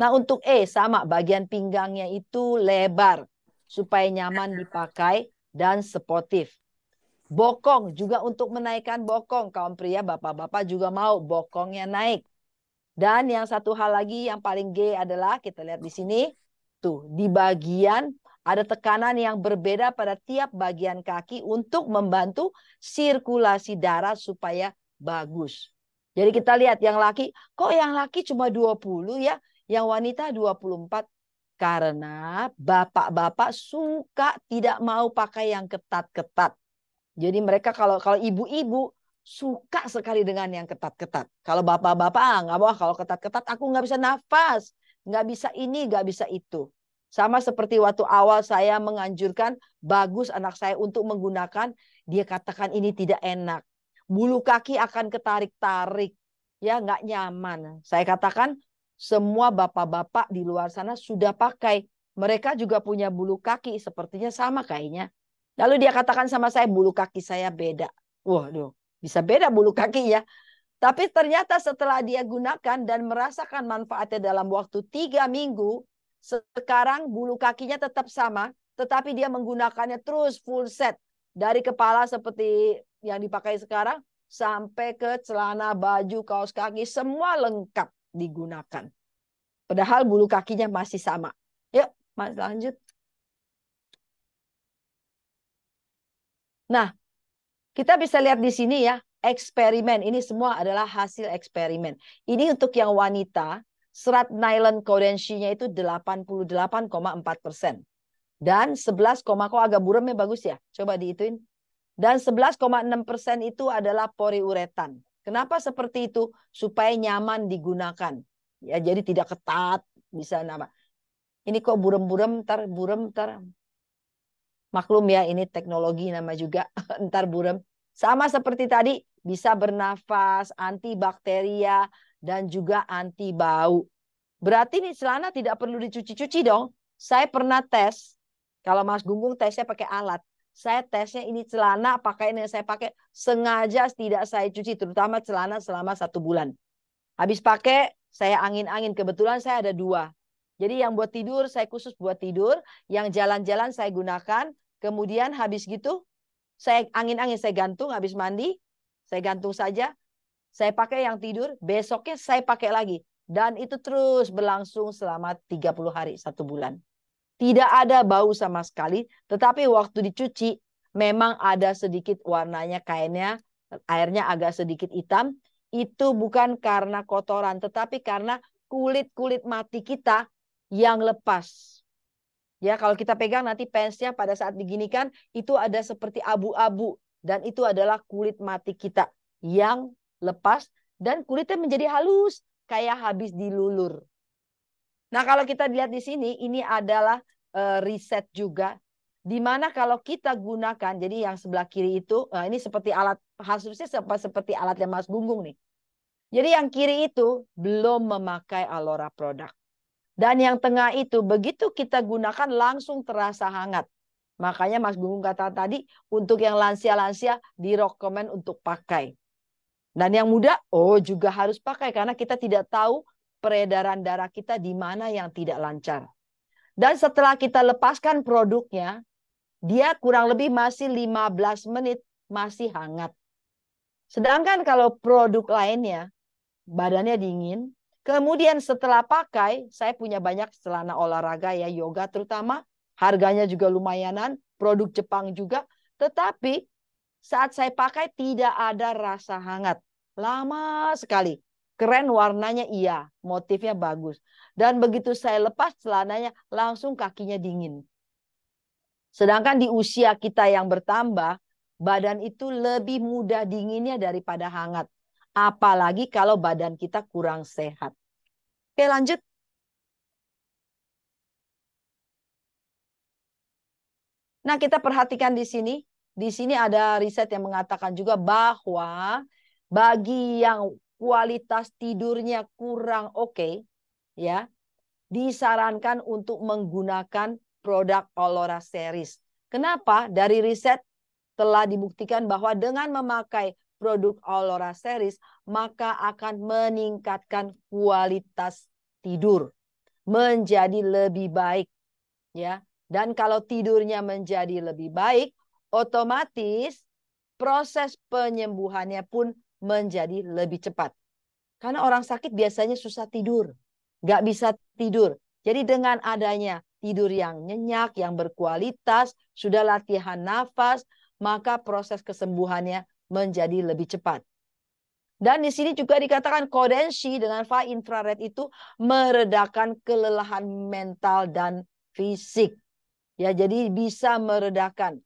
Nah untuk E sama bagian pinggangnya itu lebar supaya nyaman dipakai dan sportif. Bokong juga untuk menaikkan bokong. Kaum pria bapak-bapak juga mau bokongnya naik. Dan yang satu hal lagi yang paling G adalah kita lihat di sini tuh di bagian ada tekanan yang berbeda pada tiap bagian kaki untuk membantu sirkulasi darah supaya bagus. Jadi kita lihat yang laki, kok yang laki cuma 20 ya, yang wanita 24 karena bapak-bapak suka tidak mau pakai yang ketat-ketat. Jadi mereka kalau kalau ibu-ibu suka sekali dengan yang ketat-ketat. Kalau bapak-bapak ah, nggak wah kalau ketat-ketat aku nggak bisa nafas, nggak bisa ini, nggak bisa itu. Sama seperti waktu awal saya menganjurkan bagus anak saya untuk menggunakan, dia katakan ini tidak enak. Bulu kaki akan ketarik-tarik, ya nggak nyaman. Saya katakan semua bapak-bapak di luar sana sudah pakai. Mereka juga punya bulu kaki, sepertinya sama kayaknya. Lalu dia katakan sama saya bulu kaki saya beda. Waduh, bisa beda bulu kakinya. Tapi ternyata setelah dia gunakan dan merasakan manfaatnya dalam waktu tiga minggu, sekarang bulu kakinya tetap sama, tetapi dia menggunakannya terus full set. Dari kepala seperti yang dipakai sekarang, sampai ke celana, baju, kaos kaki, semua lengkap digunakan. Padahal bulu kakinya masih sama. Yuk, mas lanjut. Nah, kita bisa lihat di sini ya, eksperimen. Ini semua adalah hasil eksperimen. Ini untuk yang wanita, serat nylon kodensinya itu 88,4 persen. Dan 11, kok agak buram ya, bagus ya. Coba diituin. Dan 11,6 persen itu adalah poriuretan Kenapa seperti itu? Supaya nyaman digunakan. Ya, jadi tidak ketat, bisa nama. Ini kok burem-burem, ntar burem, ntar Maklum ya ini teknologi nama juga ntar burem. Sama seperti tadi bisa bernafas, antibakteria dan juga anti bau. Berarti ini celana tidak perlu dicuci-cuci dong. Saya pernah tes kalau Mas Gunggung tesnya pakai alat. Saya tesnya ini celana pakaian yang saya pakai sengaja tidak saya cuci terutama celana selama satu bulan. Habis pakai saya angin-angin kebetulan saya ada dua. Jadi yang buat tidur saya khusus buat tidur, yang jalan-jalan saya gunakan, Kemudian habis gitu, saya angin-angin saya gantung habis mandi, saya gantung saja. Saya pakai yang tidur, besoknya saya pakai lagi. Dan itu terus berlangsung selama 30 hari, satu bulan. Tidak ada bau sama sekali, tetapi waktu dicuci memang ada sedikit warnanya kainnya, airnya agak sedikit hitam. Itu bukan karena kotoran, tetapi karena kulit-kulit mati kita yang lepas. Ya, kalau kita pegang nanti pensnya pada saat diginikan itu ada seperti abu-abu dan itu adalah kulit mati kita yang lepas dan kulitnya menjadi halus kayak habis dilulur. Nah, kalau kita lihat di sini ini adalah uh, eh, riset juga di mana kalau kita gunakan jadi yang sebelah kiri itu nah ini seperti alat hasilnya seperti alatnya Mas Gunggung nih. Jadi yang kiri itu belum memakai Alora produk. Dan yang tengah itu begitu kita gunakan langsung terasa hangat. Makanya Mas Gunggung kata tadi untuk yang lansia-lansia direkomend untuk pakai. Dan yang muda, oh juga harus pakai karena kita tidak tahu peredaran darah kita di mana yang tidak lancar. Dan setelah kita lepaskan produknya, dia kurang lebih masih 15 menit masih hangat. Sedangkan kalau produk lainnya badannya dingin, Kemudian setelah pakai, saya punya banyak celana olahraga ya, yoga terutama. Harganya juga lumayanan, produk Jepang juga. Tetapi saat saya pakai tidak ada rasa hangat. Lama sekali. Keren warnanya iya, motifnya bagus. Dan begitu saya lepas celananya, langsung kakinya dingin. Sedangkan di usia kita yang bertambah, badan itu lebih mudah dinginnya daripada hangat. Apalagi kalau badan kita kurang sehat. Oke lanjut. Nah kita perhatikan di sini. Di sini ada riset yang mengatakan juga bahwa bagi yang kualitas tidurnya kurang oke, okay, ya disarankan untuk menggunakan produk Olora series. Kenapa? Dari riset telah dibuktikan bahwa dengan memakai produk Aurora Series, maka akan meningkatkan kualitas tidur menjadi lebih baik ya. Dan kalau tidurnya menjadi lebih baik, otomatis proses penyembuhannya pun menjadi lebih cepat. Karena orang sakit biasanya susah tidur, nggak bisa tidur. Jadi dengan adanya tidur yang nyenyak, yang berkualitas, sudah latihan nafas, maka proses kesembuhannya menjadi lebih cepat. Dan di sini juga dikatakan kodensi dengan fa infrared itu meredakan kelelahan mental dan fisik. Ya, jadi bisa meredakan.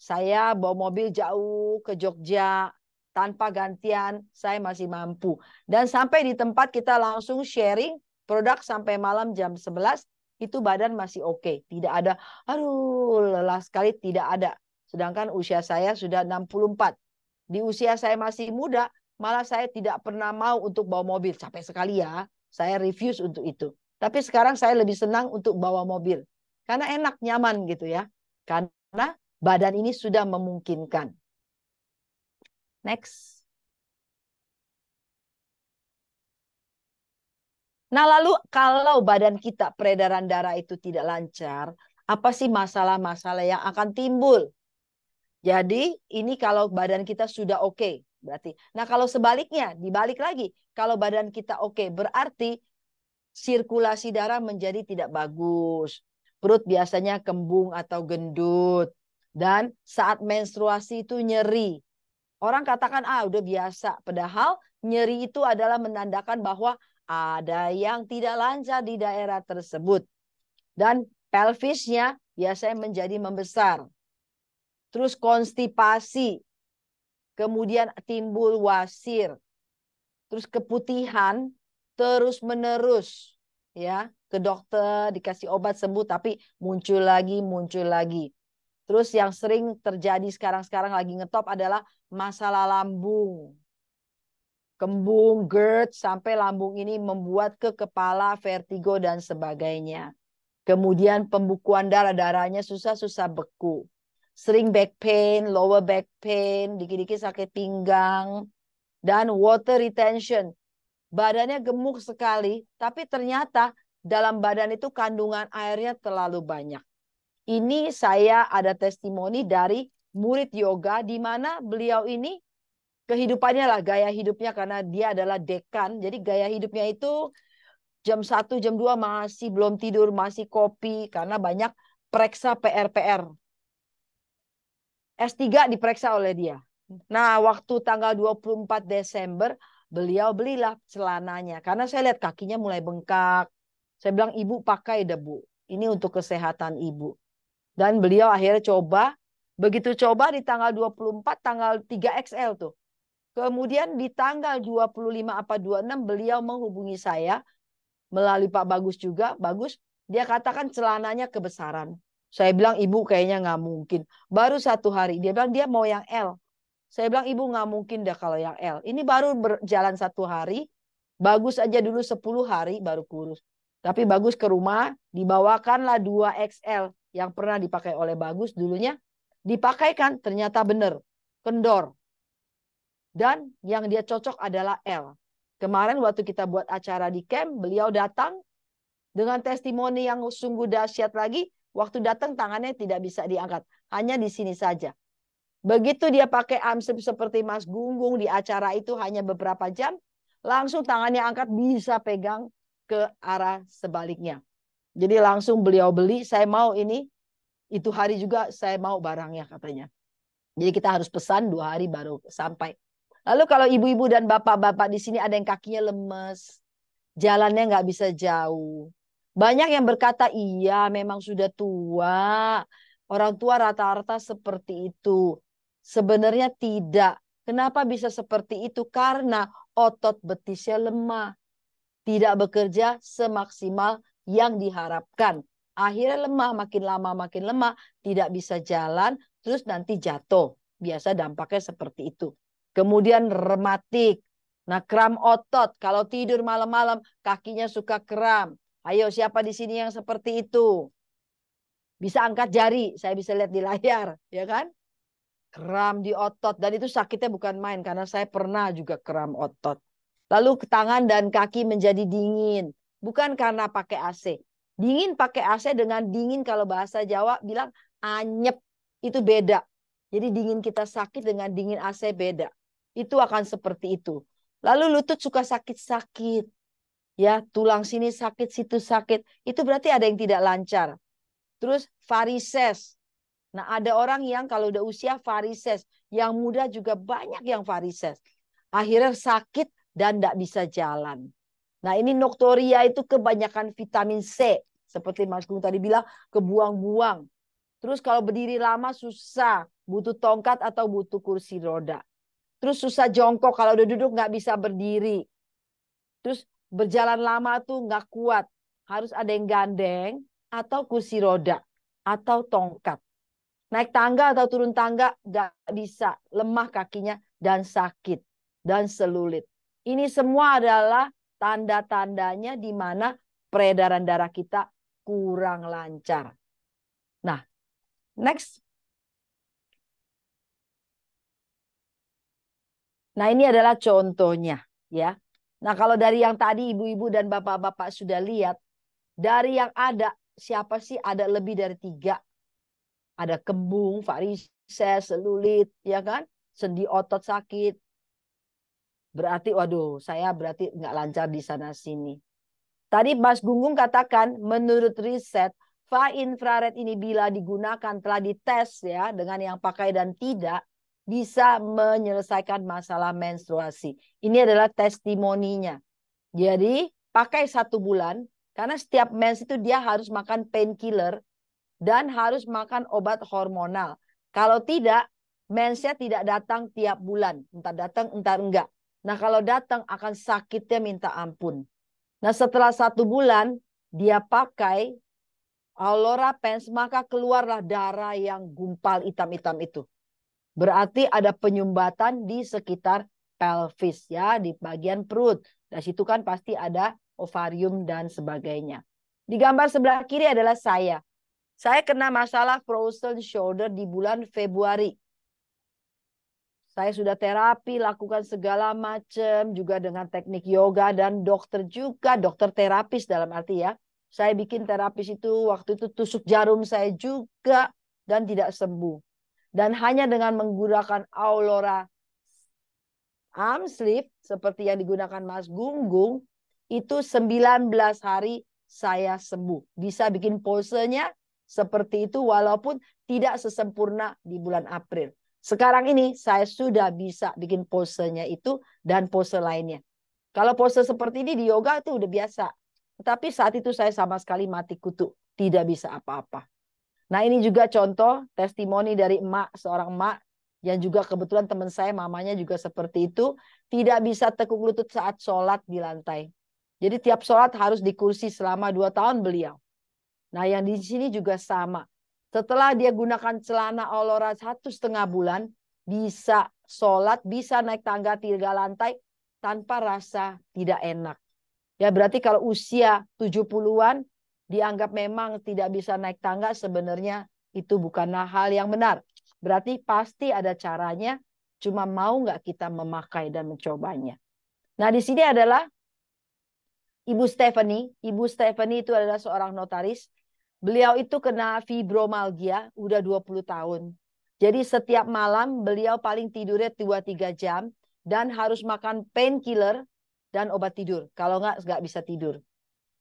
Saya bawa mobil jauh ke Jogja tanpa gantian, saya masih mampu. Dan sampai di tempat kita langsung sharing produk sampai malam jam 11 itu badan masih oke, okay. tidak ada aduh lelah sekali tidak ada. Sedangkan usia saya sudah 64 di usia saya masih muda, malah saya tidak pernah mau untuk bawa mobil. Capek sekali ya, saya refuse untuk itu. Tapi sekarang saya lebih senang untuk bawa mobil. Karena enak, nyaman gitu ya. Karena badan ini sudah memungkinkan. Next. Nah lalu kalau badan kita peredaran darah itu tidak lancar, apa sih masalah-masalah yang akan timbul? Jadi ini kalau badan kita sudah oke okay, berarti. Nah kalau sebaliknya dibalik lagi kalau badan kita oke okay, berarti sirkulasi darah menjadi tidak bagus. Perut biasanya kembung atau gendut dan saat menstruasi itu nyeri. Orang katakan ah udah biasa padahal nyeri itu adalah menandakan bahwa ada yang tidak lancar di daerah tersebut. Dan pelvisnya biasanya menjadi membesar terus konstipasi, kemudian timbul wasir, terus keputihan terus menerus ya ke dokter dikasih obat sembuh tapi muncul lagi muncul lagi terus yang sering terjadi sekarang-sekarang lagi ngetop adalah masalah lambung kembung GERD sampai lambung ini membuat ke kepala vertigo dan sebagainya kemudian pembukuan darah darahnya susah-susah beku sering back pain, lower back pain, dikit-dikit sakit pinggang, dan water retention. Badannya gemuk sekali, tapi ternyata dalam badan itu kandungan airnya terlalu banyak. Ini saya ada testimoni dari murid yoga di mana beliau ini kehidupannya lah gaya hidupnya karena dia adalah dekan. Jadi gaya hidupnya itu jam 1, jam 2 masih belum tidur, masih kopi karena banyak pereksa PR-PR S3 diperiksa oleh dia. Nah, waktu tanggal 24 Desember, beliau belilah celananya. Karena saya lihat kakinya mulai bengkak. Saya bilang, ibu pakai debu. Ini untuk kesehatan ibu. Dan beliau akhirnya coba. Begitu coba di tanggal 24, tanggal 3XL tuh. Kemudian di tanggal 25 apa 26 beliau menghubungi saya melalui Pak Bagus juga. Bagus, dia katakan celananya kebesaran. Saya bilang ibu kayaknya nggak mungkin. Baru satu hari dia bilang dia mau yang L. Saya bilang ibu nggak mungkin dah kalau yang L. Ini baru berjalan satu hari. Bagus aja dulu sepuluh hari baru kurus. Tapi bagus ke rumah dibawakanlah dua XL yang pernah dipakai oleh bagus dulunya. Dipakaikan ternyata benar. Kendor. Dan yang dia cocok adalah L. Kemarin waktu kita buat acara di camp, beliau datang dengan testimoni yang sungguh dahsyat lagi Waktu datang tangannya tidak bisa diangkat. Hanya di sini saja. Begitu dia pakai amsip seperti Mas Gunggung di acara itu hanya beberapa jam, langsung tangannya angkat bisa pegang ke arah sebaliknya. Jadi langsung beliau beli, saya mau ini, itu hari juga saya mau barangnya katanya. Jadi kita harus pesan dua hari baru sampai. Lalu kalau ibu-ibu dan bapak-bapak di sini ada yang kakinya lemes, jalannya nggak bisa jauh, banyak yang berkata, iya memang sudah tua. Orang tua rata-rata seperti itu. Sebenarnya tidak. Kenapa bisa seperti itu? Karena otot betisnya lemah. Tidak bekerja semaksimal yang diharapkan. Akhirnya lemah, makin lama makin lemah, tidak bisa jalan, terus nanti jatuh. Biasa dampaknya seperti itu. Kemudian rematik. Nah, kram otot. Kalau tidur malam-malam, kakinya suka kram. Ayo siapa di sini yang seperti itu? Bisa angkat jari, saya bisa lihat di layar, ya kan? Kram di otot dan itu sakitnya bukan main karena saya pernah juga kram otot. Lalu tangan dan kaki menjadi dingin, bukan karena pakai AC. Dingin pakai AC dengan dingin kalau bahasa Jawa bilang anyep itu beda. Jadi dingin kita sakit dengan dingin AC beda. Itu akan seperti itu. Lalu lutut suka sakit-sakit ya tulang sini sakit situ sakit itu berarti ada yang tidak lancar terus varises nah ada orang yang kalau udah usia varises yang muda juga banyak yang varises akhirnya sakit dan tidak bisa jalan nah ini noktoria itu kebanyakan vitamin C seperti Mas Gung tadi bilang kebuang-buang terus kalau berdiri lama susah butuh tongkat atau butuh kursi roda terus susah jongkok kalau udah duduk nggak bisa berdiri terus berjalan lama tuh nggak kuat. Harus ada yang gandeng atau kursi roda atau tongkat. Naik tangga atau turun tangga nggak bisa, lemah kakinya dan sakit dan selulit. Ini semua adalah tanda-tandanya di mana peredaran darah kita kurang lancar. Nah, next. Nah, ini adalah contohnya ya. Nah, kalau dari yang tadi ibu-ibu dan bapak-bapak sudah lihat, dari yang ada, siapa sih ada lebih dari tiga? Ada kembung, varises, selulit, ya kan? Sendi otot sakit. Berarti, waduh, saya berarti nggak lancar di sana-sini. Tadi Mas Gunggung katakan, menurut riset, fa infrared ini bila digunakan telah dites ya dengan yang pakai dan tidak, bisa menyelesaikan masalah menstruasi. Ini adalah testimoninya. Jadi pakai satu bulan karena setiap mens itu dia harus makan painkiller dan harus makan obat hormonal. Kalau tidak, mensnya tidak datang tiap bulan. Entar datang, entar enggak. Nah kalau datang akan sakitnya minta ampun. Nah setelah satu bulan, dia pakai Aurora Pens, maka keluarlah darah yang gumpal hitam-hitam itu. Berarti ada penyumbatan di sekitar pelvis ya, di bagian perut. Dari situ kan pasti ada ovarium dan sebagainya. Di gambar sebelah kiri adalah saya. Saya kena masalah frozen shoulder di bulan Februari. Saya sudah terapi, lakukan segala macam juga dengan teknik yoga dan dokter juga, dokter terapis dalam arti ya. Saya bikin terapis itu waktu itu tusuk jarum saya juga dan tidak sembuh dan hanya dengan menggunakan aurora arm sleep seperti yang digunakan Mas Gunggung itu 19 hari saya sembuh. Bisa bikin posenya seperti itu walaupun tidak sesempurna di bulan April. Sekarang ini saya sudah bisa bikin posenya itu dan pose lainnya. Kalau pose seperti ini di yoga itu udah biasa. Tetapi saat itu saya sama sekali mati kutu. Tidak bisa apa-apa. Nah ini juga contoh testimoni dari emak, seorang emak yang juga kebetulan teman saya mamanya juga seperti itu. Tidak bisa tekuk lutut saat sholat di lantai. Jadi tiap sholat harus di kursi selama dua tahun beliau. Nah yang di sini juga sama. Setelah dia gunakan celana olora satu setengah bulan, bisa sholat, bisa naik tangga tiga lantai tanpa rasa tidak enak. Ya berarti kalau usia 70-an dianggap memang tidak bisa naik tangga sebenarnya itu bukanlah hal yang benar. Berarti pasti ada caranya, cuma mau nggak kita memakai dan mencobanya. Nah di sini adalah Ibu Stephanie. Ibu Stephanie itu adalah seorang notaris. Beliau itu kena fibromalgia udah 20 tahun. Jadi setiap malam beliau paling tidurnya 2-3 jam dan harus makan painkiller dan obat tidur. Kalau nggak, nggak bisa tidur.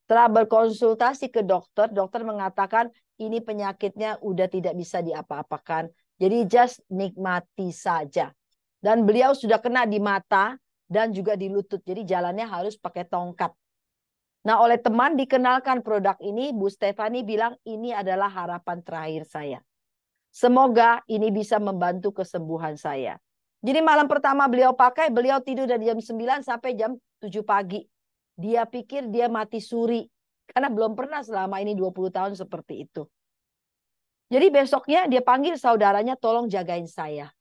Setelah berkonsultasi ke dokter, dokter mengatakan ini penyakitnya udah tidak bisa diapa-apakan. Jadi just nikmati saja. Dan beliau sudah kena di mata dan juga di lutut. Jadi jalannya harus pakai tongkat. Nah, oleh teman dikenalkan produk ini, Bu Stefani bilang ini adalah harapan terakhir saya. Semoga ini bisa membantu kesembuhan saya. Jadi malam pertama beliau pakai, beliau tidur dari jam 9 sampai jam 7 pagi. Dia pikir dia mati suri. Karena belum pernah selama ini 20 tahun seperti itu. Jadi besoknya dia panggil saudaranya tolong jagain saya.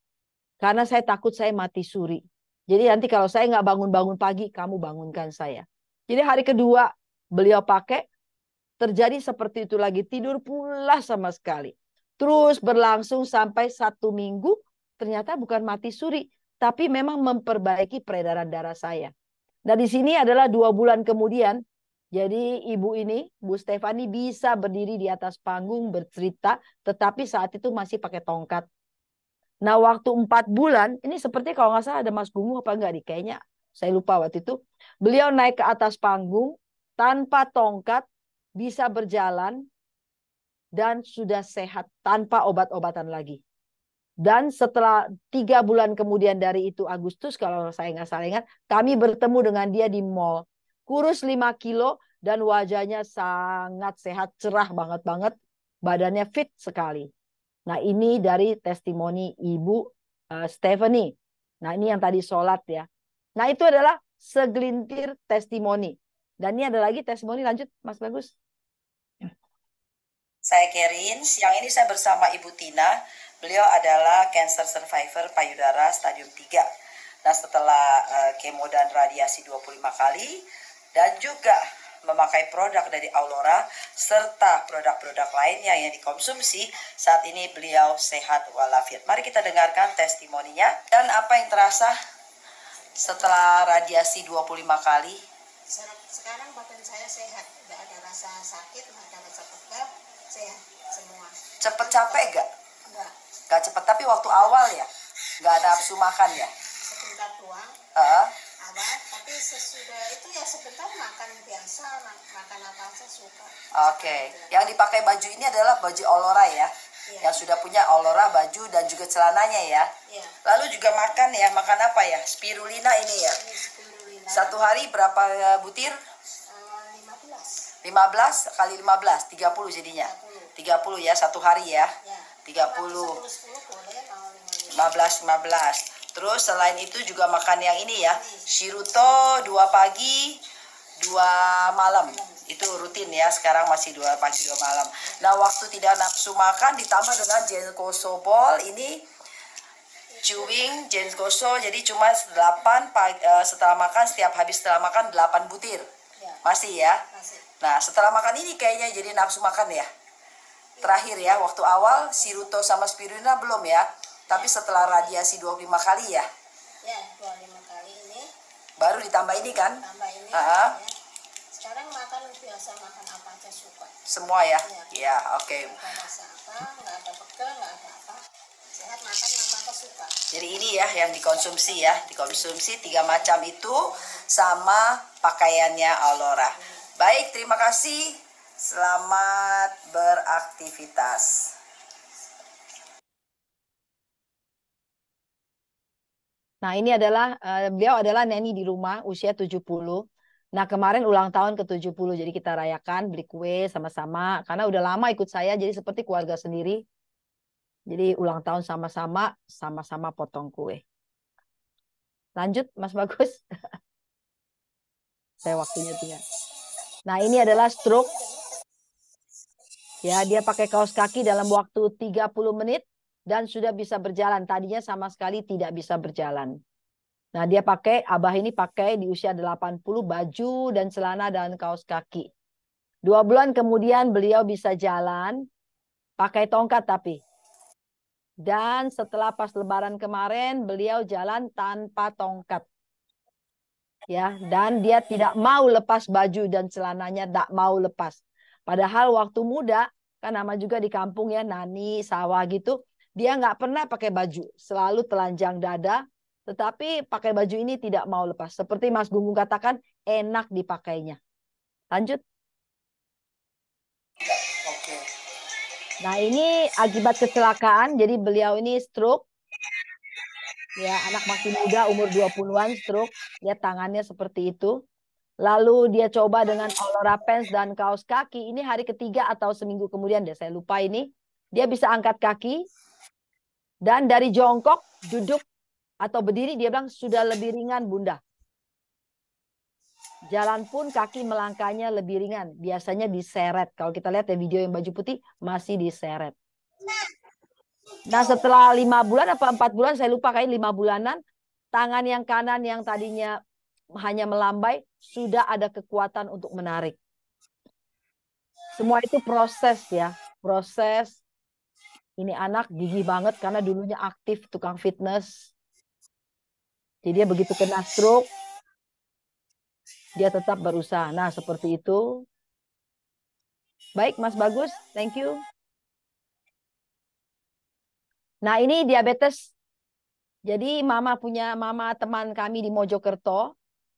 Karena saya takut saya mati suri. Jadi nanti kalau saya nggak bangun-bangun pagi, kamu bangunkan saya. Jadi hari kedua beliau pakai, terjadi seperti itu lagi. Tidur pula sama sekali. Terus berlangsung sampai satu minggu, ternyata bukan mati suri, tapi memang memperbaiki peredaran darah saya. Nah di sini adalah dua bulan kemudian, jadi ibu ini, Bu Stefani bisa berdiri di atas panggung bercerita, tetapi saat itu masih pakai tongkat. Nah waktu empat bulan, ini seperti kalau nggak salah ada Mas Gungu apa enggak nih, kayaknya saya lupa waktu itu. Beliau naik ke atas panggung tanpa tongkat, bisa berjalan, dan sudah sehat tanpa obat-obatan lagi. Dan setelah tiga bulan kemudian dari itu Agustus kalau saya nggak salah ingat, kami bertemu dengan dia di mall. Kurus lima kilo dan wajahnya sangat sehat, cerah banget-banget. Badannya fit sekali. Nah ini dari testimoni Ibu uh, Stephanie. Nah ini yang tadi sholat ya. Nah itu adalah segelintir testimoni. Dan ini ada lagi testimoni lanjut Mas Bagus. Saya Kerin, siang ini saya bersama Ibu Tina. Beliau adalah cancer survivor payudara stadium 3. Nah, setelah uh, dan radiasi 25 kali dan juga memakai produk dari Aurora serta produk-produk lainnya yang dikonsumsi, saat ini beliau sehat walafiat. Mari kita dengarkan testimoninya dan apa yang terasa setelah radiasi 25 kali. Sekarang badan saya sehat, tidak ada rasa sakit, tidak ada rasa pegal, semua cepet capek gak enggak enggak cepet tapi waktu awal ya enggak ada nafsu makan ya sebentar tuang uh. tapi sesudah itu ya sebentar makan biasa makan apa saja suka oke okay. yang dipakai baju ini adalah baju olora ya Ya. yang sudah punya olora baju dan juga celananya ya. ya. Lalu juga makan ya, makan apa ya? Spirulina ini ya. Ini iya, spirulina. Satu hari berapa eh, butir? 15 kali 15, 30 jadinya. 30, ya, satu hari ya. 30. 15, 15. Terus selain itu juga makan yang ini ya. Shiruto 2 pagi, 2 malam. Itu rutin ya, sekarang masih 2 pagi, 2 malam. Nah, waktu tidak nafsu makan ditambah dengan jenkoso bol ini chewing jenkoso jadi cuma 8 pagi, eh, setelah makan setiap habis setelah makan 8 butir. Ya. Masih ya? Masih Nah, setelah makan ini kayaknya jadi nafsu makan ya. Terakhir ya, waktu awal siruto sama spirulina belum ya. Tapi setelah radiasi 25 kali ya. Ya, 25 kali ini. Baru kan? ditambah ini kan? Tambah ini. Sekarang makan biasa makan apa aja suka. Semua ya? ya, oke. Okay. ada nggak ada Jadi ini ya yang dikonsumsi ya. Dikonsumsi tiga macam itu sama pakaiannya Alora. Baik, terima kasih. Selamat beraktivitas. Nah, ini adalah uh, beliau adalah neni di rumah usia 70. Nah, kemarin ulang tahun ke-70 jadi kita rayakan beli kue sama-sama karena udah lama ikut saya jadi seperti keluarga sendiri. Jadi ulang tahun sama-sama, sama-sama potong kue. Lanjut Mas Bagus. saya waktunya tidak. Nah, ini adalah stroke. Ya, dia pakai kaos kaki dalam waktu 30 menit dan sudah bisa berjalan. Tadinya sama sekali tidak bisa berjalan. Nah, dia pakai, Abah ini pakai di usia 80 baju dan celana dan kaos kaki. Dua bulan kemudian beliau bisa jalan, pakai tongkat tapi. Dan setelah pas lebaran kemarin, beliau jalan tanpa tongkat ya dan dia tidak mau lepas baju dan celananya tidak mau lepas. Padahal waktu muda kan nama juga di kampung ya nani sawah gitu dia nggak pernah pakai baju selalu telanjang dada tetapi pakai baju ini tidak mau lepas seperti Mas Gunggung katakan enak dipakainya lanjut Nah ini akibat kecelakaan, jadi beliau ini stroke ya anak masih muda umur 20-an stroke, ya tangannya seperti itu. Lalu dia coba dengan olora pants dan kaos kaki. Ini hari ketiga atau seminggu kemudian deh, saya lupa ini. Dia bisa angkat kaki dan dari jongkok duduk atau berdiri dia bilang sudah lebih ringan bunda. Jalan pun kaki melangkahnya lebih ringan. Biasanya diseret. Kalau kita lihat ya video yang baju putih masih diseret. Nah setelah lima bulan apa empat bulan saya lupa kayak lima bulanan tangan yang kanan yang tadinya hanya melambai sudah ada kekuatan untuk menarik. Semua itu proses ya proses ini anak gigi banget karena dulunya aktif tukang fitness. Jadi dia begitu kena stroke dia tetap berusaha. Nah seperti itu. Baik Mas Bagus, thank you. Nah, ini diabetes. Jadi mama punya mama teman kami di Mojokerto,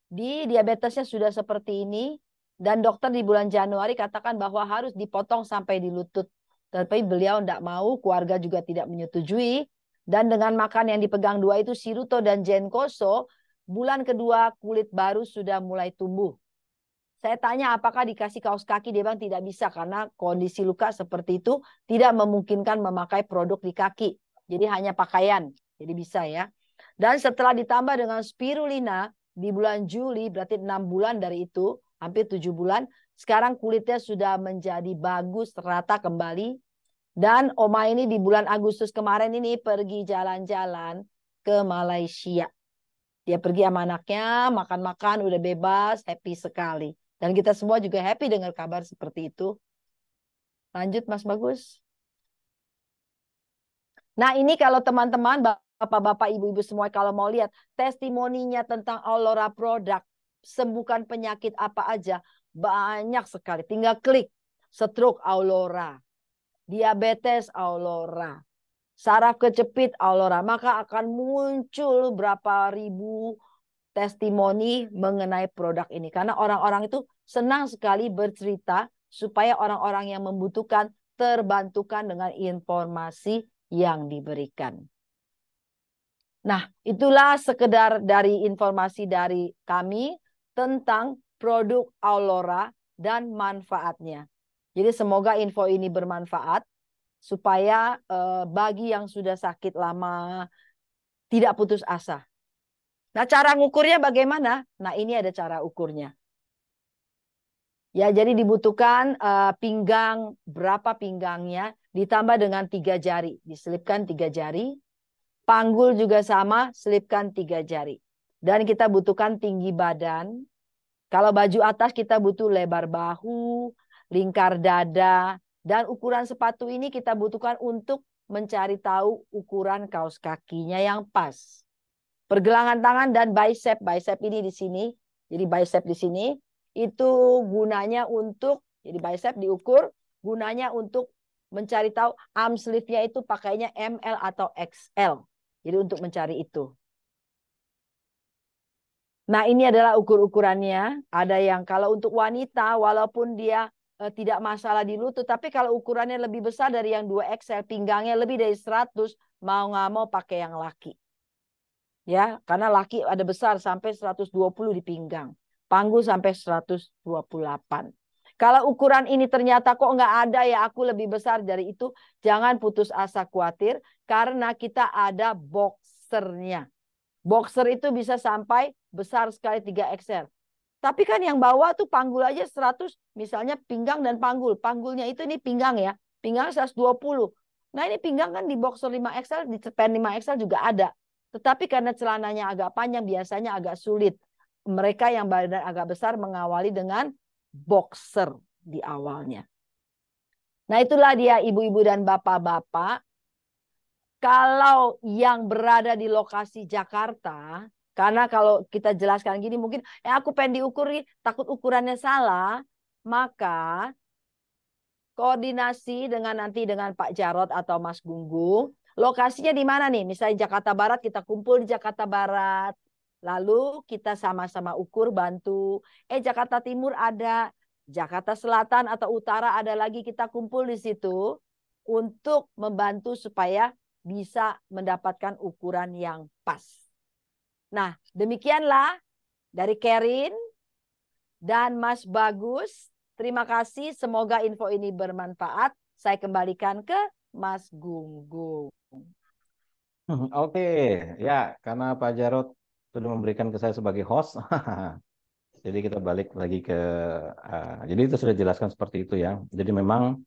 di diabetesnya sudah seperti ini dan dokter di bulan Januari katakan bahwa harus dipotong sampai di lutut. Tapi beliau tidak mau, keluarga juga tidak menyetujui. Dan dengan makan yang dipegang dua itu Siruto dan Jenkoso, bulan kedua kulit baru sudah mulai tumbuh. Saya tanya apakah dikasih kaos kaki, dia bilang tidak bisa karena kondisi luka seperti itu tidak memungkinkan memakai produk di kaki. Jadi hanya pakaian. Jadi bisa ya. Dan setelah ditambah dengan spirulina di bulan Juli berarti 6 bulan dari itu, hampir 7 bulan, sekarang kulitnya sudah menjadi bagus rata kembali. Dan Oma ini di bulan Agustus kemarin ini pergi jalan-jalan ke Malaysia. Dia pergi sama anaknya, makan-makan, udah bebas, happy sekali. Dan kita semua juga happy dengan kabar seperti itu. Lanjut Mas Bagus. Nah ini kalau teman-teman, bapak-bapak, ibu-ibu semua kalau mau lihat testimoninya tentang Aurora produk, sembuhkan penyakit apa aja, banyak sekali. Tinggal klik, stroke Aurora diabetes Aurora saraf kejepit Aurora Maka akan muncul berapa ribu testimoni mengenai produk ini. Karena orang-orang itu senang sekali bercerita supaya orang-orang yang membutuhkan terbantukan dengan informasi yang diberikan. Nah, itulah sekedar dari informasi dari kami tentang produk Aurora dan manfaatnya. Jadi semoga info ini bermanfaat supaya eh, bagi yang sudah sakit lama tidak putus asa. Nah, cara ngukurnya bagaimana? Nah, ini ada cara ukurnya. Ya, jadi dibutuhkan uh, pinggang berapa pinggangnya ditambah dengan tiga jari. Diselipkan tiga jari. Panggul juga sama, selipkan tiga jari. Dan kita butuhkan tinggi badan. Kalau baju atas kita butuh lebar bahu, lingkar dada, dan ukuran sepatu ini kita butuhkan untuk mencari tahu ukuran kaos kakinya yang pas. Pergelangan tangan dan bicep, bicep ini di sini, jadi bicep di sini, itu gunanya untuk, jadi bicep diukur, gunanya untuk mencari tahu arm sleeve-nya itu pakainya ML atau XL. Jadi untuk mencari itu. Nah ini adalah ukur-ukurannya. Ada yang kalau untuk wanita walaupun dia eh, tidak masalah di lutut. Tapi kalau ukurannya lebih besar dari yang 2XL pinggangnya lebih dari 100 mau nggak mau pakai yang laki. Ya, karena laki ada besar sampai 120 di pinggang. panggung sampai 128. Kalau ukuran ini ternyata kok nggak ada ya aku lebih besar dari itu, jangan putus asa khawatir karena kita ada boxernya. Boxer itu bisa sampai besar sekali 3 XL. Tapi kan yang bawah tuh panggul aja 100, misalnya pinggang dan panggul. Panggulnya itu ini pinggang ya, pinggang 120. Nah ini pinggang kan di boxer 5 XL, di cepen 5 XL juga ada. Tetapi karena celananya agak panjang, biasanya agak sulit. Mereka yang badan agak besar mengawali dengan boxer di awalnya. Nah itulah dia ibu-ibu dan bapak-bapak. Kalau yang berada di lokasi Jakarta, karena kalau kita jelaskan gini mungkin, eh aku pengen diukur, takut ukurannya salah, maka koordinasi dengan nanti dengan Pak Jarot atau Mas Gunggung. Lokasinya di mana nih? Misalnya Jakarta Barat kita kumpul di Jakarta Barat Lalu kita sama-sama ukur bantu. Eh Jakarta Timur ada, Jakarta Selatan atau Utara ada lagi kita kumpul di situ untuk membantu supaya bisa mendapatkan ukuran yang pas. Nah, demikianlah dari Kerin dan Mas Bagus. Terima kasih, semoga info ini bermanfaat. Saya kembalikan ke Mas Gunggung. Hmm, oke, okay. ya karena Pak Jarot sudah memberikan ke saya sebagai host. jadi kita balik lagi ke uh, jadi itu sudah jelaskan seperti itu ya. Jadi memang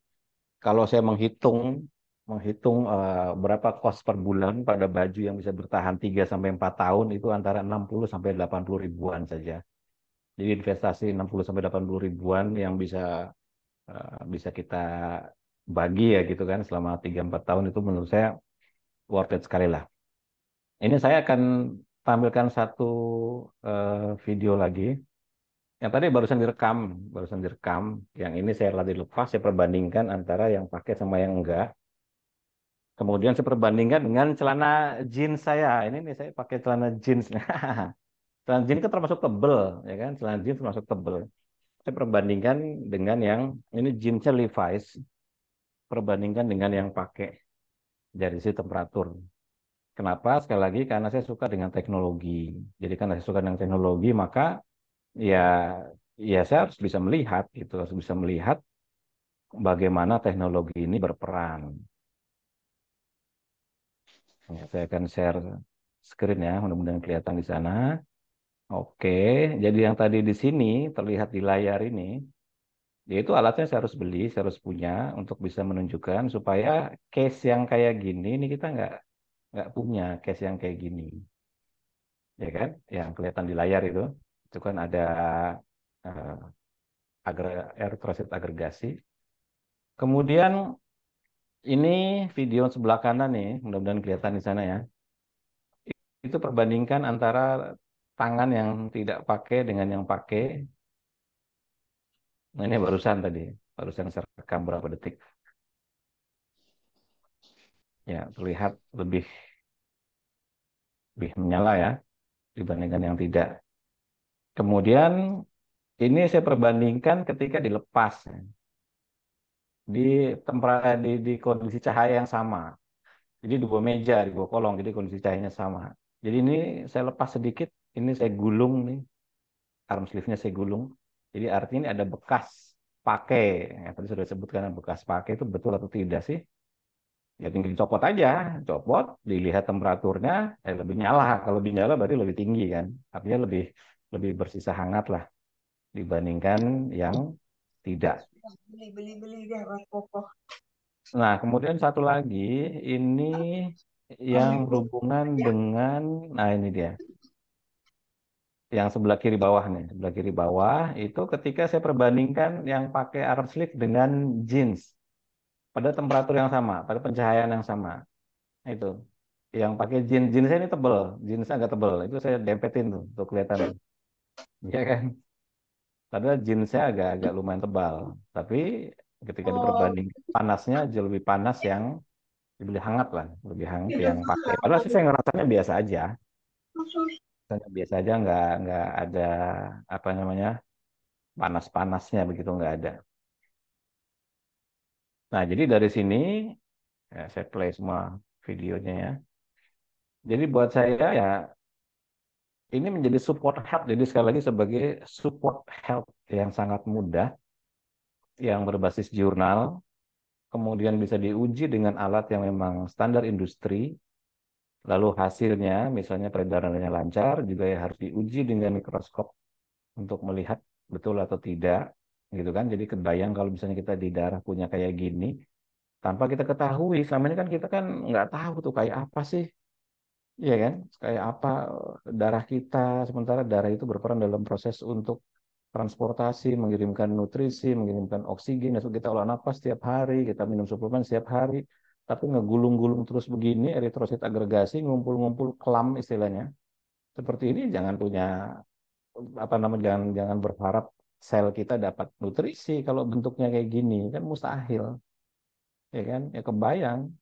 kalau saya menghitung menghitung uh, berapa cost per bulan pada baju yang bisa bertahan 3 sampai 4 tahun itu antara 60 sampai 80 ribuan saja. Jadi investasi 60 sampai 80 ribuan yang bisa uh, bisa kita bagi ya gitu kan selama 3 4 tahun itu menurut saya worth it sekali lah. Ini saya akan tampilkan satu uh, video lagi. Yang tadi barusan direkam, barusan direkam. Yang ini saya lagi lepas, saya perbandingkan antara yang pakai sama yang enggak. Kemudian saya perbandingkan dengan celana jeans saya. Ini nih saya pakai celana jeans. celana jeans kan termasuk tebel, ya kan? Celana jeans termasuk tebel. Saya perbandingkan dengan yang ini jeansnya Levi's. Perbandingkan dengan yang pakai dari sisi temperatur Kenapa? Sekali lagi karena saya suka dengan teknologi. Jadi karena saya suka dengan teknologi maka ya ya saya harus bisa melihat itu harus bisa melihat bagaimana teknologi ini berperan. saya akan share screen ya, mudah-mudahan kelihatan di sana. Oke, jadi yang tadi di sini terlihat di layar ini, yaitu alatnya saya harus beli, saya harus punya untuk bisa menunjukkan supaya case yang kayak gini ini kita nggak nggak punya case yang kayak gini ya kan yang kelihatan di layar itu itu kan ada uh, eh, agre air transit agregasi kemudian ini video sebelah kanan nih mudah-mudahan kelihatan di sana ya itu perbandingkan antara tangan yang tidak pakai dengan yang pakai nah ini barusan tadi barusan saya rekam berapa detik ya terlihat lebih lebih menyala ya dibandingkan yang tidak. Kemudian ini saya perbandingkan ketika dilepas ya. di tempat di, di kondisi cahaya yang sama. Jadi dua meja, dua kolong, jadi kondisi cahayanya sama. Jadi ini saya lepas sedikit, ini saya gulung nih, arm sleeve-nya saya gulung. Jadi artinya ini ada bekas pakai. Ya, tadi sudah sebutkan bekas pakai itu betul atau tidak sih? ya tinggal copot aja copot dilihat temperaturnya eh, lebih nyala kalau lebih nyala berarti lebih tinggi kan artinya lebih lebih bersisa hangat lah dibandingkan yang tidak beli beli beli deh pokok. nah kemudian satu lagi ini yang berhubungan ya. dengan nah ini dia yang sebelah kiri bawah nih sebelah kiri bawah itu ketika saya perbandingkan yang pakai arm sleeve dengan jeans pada temperatur yang sama, pada pencahayaan yang sama. Nah, itu. Yang pakai jeans, jeans saya ini tebel, jeans agak tebel. Itu saya dempetin tuh, untuk kelihatan. Iya kan? Padahal jeansnya agak-agak lumayan tebal. Tapi ketika oh. diperbanding, panasnya jauh lebih panas yang lebih hangat lah, lebih hangat yang iya, pakai. Padahal sih saya ngerasanya biasa aja. biasa aja, nggak nggak ada apa namanya panas-panasnya begitu nggak ada. Nah, jadi dari sini ya, saya play semua videonya ya. Jadi buat saya ya ini menjadi support help. Jadi sekali lagi sebagai support help yang sangat mudah, yang berbasis jurnal, kemudian bisa diuji dengan alat yang memang standar industri, lalu hasilnya misalnya peredarannya lancar, juga ya harus diuji dengan mikroskop untuk melihat betul atau tidak gitu kan jadi kebayang kalau misalnya kita di daerah punya kayak gini tanpa kita ketahui selama ini kan kita kan nggak tahu tuh kayak apa sih ya kan kayak apa eh, darah kita sementara darah itu berperan dalam proses untuk transportasi mengirimkan nutrisi mengirimkan oksigen dan kita olah napas setiap hari kita minum suplemen setiap hari tapi ngegulung-gulung terus begini eritrosit agregasi ngumpul-ngumpul kelam istilahnya seperti ini jangan punya apa namanya jangan jangan berharap sel kita dapat nutrisi kalau bentuknya kayak gini kan mustahil ya kan ya kebayang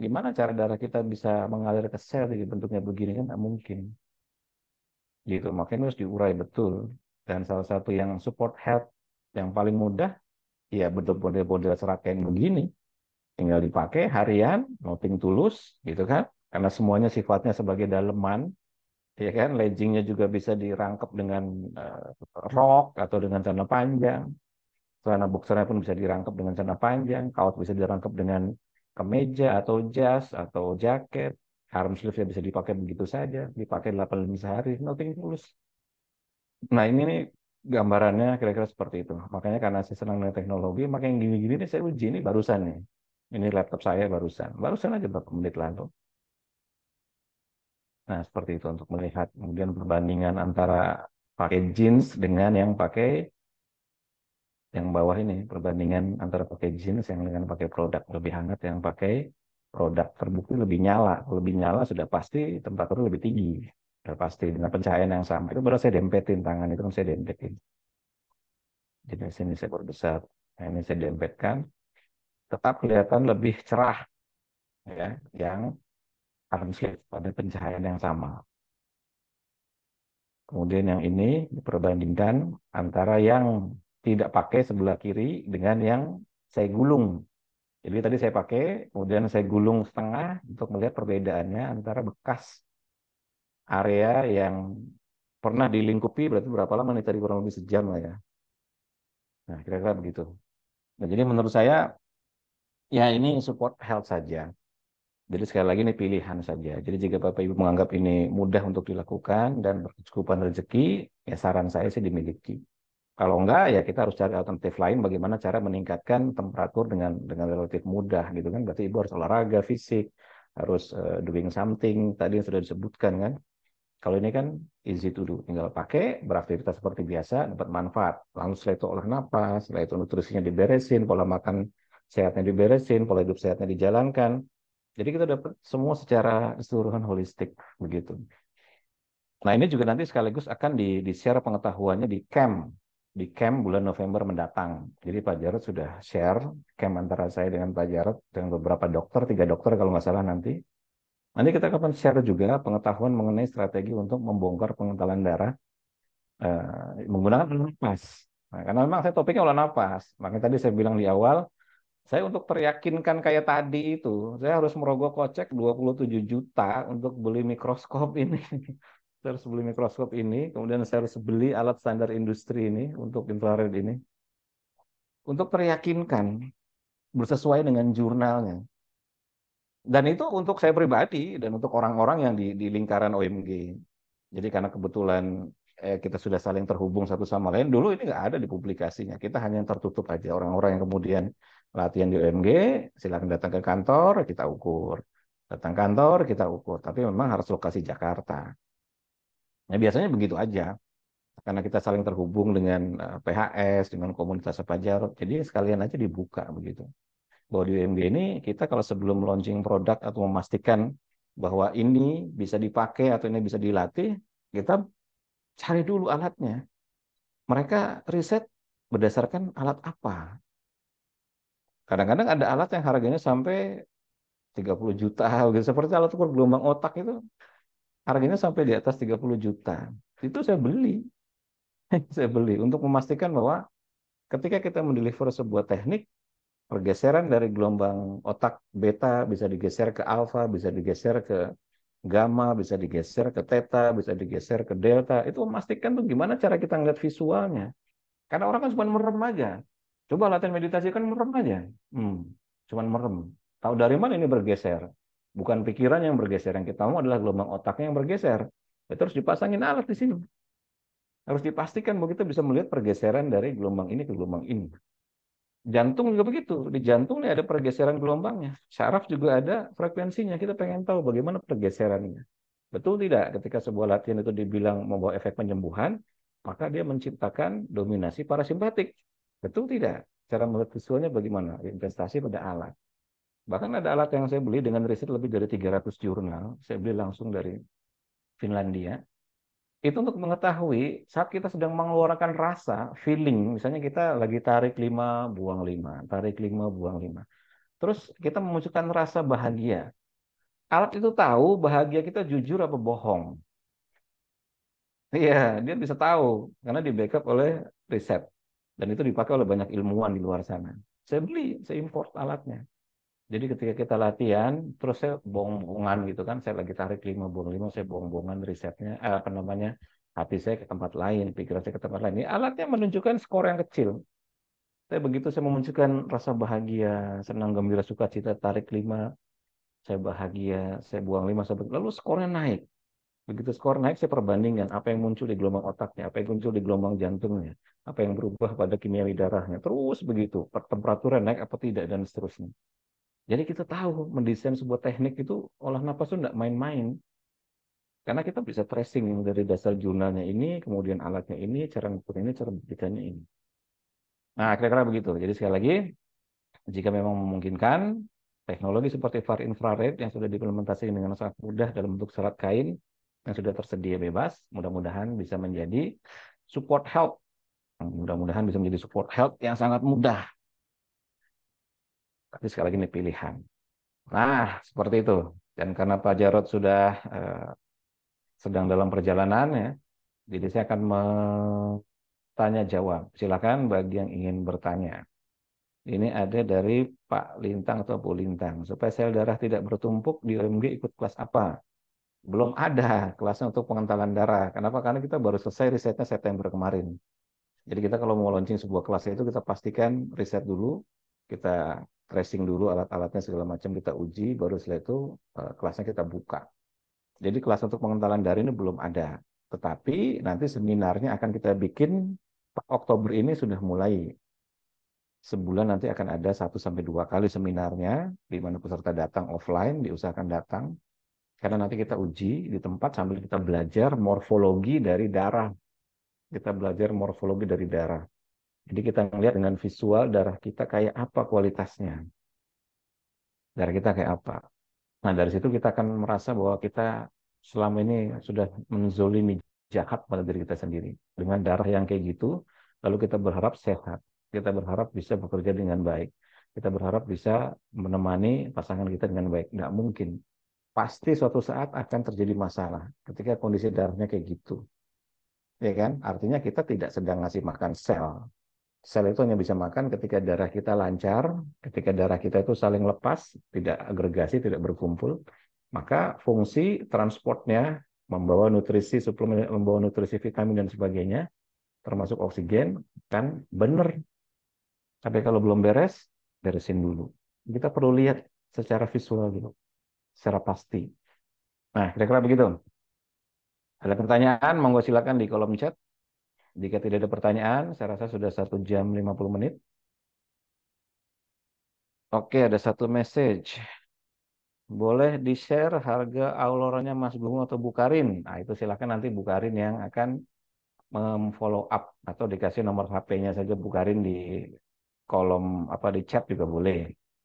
gimana cara darah kita bisa mengalir ke sel jadi bentuknya begini kan nggak mungkin gitu makanya harus diurai betul dan salah satu yang support health yang paling mudah ya bentuk model-model yang begini tinggal dipakai harian noting tulus gitu kan karena semuanya sifatnya sebagai daleman ya kan leggingnya juga bisa dirangkap dengan uh, rok atau dengan celana panjang celana boxernya pun bisa dirangkap dengan celana panjang kaos bisa dirangkap dengan kemeja atau jas atau jaket arm sleeve ya bisa dipakai begitu saja dipakai 8 jam sehari nothing tulus nah ini nih gambarannya kira-kira seperti itu makanya karena saya senang dengan teknologi makanya yang gini-gini nih saya uji ini barusan nih ini laptop saya barusan barusan aja beberapa menit lalu Nah, seperti itu untuk melihat kemudian perbandingan antara pakai jeans dengan yang pakai yang bawah ini, perbandingan antara pakai jeans yang dengan pakai produk lebih hangat yang pakai produk terbukti lebih nyala, lebih nyala sudah pasti temperatur lebih tinggi. Sudah pasti dengan pencahayaan yang sama. Itu baru saya dempetin tangan itu saya dempetin. Jadi sini saya berbesar Nah, ini saya dempetkan tetap kelihatan lebih cerah ya yang akan pada pencahayaan yang sama. Kemudian yang ini diperbandingkan antara yang tidak pakai sebelah kiri dengan yang saya gulung. Jadi tadi saya pakai, kemudian saya gulung setengah untuk melihat perbedaannya antara bekas area yang pernah dilingkupi berarti berapa lama nih tadi kurang lebih sejam lah ya. Nah kira-kira begitu. Nah jadi menurut saya ya ini support health saja. Jadi sekali lagi ini pilihan saja. Jadi jika Bapak Ibu menganggap ini mudah untuk dilakukan dan berkecukupan rezeki, ya saran saya sih dimiliki. Kalau enggak ya kita harus cari alternatif lain bagaimana cara meningkatkan temperatur dengan dengan relatif mudah gitu kan. Berarti Ibu harus olahraga fisik, harus uh, doing something tadi yang sudah disebutkan kan. Kalau ini kan easy to do, tinggal pakai, beraktivitas seperti biasa, dapat manfaat. Lalu setelah itu olah nafas, setelah itu nutrisinya diberesin, pola makan sehatnya diberesin, pola hidup sehatnya dijalankan, jadi kita dapat semua secara keseluruhan holistik begitu. Nah ini juga nanti sekaligus akan di, di share pengetahuannya di camp di camp bulan November mendatang. Jadi Pak Jarod sudah share camp antara saya dengan Pak Jarod dengan beberapa dokter, tiga dokter kalau nggak salah nanti. Nanti kita akan share juga pengetahuan mengenai strategi untuk membongkar pengentalan darah eh, menggunakan napas. Nah, karena memang saya topiknya olah nafas. Makanya tadi saya bilang di awal, saya untuk teryakinkan kayak tadi itu, saya harus merogoh kocek 27 juta untuk beli mikroskop ini. saya harus beli mikroskop ini, kemudian saya harus beli alat standar industri ini untuk infrared ini. Untuk teryakinkan bersesuai dengan jurnalnya. Dan itu untuk saya pribadi dan untuk orang-orang yang di, di lingkaran OMG. Jadi karena kebetulan eh, kita sudah saling terhubung satu sama lain. Dulu ini nggak ada di publikasinya. Kita hanya tertutup aja orang-orang yang kemudian latihan di UMG, silakan datang ke kantor, kita ukur. Datang kantor, kita ukur. Tapi memang harus lokasi Jakarta. Nah, biasanya begitu aja. Karena kita saling terhubung dengan eh, PHS, dengan komunitas sepanjang Jadi sekalian aja dibuka begitu. Bahwa di UMG ini kita kalau sebelum launching produk atau memastikan bahwa ini bisa dipakai atau ini bisa dilatih, kita cari dulu alatnya. Mereka riset berdasarkan alat apa Kadang-kadang ada alat yang harganya sampai 30 juta gitu. Seperti alat ukur gelombang otak itu harganya sampai di atas 30 juta. Itu saya beli. saya beli untuk memastikan bahwa ketika kita mendeliver sebuah teknik pergeseran dari gelombang otak beta bisa digeser ke alfa, bisa digeser ke gamma, bisa digeser ke theta, bisa digeser ke delta. Itu memastikan tuh gimana cara kita ngeliat visualnya. Karena orang kan cuma merem aja. Coba latihan meditasi kan merem aja. Hmm, cuman merem. Tahu dari mana ini bergeser? Bukan pikiran yang bergeser, yang kita mau adalah gelombang otaknya yang bergeser. Ya, terus dipasangin alat di sini. Harus dipastikan bahwa kita bisa melihat pergeseran dari gelombang ini ke gelombang ini. Jantung juga begitu. Di jantung ini ada pergeseran gelombangnya. Syaraf juga ada frekuensinya. Kita pengen tahu bagaimana pergeserannya. Betul tidak ketika sebuah latihan itu dibilang membawa efek penyembuhan, maka dia menciptakan dominasi parasimpatik. Betul tidak? Cara melihat visualnya bagaimana? Investasi pada alat. Bahkan ada alat yang saya beli dengan riset lebih dari 300 jurnal. Saya beli langsung dari Finlandia. Itu untuk mengetahui saat kita sedang mengeluarkan rasa, feeling. Misalnya kita lagi tarik 5, buang 5. Tarik 5, buang 5. Terus kita memunculkan rasa bahagia. Alat itu tahu bahagia kita jujur apa bohong. Iya, dia bisa tahu karena di backup oleh riset. Dan itu dipakai oleh banyak ilmuwan di luar sana. Saya beli, saya import alatnya. Jadi ketika kita latihan, terus saya bohong-bohongan gitu kan, saya lagi tarik lima, buang lima, saya bohong-bohongan risetnya, eh, apa namanya, hati saya ke tempat lain, pikiran saya ke tempat lain. Ini alatnya menunjukkan skor yang kecil. Tapi begitu saya memunculkan rasa bahagia, senang, gembira, suka cita, tarik lima, saya bahagia, saya buang lima, lalu skornya naik. Begitu skor naik, saya perbandingkan apa yang muncul di gelombang otaknya, apa yang muncul di gelombang jantungnya, apa yang berubah pada kimiawi darahnya. Terus begitu, temperaturnya naik apa tidak, dan seterusnya. Jadi kita tahu mendesain sebuah teknik itu olah nafas itu tidak main-main. Karena kita bisa tracing dari dasar jurnalnya ini, kemudian alatnya ini, cara ngukur ini, cara buktikannya ini. Nah, kira-kira begitu. Jadi sekali lagi, jika memang memungkinkan, teknologi seperti far infrared yang sudah diimplementasikan dengan sangat mudah dalam bentuk serat kain, yang sudah tersedia bebas, mudah-mudahan bisa menjadi support help. Hmm, mudah-mudahan bisa menjadi support help yang sangat mudah. Tapi sekali lagi ini pilihan. Nah, seperti itu. Dan karena Pak Jarod sudah eh, sedang dalam perjalanan ya, jadi saya akan bertanya jawab. Silakan bagi yang ingin bertanya. Ini ada dari Pak Lintang atau Bu Lintang. Supaya sel darah tidak bertumpuk di UMG ikut kelas apa? belum ada kelasnya untuk pengentalan darah. Kenapa? Karena kita baru selesai risetnya September kemarin. Jadi kita kalau mau launching sebuah kelas itu kita pastikan riset dulu, kita tracing dulu alat-alatnya segala macam kita uji, baru setelah itu eh, kelasnya kita buka. Jadi kelas untuk pengentalan darah ini belum ada. Tetapi nanti seminarnya akan kita bikin Oktober ini sudah mulai. Sebulan nanti akan ada satu sampai dua kali seminarnya di mana peserta datang offline, diusahakan datang karena nanti kita uji di tempat sambil kita belajar morfologi dari darah. Kita belajar morfologi dari darah. Jadi kita melihat dengan visual darah kita kayak apa kualitasnya. Darah kita kayak apa. Nah dari situ kita akan merasa bahwa kita selama ini sudah menzolimi jahat pada diri kita sendiri. Dengan darah yang kayak gitu, lalu kita berharap sehat. Kita berharap bisa bekerja dengan baik. Kita berharap bisa menemani pasangan kita dengan baik. Tidak mungkin pasti suatu saat akan terjadi masalah ketika kondisi darahnya kayak gitu. Ya kan? Artinya kita tidak sedang ngasih makan sel. Sel itu hanya bisa makan ketika darah kita lancar, ketika darah kita itu saling lepas, tidak agregasi, tidak berkumpul, maka fungsi transportnya membawa nutrisi, suplemen, membawa nutrisi vitamin dan sebagainya, termasuk oksigen, kan benar. Tapi kalau belum beres, beresin dulu. Kita perlu lihat secara visual gitu secara pasti. Nah, kira-kira begitu. Ada pertanyaan? Monggo silakan di kolom chat. Jika tidak ada pertanyaan, saya rasa sudah satu jam 50 menit. Oke, ada satu message. Boleh di-share harga auloranya Mas Gunggung atau Bukarin? Nah, itu silakan nanti Bukarin yang akan memfollow up atau dikasih nomor HP-nya saja Bukarin di kolom apa di chat juga boleh.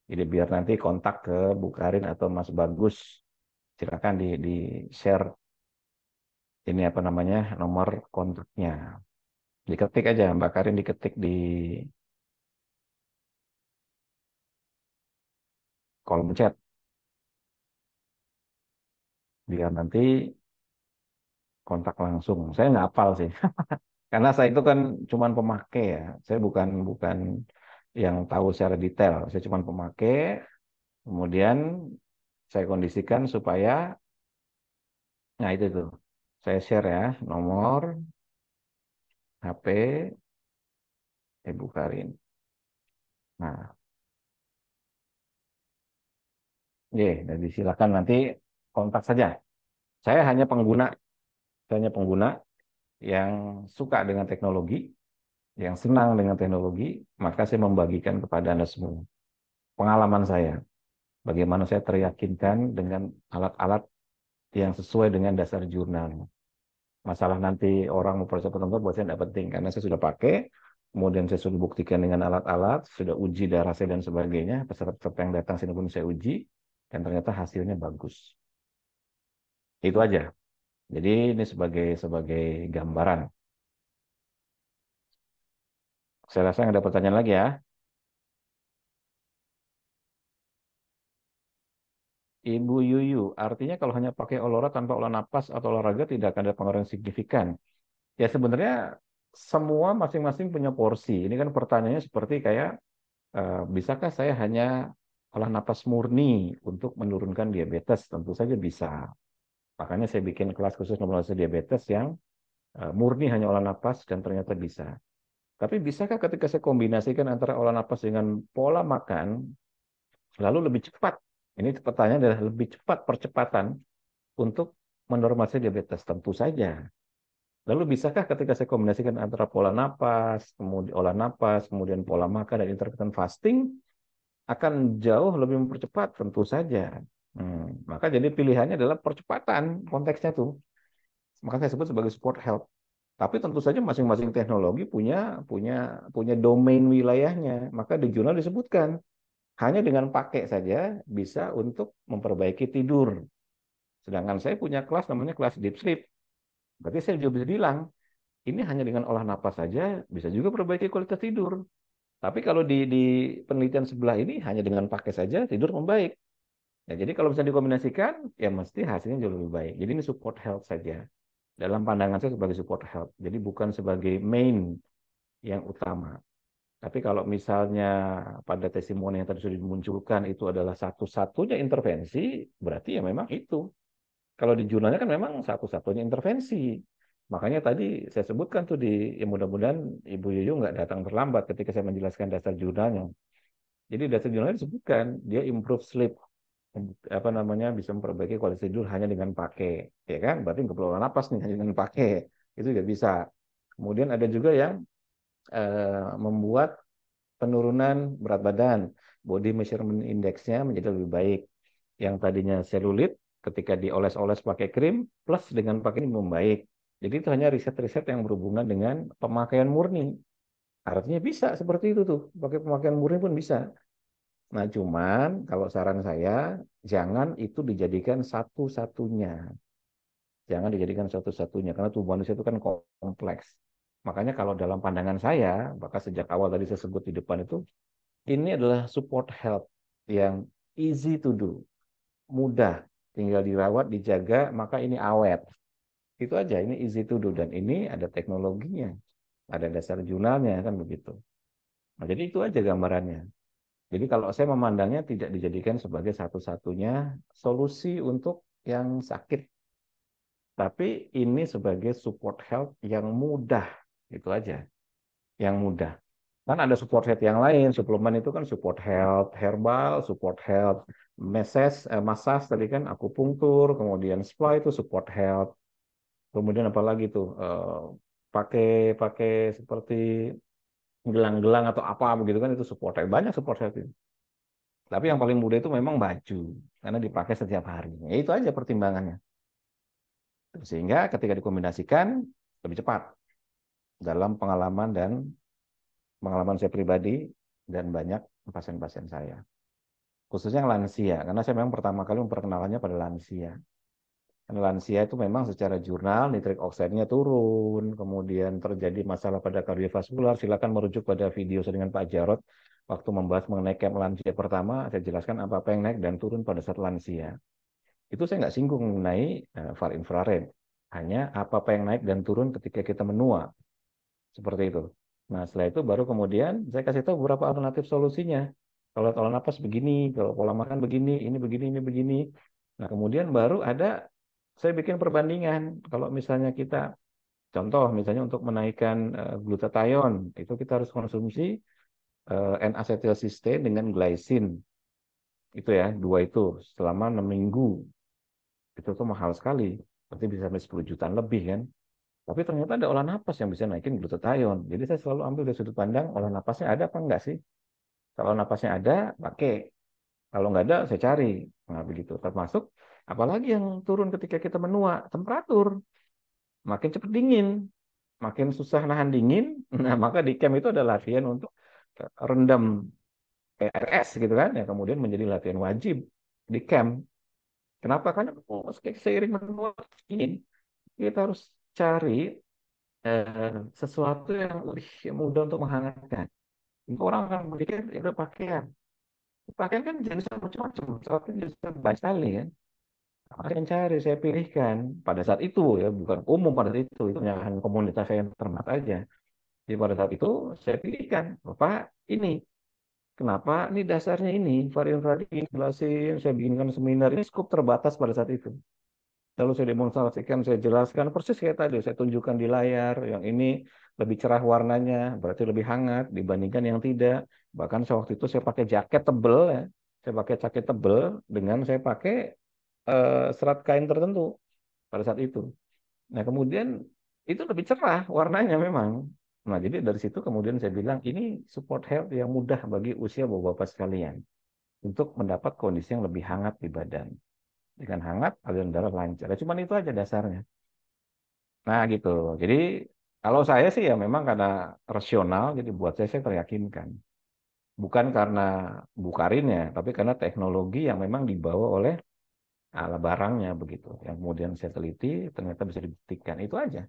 Jadi biar nanti kontak ke Bu Karin atau Mas Bagus. Silakan di, di share ini apa namanya nomor kontaknya. Diketik aja Mbak Karin diketik di kolom chat. Biar nanti kontak langsung. Saya nggak hafal sih. Karena saya itu kan cuman pemakai ya. Saya bukan bukan yang tahu secara detail. Saya cuma pemakai, kemudian saya kondisikan supaya, nah itu tuh, saya share ya, nomor, HP, Ibu Karin. Nah, ya, jadi silakan nanti kontak saja. Saya hanya pengguna, saya hanya pengguna yang suka dengan teknologi, yang senang dengan teknologi, maka saya membagikan kepada Anda semua pengalaman saya. Bagaimana saya teryakinkan dengan alat-alat yang sesuai dengan dasar jurnal. Masalah nanti orang mau percaya penonton buat saya tidak penting karena saya sudah pakai, kemudian saya sudah buktikan dengan alat-alat, sudah uji darah saya dan sebagainya, peserta-peserta yang datang sini pun saya uji, dan ternyata hasilnya bagus. Itu aja. Jadi ini sebagai sebagai gambaran saya rasa nggak ada pertanyaan lagi ya. Ibu Yuyu, artinya kalau hanya pakai olora tanpa olah napas atau olahraga tidak akan ada pengaruh signifikan. Ya sebenarnya semua masing-masing punya porsi. Ini kan pertanyaannya seperti kayak, eh, bisakah saya hanya olah napas murni untuk menurunkan diabetes? Tentu saja bisa. Makanya saya bikin kelas khusus nomor diabetes yang eh, murni hanya olah napas dan ternyata bisa. Tapi bisakah ketika saya kombinasikan antara olah nafas dengan pola makan, lalu lebih cepat? Ini pertanyaan adalah lebih cepat percepatan untuk menormalisasi diabetes tentu saja. Lalu bisakah ketika saya kombinasikan antara pola nafas, kemudian olah nafas, kemudian pola makan dan intermittent fasting akan jauh lebih mempercepat tentu saja. Hmm, maka jadi pilihannya adalah percepatan konteksnya tuh. Maka saya sebut sebagai support health tapi tentu saja masing-masing teknologi punya punya punya domain wilayahnya. Maka di jurnal disebutkan hanya dengan pakai saja bisa untuk memperbaiki tidur. Sedangkan saya punya kelas namanya kelas deep sleep. Berarti saya juga bisa bilang ini hanya dengan olah napas saja bisa juga perbaiki kualitas tidur. Tapi kalau di, di penelitian sebelah ini hanya dengan pakai saja tidur membaik. Ya, jadi kalau bisa dikombinasikan, ya mesti hasilnya jauh lebih baik. Jadi ini support health saja dalam pandangan saya sebagai support help. Jadi bukan sebagai main yang utama. Tapi kalau misalnya pada testimoni yang tadi sudah dimunculkan itu adalah satu-satunya intervensi, berarti ya memang itu. Kalau di jurnalnya kan memang satu-satunya intervensi. Makanya tadi saya sebutkan tuh di, ya mudah-mudahan Ibu Yuyu nggak datang terlambat ketika saya menjelaskan dasar jurnalnya. Jadi dasar jurnalnya disebutkan, dia improve sleep apa namanya bisa memperbaiki kualitas tidur hanya dengan pakai ya kan berarti keperluan napas nih hanya dengan pakai itu juga bisa kemudian ada juga yang eh, membuat penurunan berat badan body measurement indexnya menjadi lebih baik yang tadinya selulit ketika dioles-oles pakai krim plus dengan pakai ini membaik jadi itu hanya riset-riset yang berhubungan dengan pemakaian murni artinya bisa seperti itu tuh pakai pemakaian murni pun bisa Nah, cuman kalau saran saya, jangan itu dijadikan satu-satunya. Jangan dijadikan satu-satunya, karena tubuh manusia itu kan kompleks. Makanya kalau dalam pandangan saya, maka sejak awal tadi saya sebut di depan itu, ini adalah support health yang easy to do, mudah, tinggal dirawat, dijaga, maka ini awet. Itu aja, ini easy to do. Dan ini ada teknologinya, ada dasar jurnalnya, kan begitu. Nah, jadi itu aja gambarannya. Jadi kalau saya memandangnya tidak dijadikan sebagai satu-satunya solusi untuk yang sakit. Tapi ini sebagai support health yang mudah, itu aja. Yang mudah. Kan ada support health yang lain, suplemen itu kan support health herbal, support health meses, eh, masas tadi kan akupunktur, kemudian spa itu support health. Kemudian apalagi tuh eh, pakai pakai seperti gelang-gelang atau apa begitu kan itu saya. banyak saya itu tapi yang paling mudah itu memang baju karena dipakai setiap hari ya, itu aja pertimbangannya sehingga ketika dikombinasikan lebih cepat dalam pengalaman dan pengalaman saya pribadi dan banyak pasien-pasien saya khususnya yang lansia karena saya memang pertama kali memperkenalkannya pada lansia Kan lansia itu memang secara jurnal nitrik oksidnya turun, kemudian terjadi masalah pada kardiovaskular, silakan merujuk pada video saya dengan Pak Jarot waktu membahas mengenai camp lansia pertama, saya jelaskan apa-apa yang naik dan turun pada saat lansia. Itu saya nggak singgung mengenai far eh, infrared, hanya apa-apa yang naik dan turun ketika kita menua. Seperti itu. Nah, setelah itu baru kemudian saya kasih tahu beberapa alternatif solusinya. Kalau pola napas begini, kalau pola makan begini, ini begini, ini begini. Nah, kemudian baru ada saya bikin perbandingan kalau misalnya kita contoh misalnya untuk menaikkan eh, glutathione itu kita harus konsumsi eh, N-acetyl cysteine dengan glycine itu ya dua itu selama enam minggu itu tuh mahal sekali berarti bisa sampai 10 jutaan lebih kan tapi ternyata ada olah napas yang bisa naikin glutathione jadi saya selalu ambil dari sudut pandang olah napasnya ada apa enggak sih kalau napasnya ada pakai kalau nggak ada saya cari nah begitu termasuk Apalagi yang turun ketika kita menua, temperatur. Makin cepat dingin, makin susah nahan dingin. Nah, maka di camp itu ada latihan untuk rendam PRS e gitu kan ya kemudian menjadi latihan wajib di camp. Kenapa? Karena oh, seiring menua ini kita harus cari eh, sesuatu yang lebih mudah untuk menghangatkan. Orang akan berpikir ya pakaian. Pakaian kan jenisnya macam-macam, soalnya jenisnya banyak sekali kan. Ya saya cari, saya pilihkan pada saat itu ya, bukan umum pada saat itu, itu hanya komunitas saya yang termat aja. Jadi pada saat itu saya pilihkan, Bapak ini, kenapa ini dasarnya ini, varian varian jelasin, saya bikinkan seminar, ini skop terbatas pada saat itu. Lalu saya demonstrasikan, saya jelaskan persis kayak tadi, saya tunjukkan di layar, yang ini lebih cerah warnanya, berarti lebih hangat dibandingkan yang tidak. Bahkan saya waktu itu saya pakai jaket tebel ya, saya pakai jaket tebel dengan saya pakai Eh, serat kain tertentu pada saat itu. Nah kemudian itu lebih cerah warnanya memang. Nah jadi dari situ kemudian saya bilang ini support health yang mudah bagi usia bapak-bapak sekalian untuk mendapat kondisi yang lebih hangat di badan. Dengan hangat aliran darah lancar. Ya, Cuma itu aja dasarnya. Nah gitu. Jadi kalau saya sih ya memang karena rasional, jadi buat saya saya teryakinkan. Bukan karena bukarinnya, tapi karena teknologi yang memang dibawa oleh ala barangnya begitu yang kemudian saya teliti ternyata bisa dibuktikan itu aja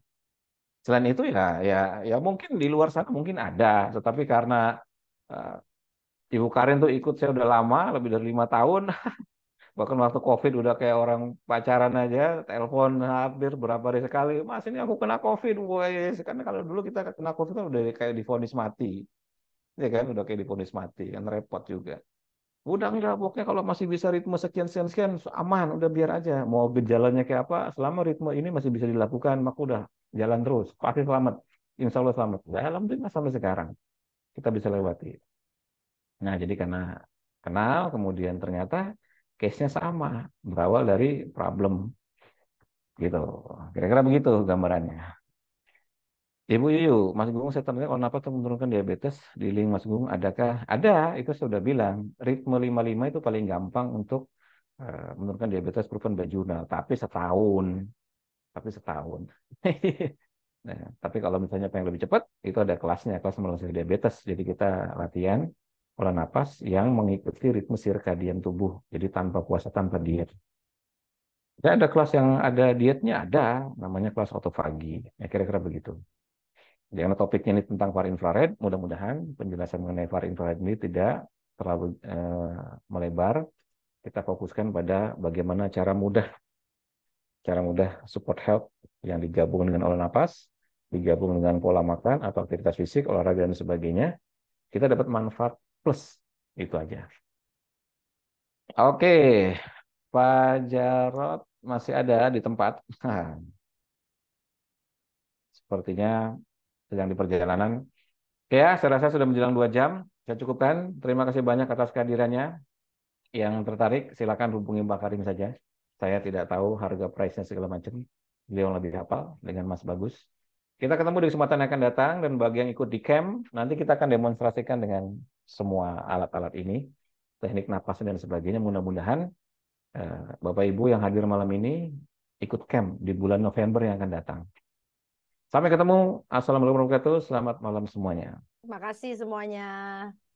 selain itu ya ya ya mungkin di luar sana mungkin ada tetapi karena uh, Ibu Karen tuh ikut saya udah lama lebih dari lima tahun bahkan waktu covid udah kayak orang pacaran aja telepon hampir berapa hari sekali mas ini aku kena covid woi iya, iya. karena kalau dulu kita kena covid kan udah kayak difonis mati ya kan udah kayak difonis mati kan repot juga Udah enggak, pokoknya kalau masih bisa ritme sekian sekian sekian aman, udah biar aja. Mau gejalanya kayak apa, selama ritme ini masih bisa dilakukan, maka udah jalan terus, pasti selamat. Insya Allah selamat. Ya, alhamdulillah sampai sekarang kita bisa lewati. Nah, jadi karena kenal, kemudian ternyata case-nya sama, berawal dari problem. Gitu. Kira-kira begitu gambarannya. Ibu Yuyu, Mas Gung saya tanya, kenapa tuh menurunkan diabetes? Di link Mas Gung? adakah? Ada, itu sudah bilang. Ritme 55 itu paling gampang untuk uh, menurunkan diabetes proven by journal. Tapi setahun. Tapi setahun. nah, tapi kalau misalnya pengen lebih cepat, itu ada kelasnya, kelas melalui diabetes. Jadi kita latihan olah nafas yang mengikuti ritme sirkadian tubuh. Jadi tanpa puasa, tanpa diet. Ya, ada kelas yang ada dietnya, ada. Namanya kelas otofagi. Ya, kira-kira begitu karena topiknya ini tentang VAR infrared, mudah-mudahan penjelasan mengenai VAR infrared ini tidak terlalu uh, melebar. Kita fokuskan pada bagaimana cara mudah, cara mudah support health yang digabung dengan olah nafas, digabung dengan pola makan atau aktivitas fisik, olahraga dan sebagainya. Kita dapat manfaat plus itu aja. Oke, Pak Jarot masih ada di tempat. Sepertinya sedang di perjalanan. Ya, saya rasa sudah menjelang dua jam. Saya cukupkan. Terima kasih banyak atas kehadirannya. Yang tertarik, silakan hubungi Mbak Karim saja. Saya tidak tahu harga price-nya segala macam. Beliau lebih hafal dengan Mas Bagus. Kita ketemu di kesempatan yang akan datang dan bagi yang ikut di camp, nanti kita akan demonstrasikan dengan semua alat-alat ini, teknik napas dan sebagainya. Mudah-mudahan eh, Bapak Ibu yang hadir malam ini ikut camp di bulan November yang akan datang. Sampai ketemu. Assalamualaikum warahmatullahi wabarakatuh. Selamat malam semuanya. Terima kasih semuanya.